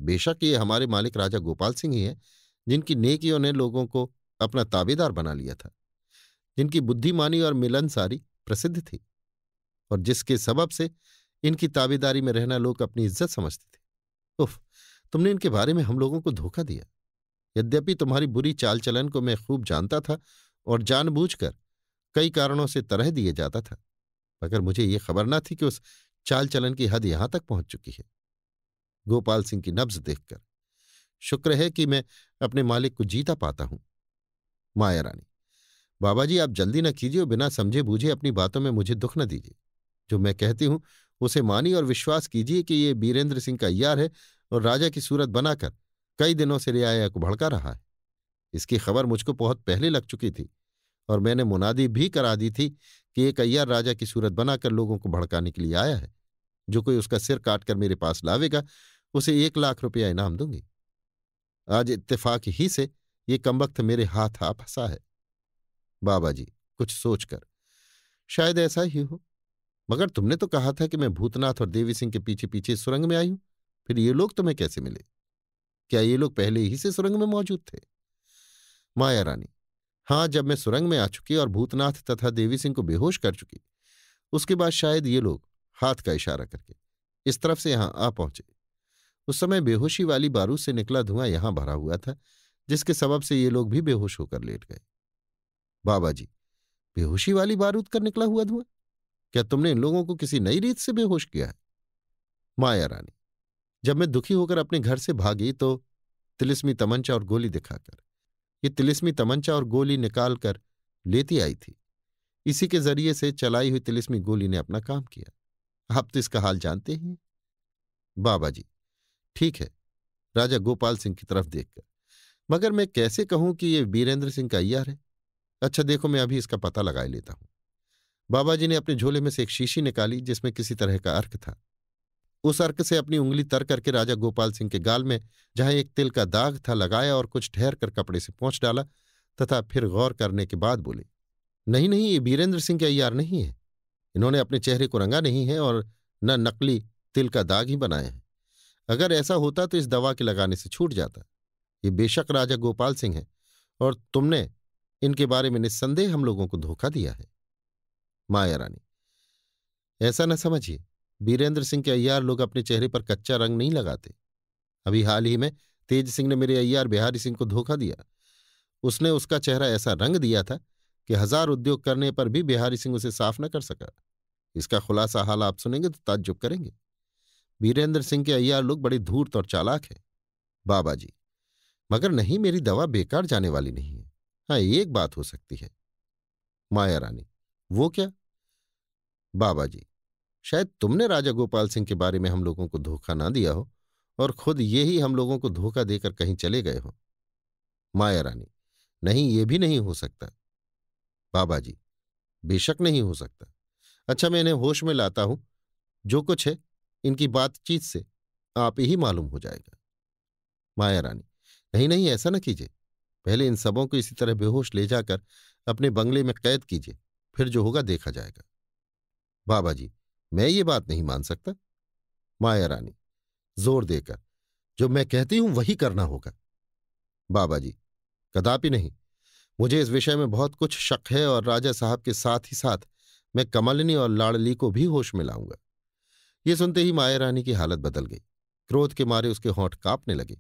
बेशक ये हमारे मालिक राजा गोपाल सिंह ही हैं जिनकी नेकियों ने लोगों को अपना ताबेदार बना लिया था जिनकी बुद्धिमानी और मिलनसारी प्रसिद्ध थी और जिसके सबब से इनकी ताबेदारी में रहना लोग अपनी इज्जत समझते थे उफ तुमने इनके बारे में हम लोगों को धोखा दिया यद्यपि तुम्हारी बुरी चाल चलन को मैं खूब जानता था और जानबूझकर कई कारणों से तरह दिए जाता था मगर मुझे ये खबर न थी कि उस चाल चलन की हद यहां तक पहुंच चुकी है गोपाल सिंह की नब्ज देखकर शुक्र है कि मैं अपने मालिक को जीता पाता हूं माया रानी बाबा जी आप जल्दी न कीजिए और बिना समझे बूझे अपनी बातों में मुझे दुख न दीजिए जो मैं कहती हूं उसे मानी और विश्वास कीजिए कि ये बीरेंद्र सिंह का अयार है और राजा की सूरत बनाकर कई दिनों से रियाया को भड़का रहा है इसकी खबर मुझको बहुत पहले लग चुकी थी और मैंने मुनादी भी करा दी थी कि एक अय्यार राजा की सूरत बनाकर लोगों को भड़काने के लिए आया है जो कोई उसका सिर काटकर मेरे पास लावेगा उसे एक लाख रुपया इनाम दूंगी आज इत्तेफाक ही से ये कमबख्त मेरे हाथ आ फंसा है बाबा जी कुछ सोचकर शायद ऐसा ही हो मगर तुमने तो कहा था कि मैं भूतनाथ और देवी सिंह के पीछे पीछे सुरंग में आई हूं फिर ये लोग तुम्हें कैसे मिले क्या ये लोग पहले ही से सुरंग में मौजूद थे माया रानी हाँ जब मैं सुरंग में आ चुकी और भूतनाथ तथा देवी सिंह को बेहोश कर चुकी उसके बाद शायद ये लोग हाथ का इशारा करके इस तरफ से यहां आ पहुंचे उस समय बेहोशी वाली बारूद से निकला धुआं यहां भरा हुआ था जिसके सबब से ये लोग भी बेहोश होकर लेट गए बाबा जी बेहोशी वाली बारूद कर निकला हुआ धुआं क्या तुमने इन लोगों को किसी नई रीत से बेहोश किया है माया रानी जब मैं दुखी होकर अपने घर से भागी तो तिलिस्मी तमंचा और गोली दिखाकर ये तिलिस्मी तमंचा और गोली निकालकर लेती आई थी इसी के जरिए से चलाई हुई तिलिस्मी गोली ने अपना काम किया आप तो इसका हाल जानते ही बाबा जी ठीक है राजा गोपाल सिंह की तरफ देखकर मगर मैं कैसे कहूं कि ये वीरेंद्र सिंह का अय्यार है अच्छा देखो मैं अभी इसका पता लगा लेता हूं बाबा जी ने अपने झोले में से एक शीशी निकाली जिसमें किसी तरह का अर्क था उस अर्क से अपनी उंगली तर करके राजा गोपाल सिंह के गाल में जहां एक तिल का दाग था लगाया और कुछ ठहर कर कपड़े से पहुंच डाला तथा फिर गौर करने के बाद बोले नहीं नहीं ये वीरेंद्र सिंह के अय्यार नहीं है इन्होंने अपने चेहरे को रंगा नहीं है और न नकली तिल का दाग ही बनाया है अगर ऐसा होता तो इस दवा के लगाने से छूट जाता ये बेशक राजा गोपाल सिंह है और तुमने इनके बारे में निस्संदेह हम लोगों को धोखा दिया है माया रानी ऐसा न समझिए बीरेंद्र सिंह के अय्यार लोग अपने चेहरे पर कच्चा रंग नहीं लगाते अभी हाल ही में तेज सिंह ने मेरे अय्यार बिहारी सिंह को धोखा दिया उसने उसका चेहरा ऐसा रंग दिया था कि हजार उद्योग करने पर भी बिहारी सिंह उसे साफ न कर सका इसका खुलासा हाल आप सुनेंगे तो ताज्जुब करेंगे वीरेंद्र सिंह के अय्यार लोग बड़े धूर्त और चालाक हैं बाबा जी मगर नहीं मेरी दवा बेकार जाने वाली नहीं है हाँ एक बात हो सकती है माया रानी वो क्या बाबा जी शायद तुमने राजा गोपाल सिंह के बारे में हम लोगों को धोखा ना दिया हो और खुद ये ही हम लोगों को धोखा देकर कहीं चले गए हो माया रानी नहीं ये भी नहीं हो सकता बाबा जी बेशक नहीं हो सकता अच्छा मैं इन्हें होश में लाता हूं जो कुछ है इनकी बातचीत से आप ही मालूम हो जाएगा माया रानी नहीं नहीं ऐसा ना कीजिए पहले इन सबों को इसी तरह बेहोश ले जाकर अपने बंगले में कैद कीजिए फिर जो होगा देखा जाएगा बाबा जी मैं ये बात नहीं मान सकता माया रानी जोर देकर जो मैं कहती हूं वही करना होगा बाबा जी कदापि नहीं मुझे इस विषय में बहुत कुछ शक है और राजा साहब के साथ ही साथ मैं कमलनी और लाड़ली को भी होश मिलाऊंगा ये सुनते ही माया रानी की हालत बदल गई क्रोध के मारे उसके होंठ कांपने लगे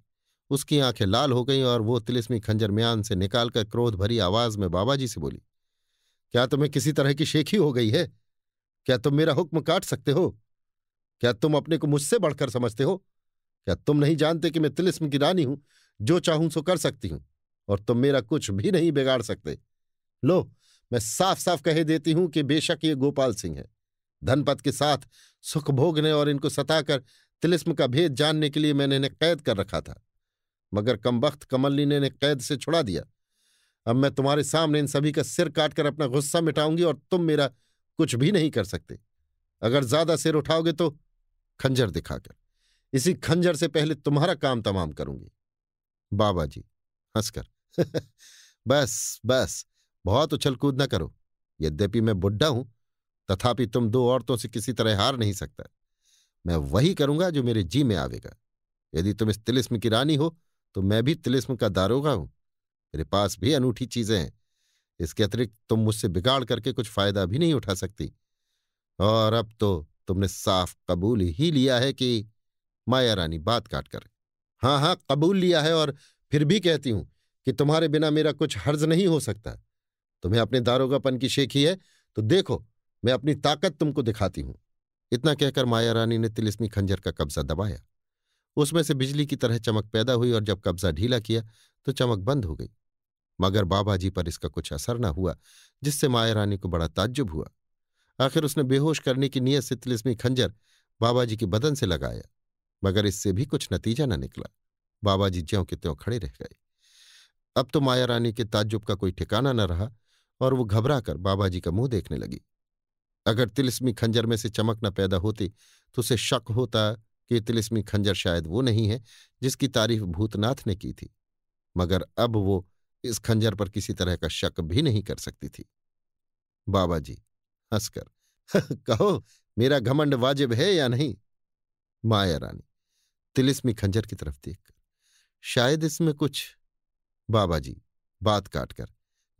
उसकी आंखें लाल हो गईं और वो तिलिस्मी खंजर म्यान से निकालकर क्रोध भरी आवाज में बाबा जी से बोली क्या तुम्हें किसी तरह की शेखी हो गई है क्या तुम मेरा हुक्म काट सकते हो क्या तुम अपने को मुझसे बढ़कर समझते हो क्या तुम नहीं जानते कि मैं तिलिस्म की रानी हूं जो चाहूं सो कर सकती हूं और तुम मेरा कुछ भी नहीं बिगाड़ सकते लो मैं साफ साफ कह देती हूं कि बेशक ये गोपाल सिंह है धनपत के साथ सुख भोगने और इनको सताकर तिलिस्म का भेद जानने के लिए मैंने इन्हें कैद कर रखा था मगर कम वक्त कमलनी ने इन्हें कैद से छुड़ा दिया अब मैं तुम्हारे सामने इन सभी का सिर काटकर अपना गुस्सा मिटाऊंगी और तुम मेरा कुछ भी नहीं कर सकते अगर ज्यादा सिर उठाओगे तो खंजर दिखाकर इसी खंजर से पहले तुम्हारा काम तमाम करूंगी बाबा जी हंसकर बस बस बहुत उछल कूद ना करो यद्यपि मैं बुढ़ा हूं तथापि तुम दो औरतों से किसी तरह हार नहीं सकता मैं वही करूंगा जो मेरे जी में आवेगा यदि तुम इस तिलिस्म की रानी हो तो मैं भी तिलिस्म का दारोगा हूं मेरे पास भी अनूठी चीजें हैं इसके अतिरिक्त तुम मुझसे बिगाड़ करके कुछ फायदा भी नहीं उठा सकती और अब तो तुमने साफ कबूल ही लिया है कि माया रानी बात काट कर हाँ हाँ कबूल लिया है और फिर भी कहती हूं कि तुम्हारे बिना मेरा कुछ हर्ज नहीं हो सकता तुम्हें अपने दारोगापन की शेखी है तो देखो मैं अपनी ताकत तुमको दिखाती हूं इतना कहकर माया रानी ने तिलिस्मी खंजर का कब्जा दबाया उसमें से बिजली की तरह चमक पैदा हुई और जब कब्जा ढीला किया तो चमक बंद हो गई मगर बाबा जी पर इसका कुछ असर न हुआ जिससे माया रानी को बड़ा ताज्जुब हुआ आखिर उसने बेहोश करने की नीयत से तिलिस्मी खंजर बाबा जी के बदन से लगाया मगर इससे भी कुछ नतीजा न निकला बाबा जी ज्यों के त्यों खड़े रह गए अब तो माया रानी के ताज्जुब का कोई ठिकाना न रहा और वो घबरा कर बाबा जी का मुंह देखने लगी अगर तिलिस्मी खंजर में से चमक न पैदा होती तो उसे शक होता कि तिलिस्मी खंजर शायद वो नहीं है जिसकी तारीफ भूतनाथ ने की थी मगर अब वो इस खंजर पर किसी तरह का शक भी नहीं कर सकती थी बाबा जी हंसकर कहो मेरा घमंड वाजिब है या नहीं माया रानी तिलिस्मी खंजर की तरफ देखकर शायद इसमें कुछ बाबा जी बात काटकर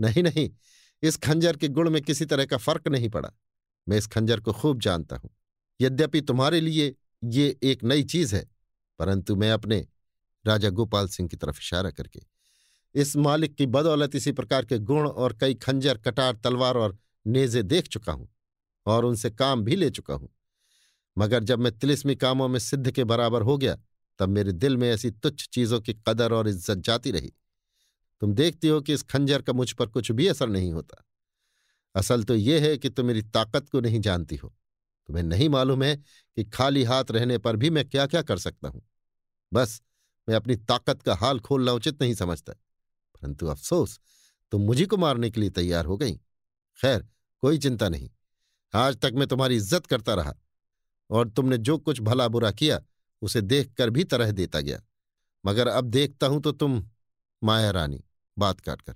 नहीं नहीं इस खंजर के गुण में किसी तरह का फर्क नहीं पड़ा मैं इस खंजर को खूब जानता हूं यद्यपि तुम्हारे लिए ये एक नई चीज है परंतु मैं अपने राजा गोपाल सिंह की तरफ इशारा करके इस मालिक की बदौलत इसी प्रकार के गुण और कई खंजर कटार तलवार और नेजे देख चुका हूं और उनसे काम भी ले चुका हूं मगर जब मैं तिलिस्मी कामों में सिद्ध के बराबर हो गया तब मेरे दिल में ऐसी तुच्छ चीजों की कदर और इज्जत जाती रही तुम देखती हो कि इस खंजर का मुझ पर कुछ भी असर नहीं होता असल तो यह है कि तुम मेरी ताकत को नहीं जानती हो तुम्हें नहीं मालूम है कि खाली हाथ रहने पर भी मैं क्या क्या कर सकता हूं बस मैं अपनी ताकत का हाल खोलना उचित नहीं समझता परंतु अफसोस तुम मुझी को मारने के लिए तैयार हो गई खैर कोई चिंता नहीं आज तक मैं तुम्हारी इज्जत करता रहा और तुमने जो कुछ भला बुरा किया उसे देखकर भी तरह देता गया मगर अब देखता हूं तो तुम माया रानी बात काटकर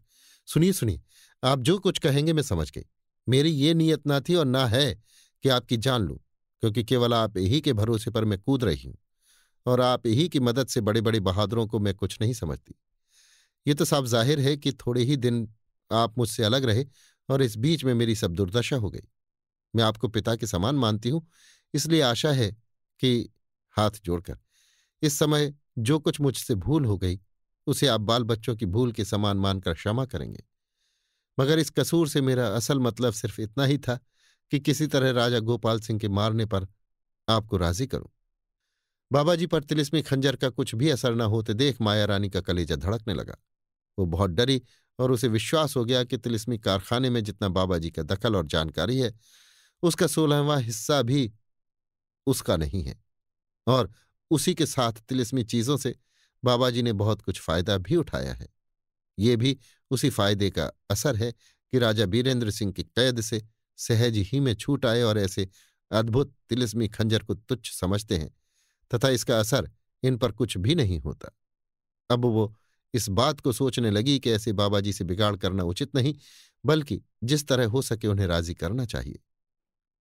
सुनिए सुनिए आप जो कुछ कहेंगे मैं समझ गई मेरी ये नीयत ना थी और ना है कि आपकी जान लूं क्योंकि केवल आप ही के भरोसे पर मैं कूद रही हूं और आप ही की मदद से बड़े बड़े बहादुरों को मैं कुछ नहीं समझती ये तो साफ जाहिर है कि थोड़े ही दिन आप मुझसे अलग रहे और इस बीच में मेरी सब दुर्दशा हो गई मैं आपको पिता के समान मानती हूं इसलिए आशा है कि हाथ जोड़कर इस समय जो कुछ मुझसे भूल हो गई उसे आप बाल बच्चों की भूल के समान मानकर क्षमा करेंगे मगर इस कसूर से मेरा असल मतलब सिर्फ इतना ही था कि किसी तरह राजा गोपाल सिंह के मारने पर आपको राजी करूं बाबा जी पर तिलिस्मी खंजर का कुछ भी असर न होते देख माया रानी का कलेजा धड़कने लगा वो बहुत डरी और उसे विश्वास हो गया कि तिलिस्मी कारखाने में जितना बाबा जी का दखल और जानकारी है उसका सोलहवां हिस्सा भी उसका नहीं है और उसी के साथ तिलिस्मी चीजों से बाबा जी ने बहुत कुछ फायदा भी उठाया है ये भी उसी फायदे का असर है कि राजा बीरेंद्र सिंह की कैद से सहज ही में छूट आए और ऐसे अद्भुत तिलिस्मी खंजर को तुच्छ समझते हैं तथा इसका असर इन पर कुछ भी नहीं होता अब वो इस बात को सोचने लगी कि ऐसे बाबा जी से बिगाड़ करना उचित नहीं बल्कि जिस तरह हो सके उन्हें राजी करना चाहिए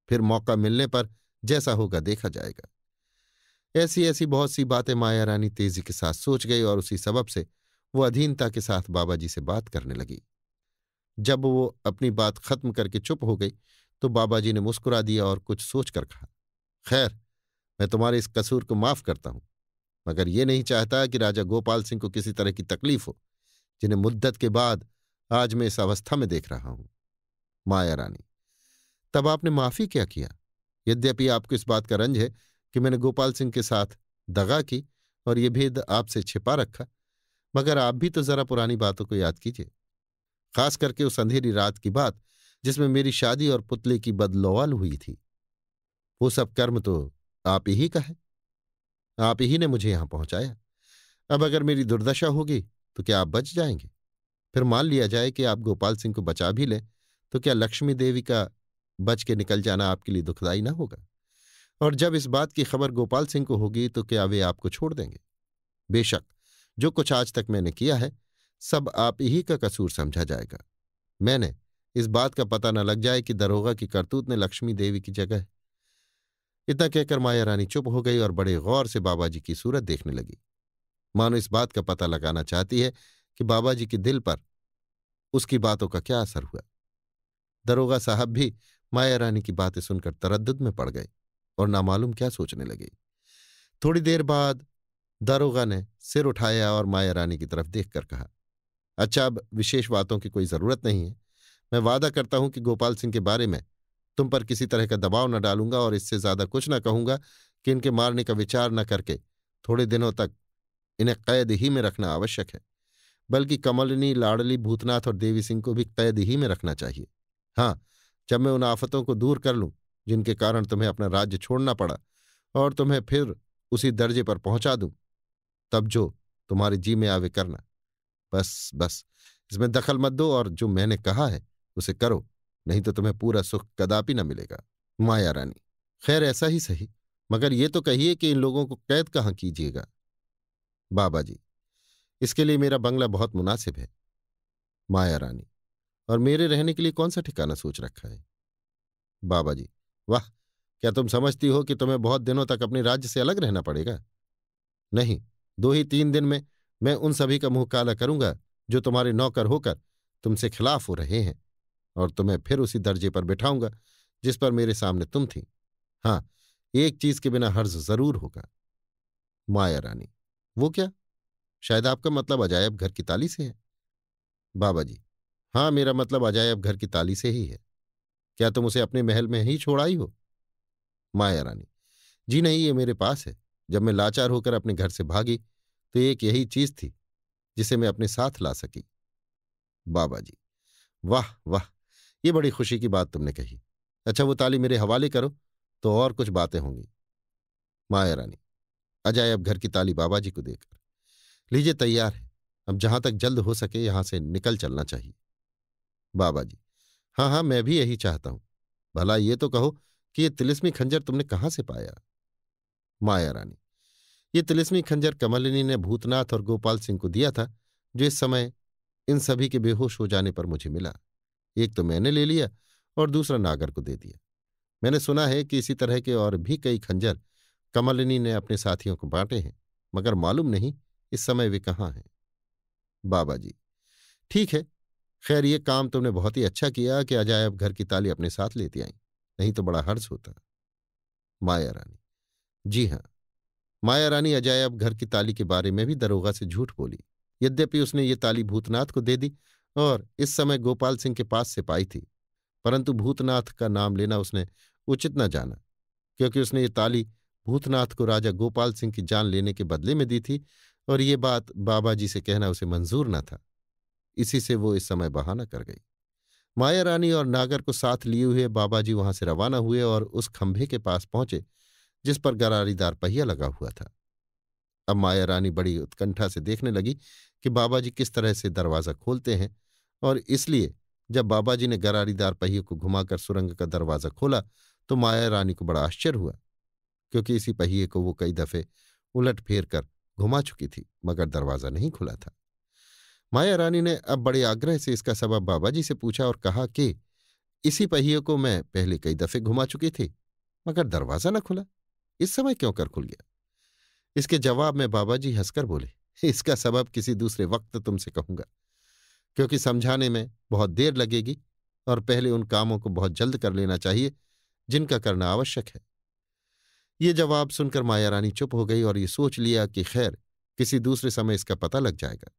फिर मौका मिलने पर जैसा होगा देखा जाएगा ऐसी ऐसी बहुत सी बातें माया रानी तेजी के साथ सोच गई और उसी सबब से वो अधीनता के साथ बाबा जी से बात करने लगी जब वो अपनी बात खत्म करके चुप हो गई तो बाबा जी ने मुस्कुरा दिया और कुछ सोचकर कहा खैर मैं तुम्हारे इस कसूर को माफ करता हूं मगर ये नहीं चाहता कि राजा गोपाल सिंह को किसी तरह की तकलीफ हो जिन्हें मुद्दत के बाद आज मैं इस अवस्था में देख रहा हूं माया रानी तब आपने माफी क्या किया यद्यपि आपको इस बात का रंज है कि मैंने गोपाल सिंह के साथ दगा की और ये भेद आपसे छिपा रखा मगर आप भी तो जरा पुरानी बातों को याद कीजिए खास करके उस अंधेरी रात की बात जिसमें मेरी शादी और पुतले की बदलोवाल हुई थी वो सब कर्म तो आप ही का है आप ही ने मुझे यहां पहुंचाया अब अगर मेरी दुर्दशा होगी तो क्या आप बच जाएंगे फिर मान लिया जाए कि आप गोपाल सिंह को बचा भी लें तो क्या लक्ष्मी देवी का बच के निकल जाना आपके लिए दुखदायी ना होगा और जब इस बात की खबर गोपाल सिंह को होगी तो क्या वे आपको छोड़ देंगे बेशक जो कुछ आज तक मैंने किया है सब आप ही का कसूर समझा जाएगा मैंने इस बात का पता न लग जाए कि दरोगा की करतूत ने लक्ष्मी देवी की जगह इतना कहकर माया रानी चुप हो गई और बड़े गौर से बाबा जी की सूरत देखने लगी मानो इस बात का पता लगाना चाहती है कि बाबा जी के दिल पर उसकी बातों का क्या असर हुआ दरोगा साहब भी माया रानी की बातें सुनकर तरद में पड़ गए और नामालूम क्या सोचने लगे थोड़ी देर बाद दारोगा ने सिर उठाया और माया रानी की तरफ देखकर कहा अच्छा अब विशेष बातों की कोई जरूरत नहीं है मैं वादा करता हूं कि गोपाल सिंह के बारे में तुम पर किसी तरह का दबाव न डालूंगा और इससे ज्यादा कुछ न कहूंगा कि इनके मारने का विचार न करके थोड़े दिनों तक इन्हें कैद ही में रखना आवश्यक है बल्कि कमलिनी लाडली भूतनाथ और देवी सिंह को भी कैद ही में रखना चाहिए हाँ जब मैं उन आफतों को दूर कर लूं जिनके कारण तुम्हें अपना राज्य छोड़ना पड़ा और तुम्हें फिर उसी दर्जे पर पहुंचा दूं तब जो तुम्हारे जी में आवे करना बस बस इसमें दखल मत दो और जो मैंने कहा है उसे करो नहीं तो तुम्हें पूरा सुख कदापि न मिलेगा माया रानी खैर ऐसा ही सही मगर ये तो कहिए कि इन लोगों को कैद कहाँ कीजिएगा बाबा जी इसके लिए मेरा बंगला बहुत मुनासिब है माया रानी और मेरे रहने के लिए कौन सा ठिकाना सोच रखा है बाबा जी वाह क्या तुम समझती हो कि तुम्हें बहुत दिनों तक अपने राज्य से अलग रहना पड़ेगा नहीं दो ही तीन दिन में मैं उन सभी का मुंह काला करूंगा जो तुम्हारे नौकर होकर तुमसे खिलाफ हो रहे हैं और तुम्हें फिर उसी दर्जे पर बिठाऊंगा जिस पर मेरे सामने तुम थी हाँ एक चीज के बिना हर्ज जरूर होगा माया रानी वो क्या शायद आपका मतलब अजायब घर की ताली से है बाबा जी हाँ मेरा मतलब अजायब घर की ताली से ही है क्या तुम उसे अपने महल में ही छोड़ाई हो माया रानी जी नहीं ये मेरे पास है जब मैं लाचार होकर अपने घर से भागी तो एक यही चीज थी जिसे मैं अपने साथ ला सकी बाबा जी वाह वाह ये बड़ी खुशी की बात तुमने कही अच्छा वो ताली मेरे हवाले करो तो और कुछ बातें होंगी माया रानी अजय अब घर की ताली बाबा जी को देकर लीजिए तैयार है अब जहां तक जल्द हो सके यहां से निकल चलना चाहिए बाबा जी हाँ हाँ मैं भी यही चाहता हूं भला ये तो कहो कि ये तिलिस्मी खंजर तुमने कहाँ से पाया माया रानी ये तिलिस्मी खंजर कमलिनी ने भूतनाथ और गोपाल सिंह को दिया था जो इस समय इन सभी के बेहोश हो जाने पर मुझे मिला एक तो मैंने ले लिया और दूसरा नागर को दे दिया मैंने सुना है कि इसी तरह के और भी कई खंजर कमलिनी ने अपने साथियों को बांटे हैं मगर मालूम नहीं इस समय वे कहाँ हैं बाबा जी ठीक है खैर ये काम तुमने बहुत ही अच्छा किया कि अजायब घर की ताली अपने साथ लेती आई नहीं तो बड़ा हर्ज होता माया रानी जी हाँ माया रानी अब घर की ताली के बारे में भी दरोगा से झूठ बोली यद्यपि उसने ये ताली भूतनाथ को दे दी और इस समय गोपाल सिंह के पास से पाई थी परंतु भूतनाथ का नाम लेना उसने उचित न जाना क्योंकि उसने ये ताली भूतनाथ को राजा गोपाल सिंह की जान लेने के बदले में दी थी और ये बात बाबा जी से कहना उसे मंजूर न था इसी से वो इस समय बहाना कर गई माया रानी और नागर को साथ लिए हुए बाबा जी वहां से रवाना हुए और उस खंभे के पास पहुंचे जिस पर गरारीदार पहिया लगा हुआ था अब माया रानी बड़ी उत्कंठा से देखने लगी कि बाबा जी किस तरह से दरवाज़ा खोलते हैं और इसलिए जब बाबा जी ने गरारीदार पहिए को घुमाकर सुरंग का दरवाज़ा खोला तो माया रानी को बड़ा आश्चर्य हुआ क्योंकि इसी पहिए को वो कई दफ़े उलट फेर कर घुमा चुकी थी मगर दरवाज़ा नहीं खुला था माया रानी ने अब बड़े आग्रह से इसका सबब बाबा जी से पूछा और कहा कि इसी पहिए को मैं पहले कई दफ़े घुमा चुकी थी मगर दरवाज़ा न खुला इस समय क्यों कर खुल गया इसके जवाब में बाबा जी हंसकर बोले इसका सबब किसी दूसरे वक्त तो तुमसे कहूंगा क्योंकि समझाने में बहुत देर लगेगी और पहले उन कामों को बहुत जल्द कर लेना चाहिए जिनका करना आवश्यक है ये जवाब सुनकर माया रानी चुप हो गई और ये सोच लिया कि खैर किसी दूसरे समय इसका पता लग जाएगा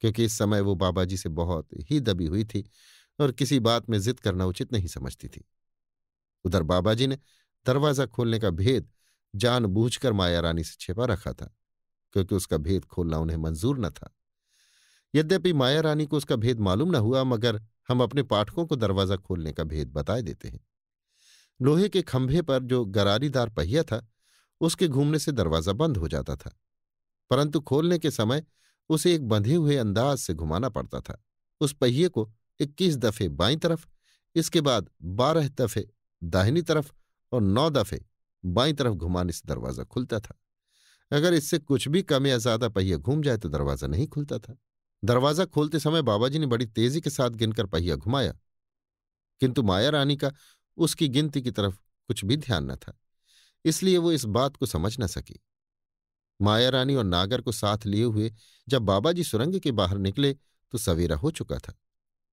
क्योंकि इस समय वो बाबा जी से बहुत ही दबी हुई थी और किसी बात में जिद करना उचित नहीं समझती थी उधर बाबा जी ने दरवाजा खोलने का भेद जानबूझकर माया रानी से छिपा रखा था क्योंकि उसका भेद खोलना उन्हें मंजूर न था यद्यपि माया रानी को उसका भेद मालूम न हुआ मगर हम अपने पाठकों को दरवाजा खोलने का भेद बताए देते हैं लोहे के खंभे पर जो गरारीदार पहिया था उसके घूमने से दरवाजा बंद हो जाता था परंतु खोलने के समय उसे एक बंधे हुए अंदाज से घुमाना पड़ता था उस पहिए को इक्कीस दफे बाई तरफ इसके बाद बारह दफे दाहिनी तरफ और नौ दफे बाई तरफ घुमाने से दरवाजा खुलता था अगर इससे कुछ भी कम या ज्यादा पहिया घूम जाए तो दरवाजा नहीं खुलता था दरवाजा खोलते समय बाबा जी ने बड़ी तेजी के साथ गिनकर पहिया घुमाया किंतु माया रानी का उसकी गिनती की तरफ कुछ भी ध्यान न था इसलिए वो इस बात को समझ न सकी माया रानी और नागर को साथ लिए हुए जब बाबा जी सुरंग के बाहर निकले तो सवेरा हो चुका था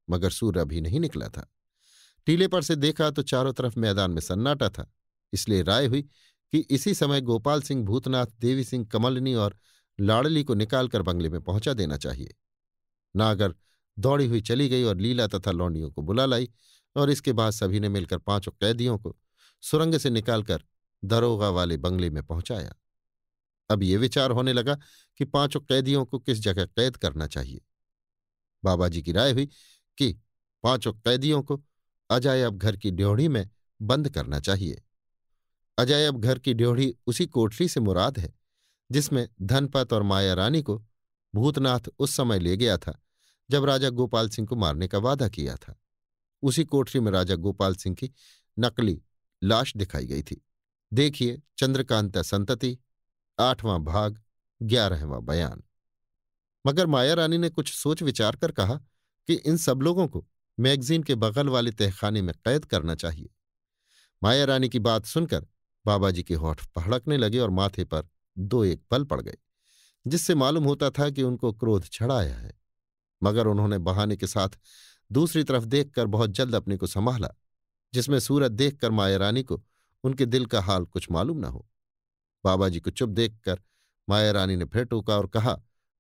मगर सूर्य अभी नहीं निकला था टीले पर से देखा तो चारों तरफ मैदान में सन्नाटा था इसलिए राय हुई कि इसी समय गोपाल सिंह भूतनाथ देवी सिंह कमलनी और लाड़ली को निकालकर बंगले में पहुंचा देना चाहिए नागर दौड़ी हुई चली गई और लीला तथा लौंडियों को बुला लाई और इसके बाद सभी ने मिलकर पांचों कैदियों को सुरंग से निकालकर दरोगा वाले बंगले में पहुंचाया अब ये विचार होने लगा कि पांचों कैदियों को किस जगह कैद करना चाहिए बाबा जी की राय हुई कि पांचों कैदियों को अजायब घर की ड्योढ़ी में बंद करना चाहिए अजायब घर की ड्योढ़ी उसी कोठरी से मुराद है जिसमें धनपत और माया रानी को भूतनाथ उस समय ले गया था जब राजा गोपाल सिंह को मारने का वादा किया था उसी कोठरी में राजा गोपाल सिंह की नकली लाश दिखाई गई थी देखिए चंद्रकांता संतति आठवां भाग ग्यारहवां बयान मगर माया रानी ने कुछ सोच विचार कर कहा कि इन सब लोगों को मैगजीन के बगल वाले तहखाने में कैद करना चाहिए माया रानी की बात सुनकर बाबाजी के होठ पहड़कने लगे और माथे पर दो एक पल पड़ गए जिससे मालूम होता था कि उनको क्रोध छड़ाया है मगर उन्होंने बहाने के साथ दूसरी तरफ देखकर बहुत जल्द अपने को संभाला जिसमें सूरत देखकर माया रानी को उनके दिल का हाल कुछ मालूम न हो बाबाजी को चुप देखकर माया रानी ने फिर टोका और कहा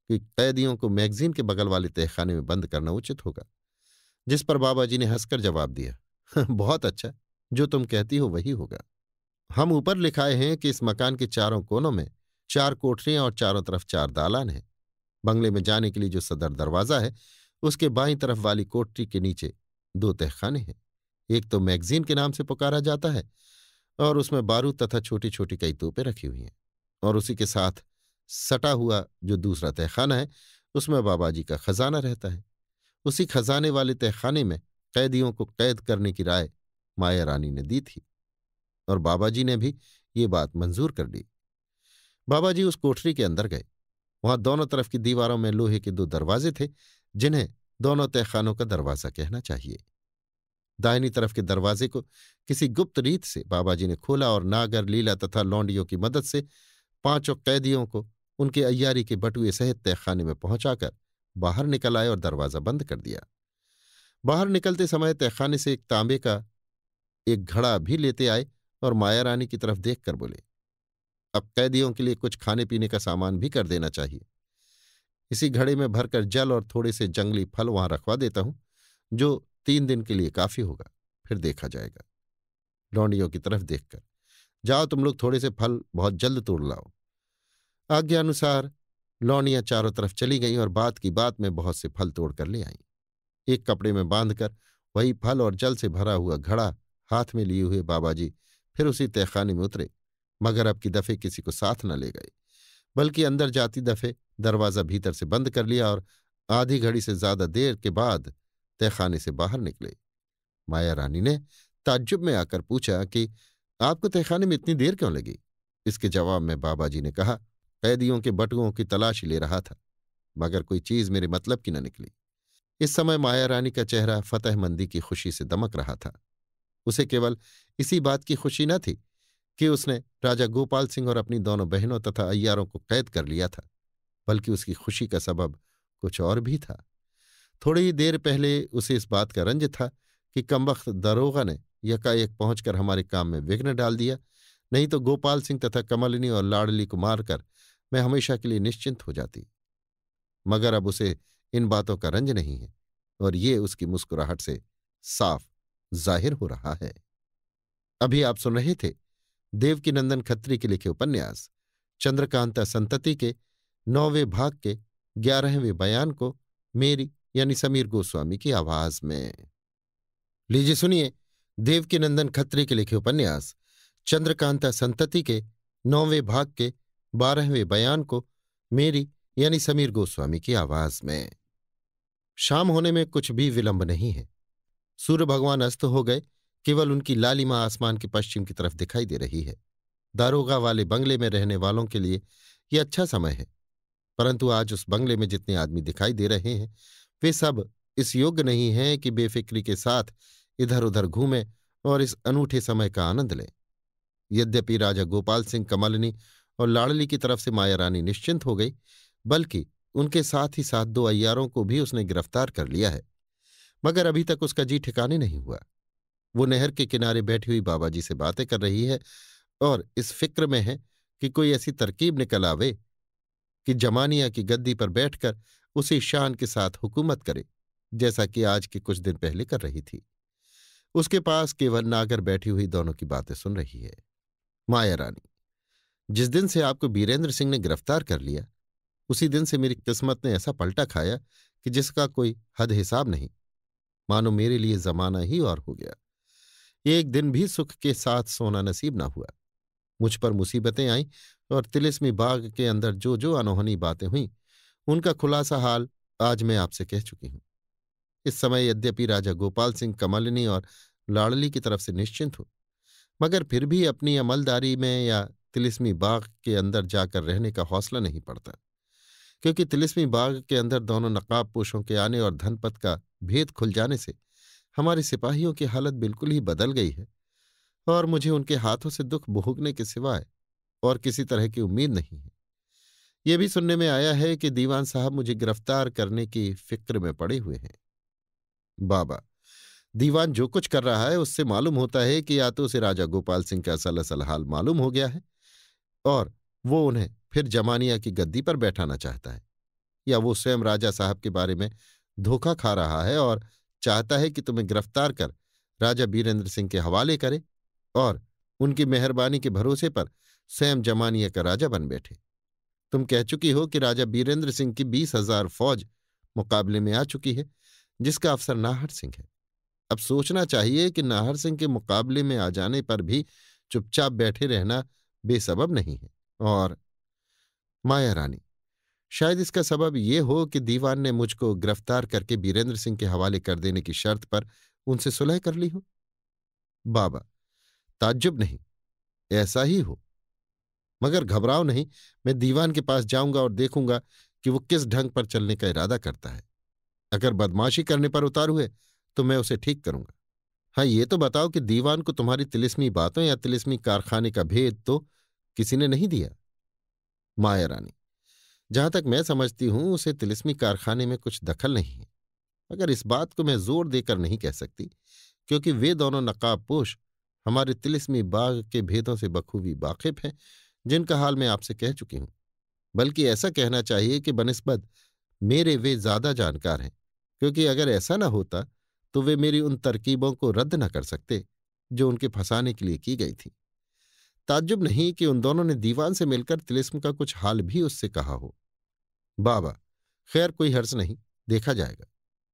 कि कैदियों को मैगजीन के बगल वाले तहखाने में बंद करना उचित होगा जिस पर बाबा जी ने हंसकर जवाब दिया बहुत अच्छा जो तुम कहती हो वही होगा हम ऊपर लिखाए हैं कि इस मकान के चारों कोनों में चार कोठरियां और चारों तरफ चार दालान हैं बंगले में जाने के लिए जो सदर दरवाज़ा है उसके बाई तरफ वाली कोठरी के नीचे दो तहखाने हैं एक तो मैगजीन के नाम से पुकारा जाता है और उसमें बारूद तथा छोटी छोटी कई तोपें रखी हुई हैं और उसी के साथ सटा हुआ जो दूसरा तहखाना है उसमें बाबा जी का खजाना रहता है उसी खजाने वाले तहखाने में कैदियों को कैद करने की राय माया रानी ने दी थी और बाबा जी ने भी ये बात मंजूर कर ली बाबा जी उस कोठरी के अंदर गए वहां दोनों तरफ की दीवारों में लोहे के दो दरवाजे थे जिन्हें दोनों तहखानों का दरवाजा कहना चाहिए दाहिनी तरफ के दरवाजे को किसी गुप्त रीत से बाबा जी ने खोला और नागर लीला तथा लौंडियों की मदद से पांचों कैदियों को उनके अय्यारी के बटुए सहित तहखाने में पहुंचाकर बाहर निकल आए और दरवाजा बंद कर दिया बाहर निकलते समय तहखाने से एक तांबे का एक घड़ा भी लेते आए और माया रानी की तरफ देखकर बोले अब कैदियों के लिए कुछ खाने पीने का सामान भी कर देना चाहिए इसी घड़े में भरकर जल और थोड़े से जंगली फल वहां रखवा देता हूं जो तीन दिन के लिए काफी होगा फिर देखा जाएगा लौंडियों की तरफ देखकर जाओ तुम लोग थोड़े से फल बहुत जल्द तोड़ लाओ आज्ञानुसार लौंडियां चारों तरफ चली गईं और बात की बात में बहुत से फल तोड़कर ले आईं एक कपड़े में बांधकर वही फल और जल से भरा हुआ घड़ा हाथ में लिए हुए बाबाजी फिर उसी तहखाने में उतरे मगर अब की दफे किसी को साथ न ले गए बल्कि अंदर जाती दफे दरवाज़ा भीतर से बंद कर लिया और आधी घड़ी से ज्यादा देर के बाद तहखाने से बाहर निकले माया रानी ने ताज्जुब में आकर पूछा कि आपको तहखाने में इतनी देर क्यों लगी इसके जवाब में बाबा जी ने कहा कैदियों के बटुओं की तलाशी ले रहा था मगर कोई चीज मेरे मतलब की न निकली इस समय माया रानी का चेहरा फतेहमंदी की खुशी से दमक रहा था उसे केवल इसी बात की खुशी न थी कि उसने राजा गोपाल सिंह और अपनी दोनों बहनों तथा अय्यारों को कैद कर लिया था बल्कि उसकी खुशी का सबब कुछ और भी था थोड़ी ही देर पहले उसे इस बात का रंज था कि कमबख्त दरोगा ने यकाएक पहुंचकर हमारे काम में विघ्न डाल दिया नहीं तो गोपाल सिंह तथा कमलिनी और लाडली को मारकर मैं हमेशा के लिए निश्चिंत हो जाती मगर अब उसे इन बातों का रंज नहीं है और ये उसकी मुस्कुराहट से साफ जाहिर हो रहा है अभी आप सुन रहे थे देवकीनंदन खत्री के लिखे उपन्यास चंद्रकांता संतति के नौवें भाग के ग्यारहवें बयान को मेरी यानी समीर गोस्वामी की आवाज में लीजिए सुनिए देवकीनंदन खत्री के लिखे उपन्यास चंद्रकांता संतति के नौवें भाग के बारहवें बयान को मेरी यानी समीर गोस्वामी की आवाज में शाम होने में कुछ भी विलंब नहीं है सूर्य भगवान अस्त हो गए केवल उनकी लालिमा आसमान के पश्चिम की तरफ दिखाई दे रही है दारोगा वाले बंगले में रहने वालों के लिए ये अच्छा समय है परंतु आज उस बंगले में जितने आदमी दिखाई दे रहे हैं वे सब इस योग्य नहीं हैं कि बेफिक्री के साथ इधर उधर घूमें और इस अनूठे समय का आनंद लें यद्यपि राजा गोपाल सिंह कमलनी और लाड़ली की तरफ से माया रानी निश्चिंत हो गई बल्कि उनके साथ ही साथ दो अय्यारों को भी उसने गिरफ्तार कर लिया है मगर अभी तक उसका जी ठिकाने नहीं हुआ वो नहर के किनारे बैठी हुई बाबा जी से बातें कर रही है और इस फिक्र में है कि कोई ऐसी तरकीब निकल आवे कि जमानिया की गद्दी पर बैठकर उसी शान के साथ हुकूमत करे जैसा कि आज के कुछ दिन पहले कर रही थी उसके पास केवल नागर बैठी हुई दोनों की बातें सुन रही है माया रानी जिस दिन से आपको बीरेंद्र सिंह ने गिरफ्तार कर लिया उसी दिन से मेरी किस्मत ने ऐसा पलटा खाया कि जिसका कोई हद हिसाब नहीं मानो मेरे लिए जमाना ही और हो गया एक दिन भी सुख के साथ सोना नसीब ना हुआ मुझ पर मुसीबतें आईं और तिलिस्मी बाग के अंदर जो जो अनोहनी बातें हुईं उनका खुलासा हाल आज मैं आपसे कह चुकी हूं इस समय यद्यपि राजा गोपाल सिंह कमलिनी और लाड़ली की तरफ से निश्चिंत हूं मगर फिर भी अपनी अमलदारी में या तिलिस्मी बाग के अंदर जाकर रहने का हौसला नहीं पड़ता क्योंकि तिलिस्मी बाग के अंदर दोनों नकाबपोशों के आने और धनपत का भेद खुल जाने से हमारे सिपाहियों की हालत बिल्कुल ही बदल गई है और मुझे उनके हाथों से दुख भोगने के सिवाय और किसी तरह की उम्मीद नहीं है यह भी सुनने में आया है कि दीवान साहब मुझे गिरफ्तार करने की फिक्र में पड़े हुए हैं बाबा दीवान जो कुछ कर रहा है उससे मालूम होता है कि या तो उसे राजा गोपाल सिंह का असल असल हाल मालूम हो गया है और वो उन्हें फिर जमानिया की गद्दी पर बैठाना चाहता है या वो स्वयं राजा साहब के बारे में धोखा खा रहा है और चाहता है कि तुम्हें गिरफ्तार कर राजा बीरेंद्र सिंह के हवाले करे और उनकी मेहरबानी के भरोसे पर स्वयं जमानिया का राजा बन बैठे तुम कह चुकी हो कि राजा बीरेंद्र सिंह की बीस हजार फौज मुकाबले में आ चुकी है जिसका अफसर नाहर सिंह है अब सोचना चाहिए कि नाहर सिंह के मुकाबले में आ जाने पर भी चुपचाप बैठे रहना बेसबब नहीं है और माया रानी शायद इसका सबब ये हो कि दीवान ने मुझको गिरफ्तार करके बीरेंद्र सिंह के हवाले कर देने की शर्त पर उनसे सुलह कर ली हो बाबा ताज्जुब नहीं ऐसा ही हो मगर घबराओ नहीं मैं दीवान के पास जाऊंगा और देखूंगा कि वो किस ढंग पर चलने का इरादा करता है अगर बदमाशी करने पर उतार हुए तो मैं उसे ठीक करूंगा हाँ ये तो बताओ कि दीवान को तुम्हारी तिलिस्मी बातों या तिलिस्मी कारखाने का भेद तो किसी ने नहीं दिया माया रानी जहां तक मैं समझती हूं उसे तिलिस्मी कारखाने में कुछ दखल नहीं है अगर इस बात को मैं जोर देकर नहीं कह सकती क्योंकि वे दोनों नकाबपोश हमारे तिलिस्मी बाग के भेदों से बखूबी वाकिफ हैं जिनका हाल मैं आपसे कह चुकी हूं बल्कि ऐसा कहना चाहिए कि बनस्बत मेरे वे ज्यादा जानकार हैं क्योंकि अगर ऐसा न होता तो वे मेरी उन तरकीबों को रद्द न कर सकते जो उनके फंसाने के लिए की गई थी ताज्जुब नहीं कि उन दोनों ने दीवान से मिलकर तिलिस्म का कुछ हाल भी उससे कहा हो बाबा खैर कोई हर्ज नहीं देखा जाएगा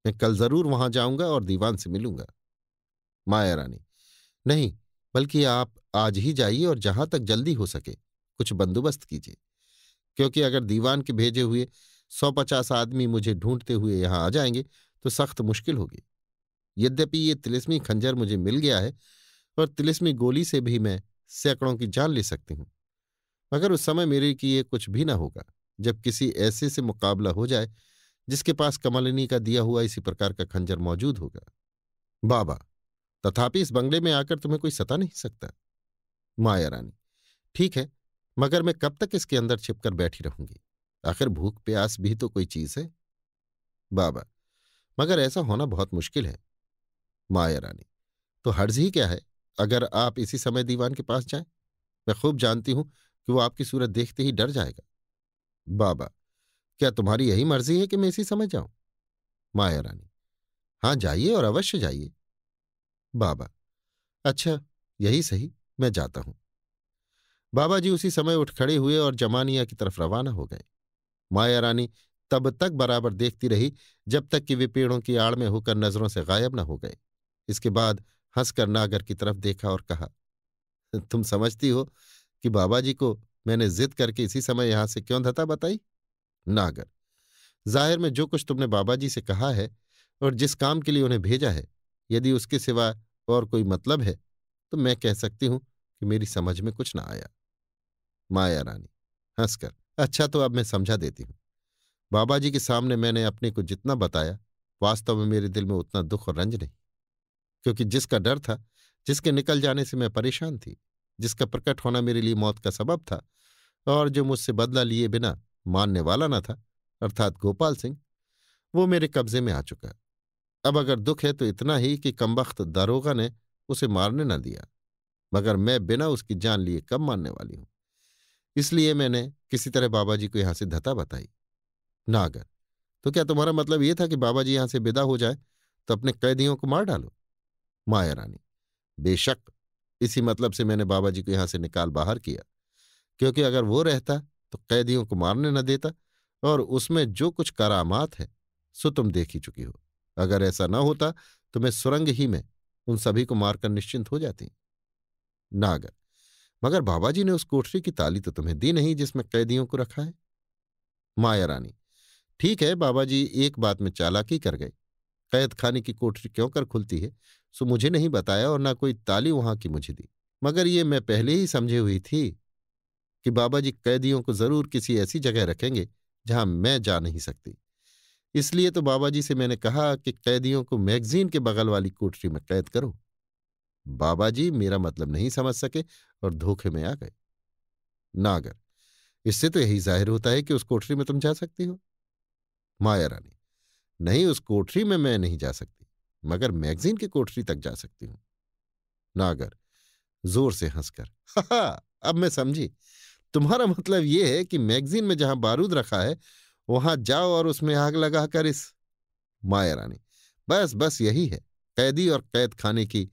मैं कल जरूर वहां जाऊंगा और दीवान से मिलूंगा माया रानी नहीं बल्कि आप आज ही जाइए और जहां तक जल्दी हो सके कुछ बंदोबस्त कीजिए क्योंकि अगर दीवान के भेजे हुए सौ पचास आदमी मुझे ढूंढते हुए यहां आ जाएंगे तो सख्त मुश्किल होगी यद्यपि ये तिलिस्मी खंजर मुझे मिल गया है और तिलिस्मी गोली से भी मैं सैकड़ों की जान ले सकती हूं मगर उस समय मेरे ये कुछ भी ना होगा जब किसी ऐसे से मुकाबला हो जाए जिसके पास कमलिनी का दिया हुआ इसी प्रकार का खंजर मौजूद होगा बाबा तथापि इस बंगले में आकर तुम्हें कोई सता नहीं सकता माया रानी ठीक है मगर मैं कब तक इसके अंदर छिपकर बैठी रहूंगी आखिर भूख प्यास भी तो कोई चीज है बाबा मगर ऐसा होना बहुत मुश्किल है माया रानी तो हर्ज ही क्या है अगर आप इसी समय दीवान के पास जाएं मैं खूब जानती हूं कि वो आपकी सूरत देखते ही डर जाएगा बाबा क्या तुम्हारी यही मर्जी है कि मैं इसी समय जाऊं माया रानी हाँ जाइए और अवश्य जाइए बाबा अच्छा यही सही मैं जाता हूं बाबा जी उसी समय उठ खड़े हुए और जमानिया की तरफ रवाना हो गए माया रानी तब तक बराबर देखती रही जब तक कि वे पेड़ों की आड़ में होकर नजरों से गायब न हो गए इसके बाद हंसकर नागर की तरफ देखा और कहा तुम समझती हो कि बाबा जी को मैंने जिद करके इसी समय यहां से क्यों धता बताई नागर जाहिर में जो कुछ तुमने बाबा जी से कहा है और जिस काम के लिए उन्हें भेजा है यदि उसके सिवा और कोई मतलब है तो मैं कह सकती हूं कि मेरी समझ में कुछ ना आया माया रानी हंसकर अच्छा तो अब मैं समझा देती हूं बाबा जी के सामने मैंने अपने को जितना बताया वास्तव में मेरे दिल में उतना दुख और रंज नहीं क्योंकि जिसका डर था जिसके निकल जाने से मैं परेशान थी जिसका प्रकट होना मेरे लिए मौत का सबब था और जो मुझसे बदला लिए बिना मानने वाला न था अर्थात गोपाल सिंह वो मेरे कब्जे में आ चुका अब अगर दुख है तो इतना ही कि कमबख्त दारोगा ने उसे मारने न दिया मगर मैं बिना उसकी जान लिए कब मानने वाली हूं इसलिए मैंने किसी तरह बाबा जी को यहां से धता बताई नागर तो क्या तुम्हारा मतलब ये था कि बाबा जी यहां से विदा हो जाए तो अपने कैदियों को मार डालो माया रानी बेशक इसी मतलब से मैंने बाबा जी को यहां से निकाल बाहर किया क्योंकि अगर वो रहता तो कैदियों को मारने न देता और उसमें जो कुछ करामात है सो तुम देख ही चुकी हो अगर ऐसा न होता तो मैं सुरंग ही में उन सभी को मारकर निश्चिंत हो जाती नागर मगर बाबा जी ने उस कोठरी की ताली तो तुम्हें दी नहीं जिसमें कैदियों को रखा है माया रानी ठीक है बाबा जी एक बात में चालाकी कर गए कैद खाने की कोठरी क्यों कर खुलती है सो मुझे नहीं बताया और ना कोई ताली वहां की मुझे दी मगर ये मैं पहले ही समझी हुई थी कि बाबा जी कैदियों को जरूर किसी ऐसी जगह रखेंगे जहां मैं जा नहीं सकती इसलिए तो बाबा जी से मैंने कहा कि कैदियों को मैगजीन के बगल वाली कोठरी में कैद करो बाबा जी मेरा मतलब नहीं समझ सके और धोखे में आ गए नागर इससे तो यही जाहिर होता है कि उस कोठरी में तुम जा सकती हो माया रानी नहीं उस कोठरी में मैं नहीं जा सकती मगर मैगजीन की कोठरी तक जा सकती हूं नागर जोर से हंसकर हा अब मैं समझी तुम्हारा मतलब यह है कि मैगजीन में जहां बारूद रखा है वहां जाओ और उसमें आग लगाकर इस माया रानी बस बस यही है कैदी और कैद खाने की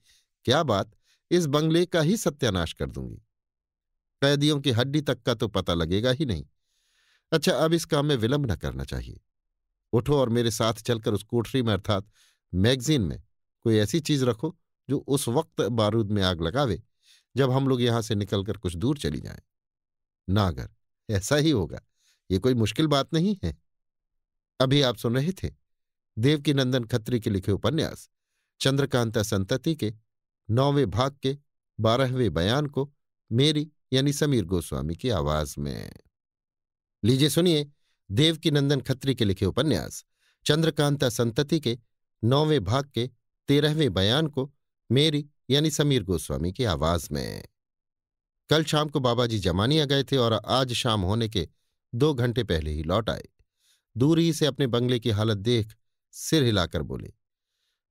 क्या बात इस बंगले का ही सत्यानाश कर दूंगी कैदियों की हड्डी तक का तो पता लगेगा ही नहीं अच्छा अब इस काम में विलंब न करना चाहिए उठो और मेरे साथ चलकर उस कोठरी में अर्थात मैगजीन में कोई ऐसी चीज रखो जो उस वक्त बारूद में आग लगावे जब हम लोग यहां से निकलकर कुछ दूर चली जाएं नागर ऐसा ही होगा ये कोई मुश्किल बात नहीं है अभी आप सुन रहे थे देवकी नंदन खत्री के लिखे उपन्यास चंद्रकांता संतति के नौवें भाग के बारहवें बयान को मेरी यानी समीर गोस्वामी की आवाज में लीजिए सुनिए देवकी नंदन खत्री के लिखे उपन्यास चंद्रकांता संतति के नौवें भाग के तेरहवें बयान को मेरी यानी समीर गोस्वामी की आवाज में कल शाम को बाबा जी जमानिया गए थे और आज शाम होने के दो घंटे पहले ही लौट आए दूर ही से अपने बंगले की हालत देख सिर हिलाकर बोले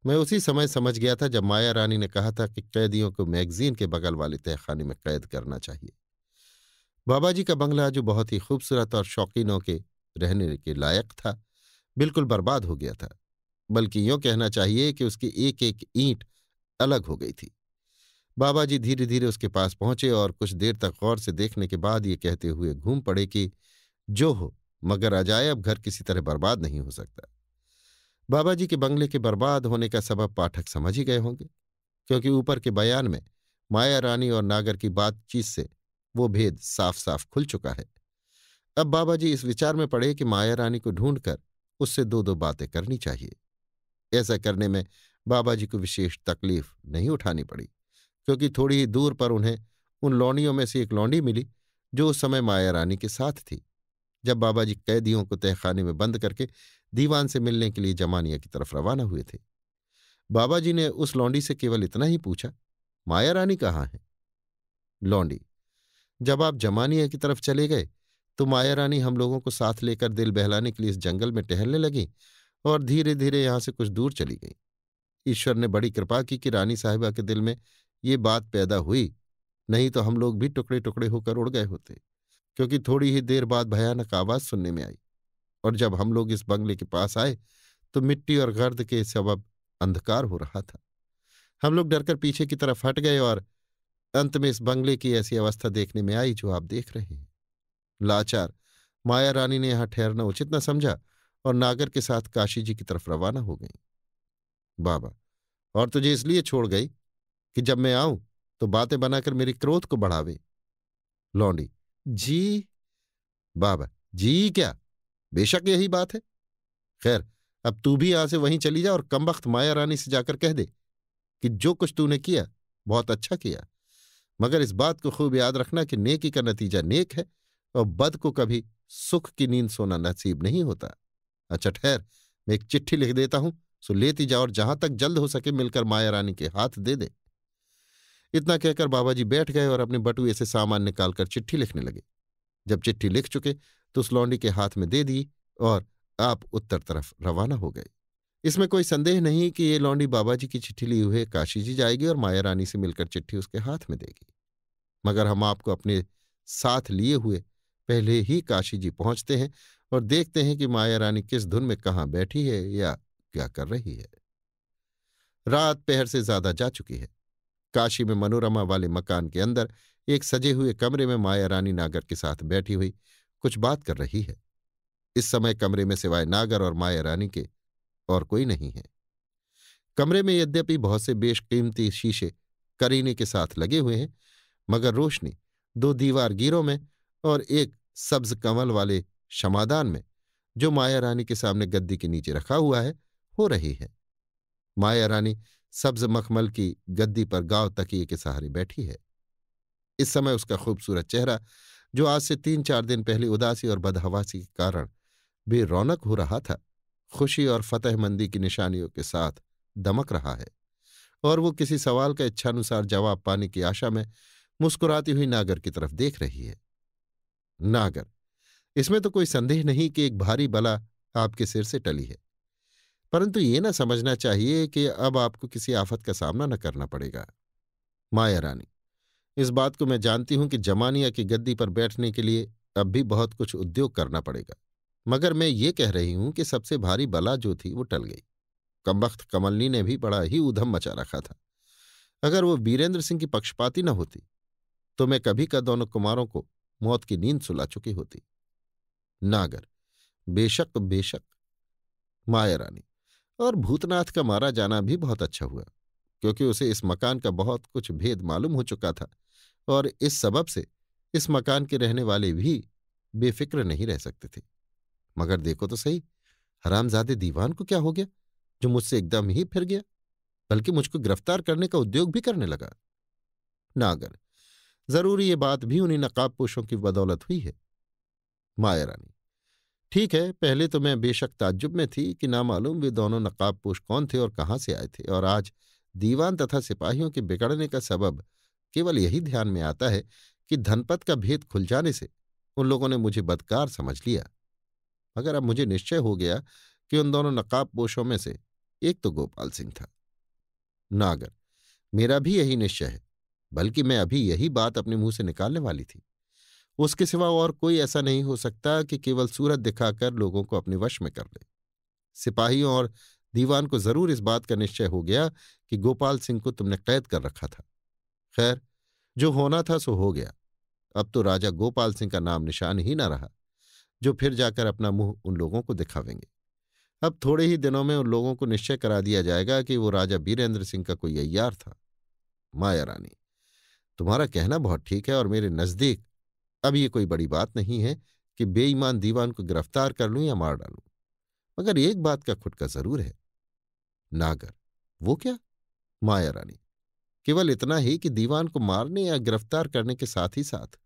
मैं उसी समय समझ गया था जब माया रानी ने कहा था कि कैदियों को मैगजीन के बगल वाले तहखाने में कैद करना चाहिए बाबा जी का बंगला जो बहुत ही खूबसूरत और शौकीनों के रहने के लायक था बिल्कुल बर्बाद हो गया था बल्कि यूं कहना चाहिए कि उसकी एक एक ईंट अलग हो गई थी बाबा जी धीरे धीरे उसके पास पहुंचे और कुछ देर तक गौर से देखने के बाद ये कहते हुए घूम पड़े कि जो हो मगर अजायब घर किसी तरह बर्बाद नहीं हो सकता बाबा जी के बंगले के बर्बाद होने का सबब पाठक समझ ही गए होंगे क्योंकि ऊपर के बयान में माया रानी और नागर की बातचीत से वो भेद साफ साफ खुल चुका है अब बाबा जी इस विचार में पड़े कि माया रानी को ढूंढकर उससे दो दो बातें करनी चाहिए ऐसा करने में बाबा जी को विशेष तकलीफ नहीं उठानी पड़ी क्योंकि थोड़ी ही दूर पर उन्हें उन लौंडियों में से एक लौंडी मिली जो उस समय माया रानी के साथ थी जब बाबा जी कैदियों को तहखाने में बंद करके दीवान से मिलने के लिए जमानिया की तरफ रवाना हुए थे बाबा जी ने उस लौंडी से केवल इतना ही पूछा माया रानी कहाँ है लौंडी जब आप जमानिया की तरफ चले गए तो माया रानी हम लोगों को साथ लेकर दिल बहलाने के लिए इस जंगल में टहलने लगी और धीरे धीरे यहां से कुछ दूर चली गई ईश्वर ने बड़ी कृपा की कि रानी साहिबा के दिल में ये बात पैदा हुई नहीं तो हम लोग भी टुकड़े टुकड़े होकर उड़ गए होते क्योंकि थोड़ी ही देर बाद भयानक आवाज सुनने में आई और जब हम लोग इस बंगले के पास आए तो मिट्टी और गर्द के सबब अंधकार हो रहा था हम लोग डरकर पीछे की तरफ हट गए और अंत में इस बंगले की ऐसी अवस्था देखने में आई जो आप देख रहे हैं लाचार माया रानी ने यहां ठहरना उचित न समझा और नागर के साथ काशी जी की तरफ रवाना हो गई बाबा और तुझे इसलिए छोड़ गई कि जब मैं आऊं तो बातें बनाकर मेरे क्रोध को बढ़ावे लौंडी जी बाबा जी क्या बेशक यही बात है खैर अब तू भी यहां से वहीं चली जा और कम वक्त माया रानी से जाकर कह दे कि जो कुछ तूने किया बहुत अच्छा किया मगर इस बात को खूब याद रखना कि नेकी का नतीजा नेक है और बद को कभी सुख की नींद सोना नसीब नहीं होता अच्छा ठहर मैं एक चिट्ठी लिख देता हूं सो लेती जा और जहां तक जल्द हो सके मिलकर माया रानी के हाथ दे दे इतना कहकर बाबा जी बैठ गए और अपने बटुए से सामान निकालकर चिट्ठी लिखने लगे जब चिट्ठी लिख चुके तो उस लौंडी के हाथ में दे दी और आप उत्तर तरफ रवाना हो गए इसमें कोई संदेह नहीं कि ये लौंडी बाबा जी की चिट्ठी लिए हुए काशी जी जाएगी और माया रानी से मिलकर चिट्ठी उसके हाथ में देगी मगर हम आपको अपने साथ लिए हुए पहले ही काशी जी पहुंचते हैं और देखते हैं कि माया रानी किस धुन में कहाँ बैठी है या क्या कर रही है रात पहर से ज्यादा जा चुकी है काशी में मनोरमा वाले मकान के अंदर एक सजे हुए कमरे में माया रानी नागर के साथ बैठी हुई कुछ बात कर रही है इस समय कमरे में सिवाय नागर और माया रानी के और कोई नहीं है कमरे में यद्यपि बहुत से बेशकीमती शीशे करीने के साथ लगे हुए हैं मगर रोशनी दो दीवार गिरों में और एक सब्ज कंवल वाले क्षमादान में जो माया रानी के सामने गद्दी के नीचे रखा हुआ है हो रही है माया रानी सब्ज मखमल की गद्दी पर गांव तकिए के सहारे बैठी है इस समय उसका खूबसूरत चेहरा जो आज से तीन चार दिन पहले उदासी और बदहवासी के कारण बेरौनक हो रहा था खुशी और फतेहमंदी की निशानियों के साथ दमक रहा है और वो किसी सवाल का इच्छानुसार जवाब पाने की आशा में मुस्कुराती हुई नागर की तरफ देख रही है नागर इसमें तो कोई संदेह नहीं कि एक भारी बला आपके सिर से टली है परंतु ये ना समझना चाहिए कि अब आपको किसी आफत का सामना न करना पड़ेगा माया रानी इस बात को मैं जानती हूं कि जमानिया की गद्दी पर बैठने के लिए अब भी बहुत कुछ उद्योग करना पड़ेगा मगर मैं ये कह रही हूं कि सबसे भारी बला जो थी वो टल गई कमबख्त कमलनी ने भी बड़ा ही ऊधम मचा रखा था अगर वो वीरेंद्र सिंह की पक्षपाती न होती तो मैं कभी का दोनों कुमारों को मौत की नींद सुला चुकी होती नागर बेशक बेशक माया रानी और भूतनाथ का मारा जाना भी बहुत अच्छा हुआ क्योंकि उसे इस मकान का बहुत कुछ भेद मालूम हो चुका था और इस सबब से इस मकान के रहने वाले भी बेफिक्र नहीं रह सकते थे मगर देखो तो सही हरामजादे दीवान को क्या हो गया जो मुझसे एकदम ही फिर गया बल्कि मुझको गिरफ्तार करने का उद्योग भी करने लगा नागर जरूरी ये बात भी उन्हीं नकाबपोशों की बदौलत हुई है माया रानी ठीक है पहले तो मैं बेशक ताज्जुब में थी कि ना मालूम वे दोनों नकाबपोश कौन थे और कहाँ से आए थे और आज दीवान तथा सिपाहियों के बिगड़ने का सबब केवल यही ध्यान में आता है कि धनपत का भेद खुल जाने से उन लोगों ने मुझे बदकार समझ लिया मगर अब मुझे निश्चय हो गया कि उन दोनों नकाबपोशों में से एक तो गोपाल सिंह था नागर मेरा भी यही निश्चय है बल्कि मैं अभी यही बात अपने मुंह से निकालने वाली थी उसके सिवा और कोई ऐसा नहीं हो सकता कि केवल सूरत दिखाकर लोगों को अपने वश में कर ले सिपाहियों और दीवान को जरूर इस बात का निश्चय हो गया कि गोपाल सिंह को तुमने कैद कर रखा था खैर जो होना था सो हो गया अब तो राजा गोपाल सिंह का नाम निशान ही ना रहा जो फिर जाकर अपना मुंह उन लोगों को दिखावेंगे अब थोड़े ही दिनों में उन लोगों को निश्चय करा दिया जाएगा कि वो राजा बीरेंद्र सिंह का कोई अय्यार था माया रानी तुम्हारा कहना बहुत ठीक है और मेरे नजदीक अब ये कोई बड़ी बात नहीं है कि बेईमान दीवान को गिरफ्तार कर लूं या मार डालूं मगर एक बात का खुटका जरूर है नागर वो क्या माया रानी केवल इतना ही कि दीवान को मारने या गिरफ्तार करने के साथ ही साथ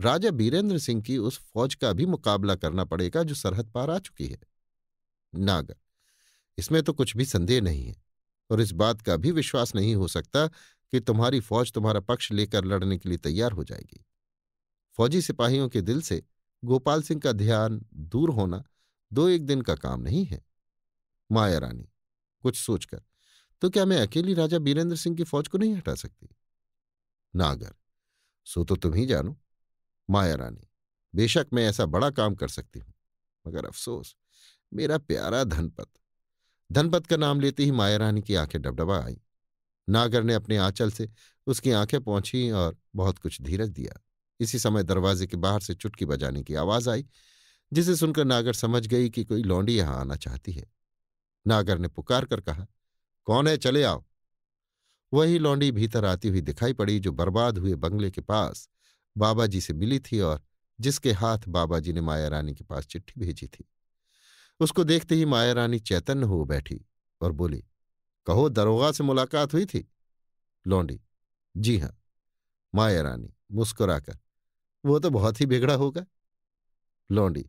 राजा बीरेंद्र सिंह की उस फौज का भी मुकाबला करना पड़ेगा जो सरहद पार आ चुकी है नागर इसमें तो कुछ भी संदेह नहीं है और इस बात का भी विश्वास नहीं हो सकता कि तुम्हारी फौज तुम्हारा पक्ष लेकर लड़ने के लिए तैयार हो जाएगी फौजी सिपाहियों के दिल से गोपाल सिंह का ध्यान दूर होना दो एक दिन का काम नहीं है माया रानी कुछ सोचकर तो क्या मैं अकेली राजा बीरेंद्र सिंह की फौज को नहीं हटा सकती नागर सो तो तुम ही जानो माया रानी बेशक मैं ऐसा बड़ा काम कर सकती हूं मगर अफसोस मेरा प्यारा धनपत धनपत का नाम लेते ही माया रानी की आंखें डबडबा आई नागर ने अपने आंचल से उसकी आंखें पहुंची और बहुत कुछ धीरज दिया इसी समय दरवाजे के बाहर से चुटकी बजाने की आवाज आई जिसे सुनकर नागर समझ गई कि कोई लौंडी यहां आना चाहती है नागर ने पुकार कर कहा कौन है चले आओ वही लौंडी भीतर आती हुई दिखाई पड़ी जो बर्बाद हुए बंगले के पास बाबा जी से मिली थी और जिसके हाथ बाबा जी ने माया रानी के पास चिट्ठी भेजी थी उसको देखते ही माया रानी चैतन्य हो बैठी और बोली कहो दरोगा से मुलाकात हुई थी लौंडी जी हां माया रानी मुस्कुराकर वो तो बहुत ही बिगड़ा होगा लौंडी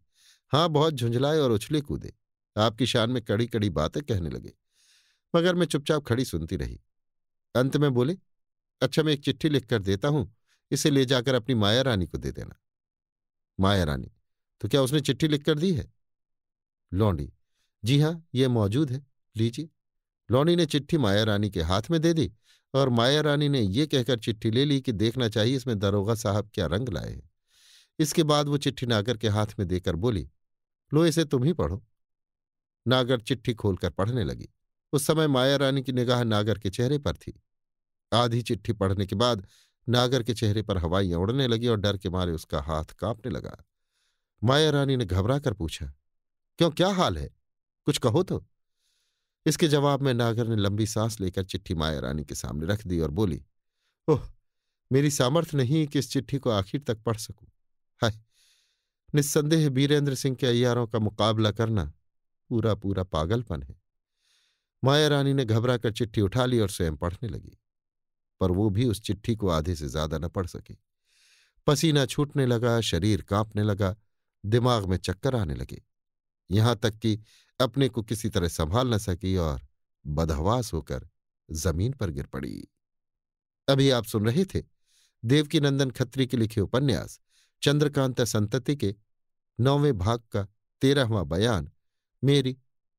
हाँ बहुत झुंझलाए और उछले कूदे आपकी शान में कड़ी कड़ी बातें कहने लगे मगर मैं चुपचाप खड़ी सुनती रही अंत में बोले अच्छा मैं एक चिट्ठी लिखकर देता हूं इसे ले जाकर अपनी माया रानी को दे देना माया रानी तो क्या उसने चिट्ठी लिख कर दी है लौंडी जी हाँ यह मौजूद है लीजिए लौंडी ने चिट्ठी माया रानी के हाथ में दे दी और माया रानी ने यह कहकर चिट्ठी ले ली कि देखना चाहिए इसमें दरोगा साहब क्या रंग लाए हैं इसके बाद वो चिट्ठी नागर के हाथ में देकर बोली लो इसे तुम ही पढ़ो नागर चिट्ठी खोलकर पढ़ने लगी उस समय माया रानी की निगाह नागर के चेहरे पर थी आधी चिट्ठी पढ़ने के बाद नागर के चेहरे पर हवाइयां उड़ने लगी और डर के मारे उसका हाथ कांपने लगा माया रानी ने घबरा कर पूछा क्यों क्या हाल है कुछ कहो तो इसके जवाब में नागर ने लंबी सांस लेकर चिट्ठी माया रानी के सामने रख दी और बोली ओह मेरी सामर्थ्य नहीं कि इस चिट्ठी को आखिर तक पढ़ सकूं हाय निस्संदेह वीरेंद्र सिंह के अयारों का मुकाबला करना पूरा पूरा पागलपन है माया रानी ने घबरा कर चिट्ठी उठा ली और स्वयं पढ़ने लगी पर वो भी उस चिट्ठी को आधे से ज्यादा न पढ़ सकी पसीना छूटने लगा शरीर कांपने लगा दिमाग में चक्कर आने लगे यहां तक कि अपने को किसी तरह संभाल न सकी और बदहवास होकर जमीन पर गिर पड़ी अभी आप सुन रहे थे देवकीनंदन खत्री के लिखे उपन्यास चंद्रकांता संतति के नौवें भाग का तेरहवां बयान मेरी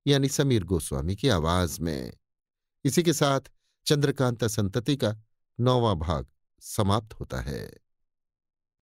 यानी समीर गोस्वामी की आवाज में इसी के साथ चंद्रकांता संतति का नौवां भाग समाप्त होता है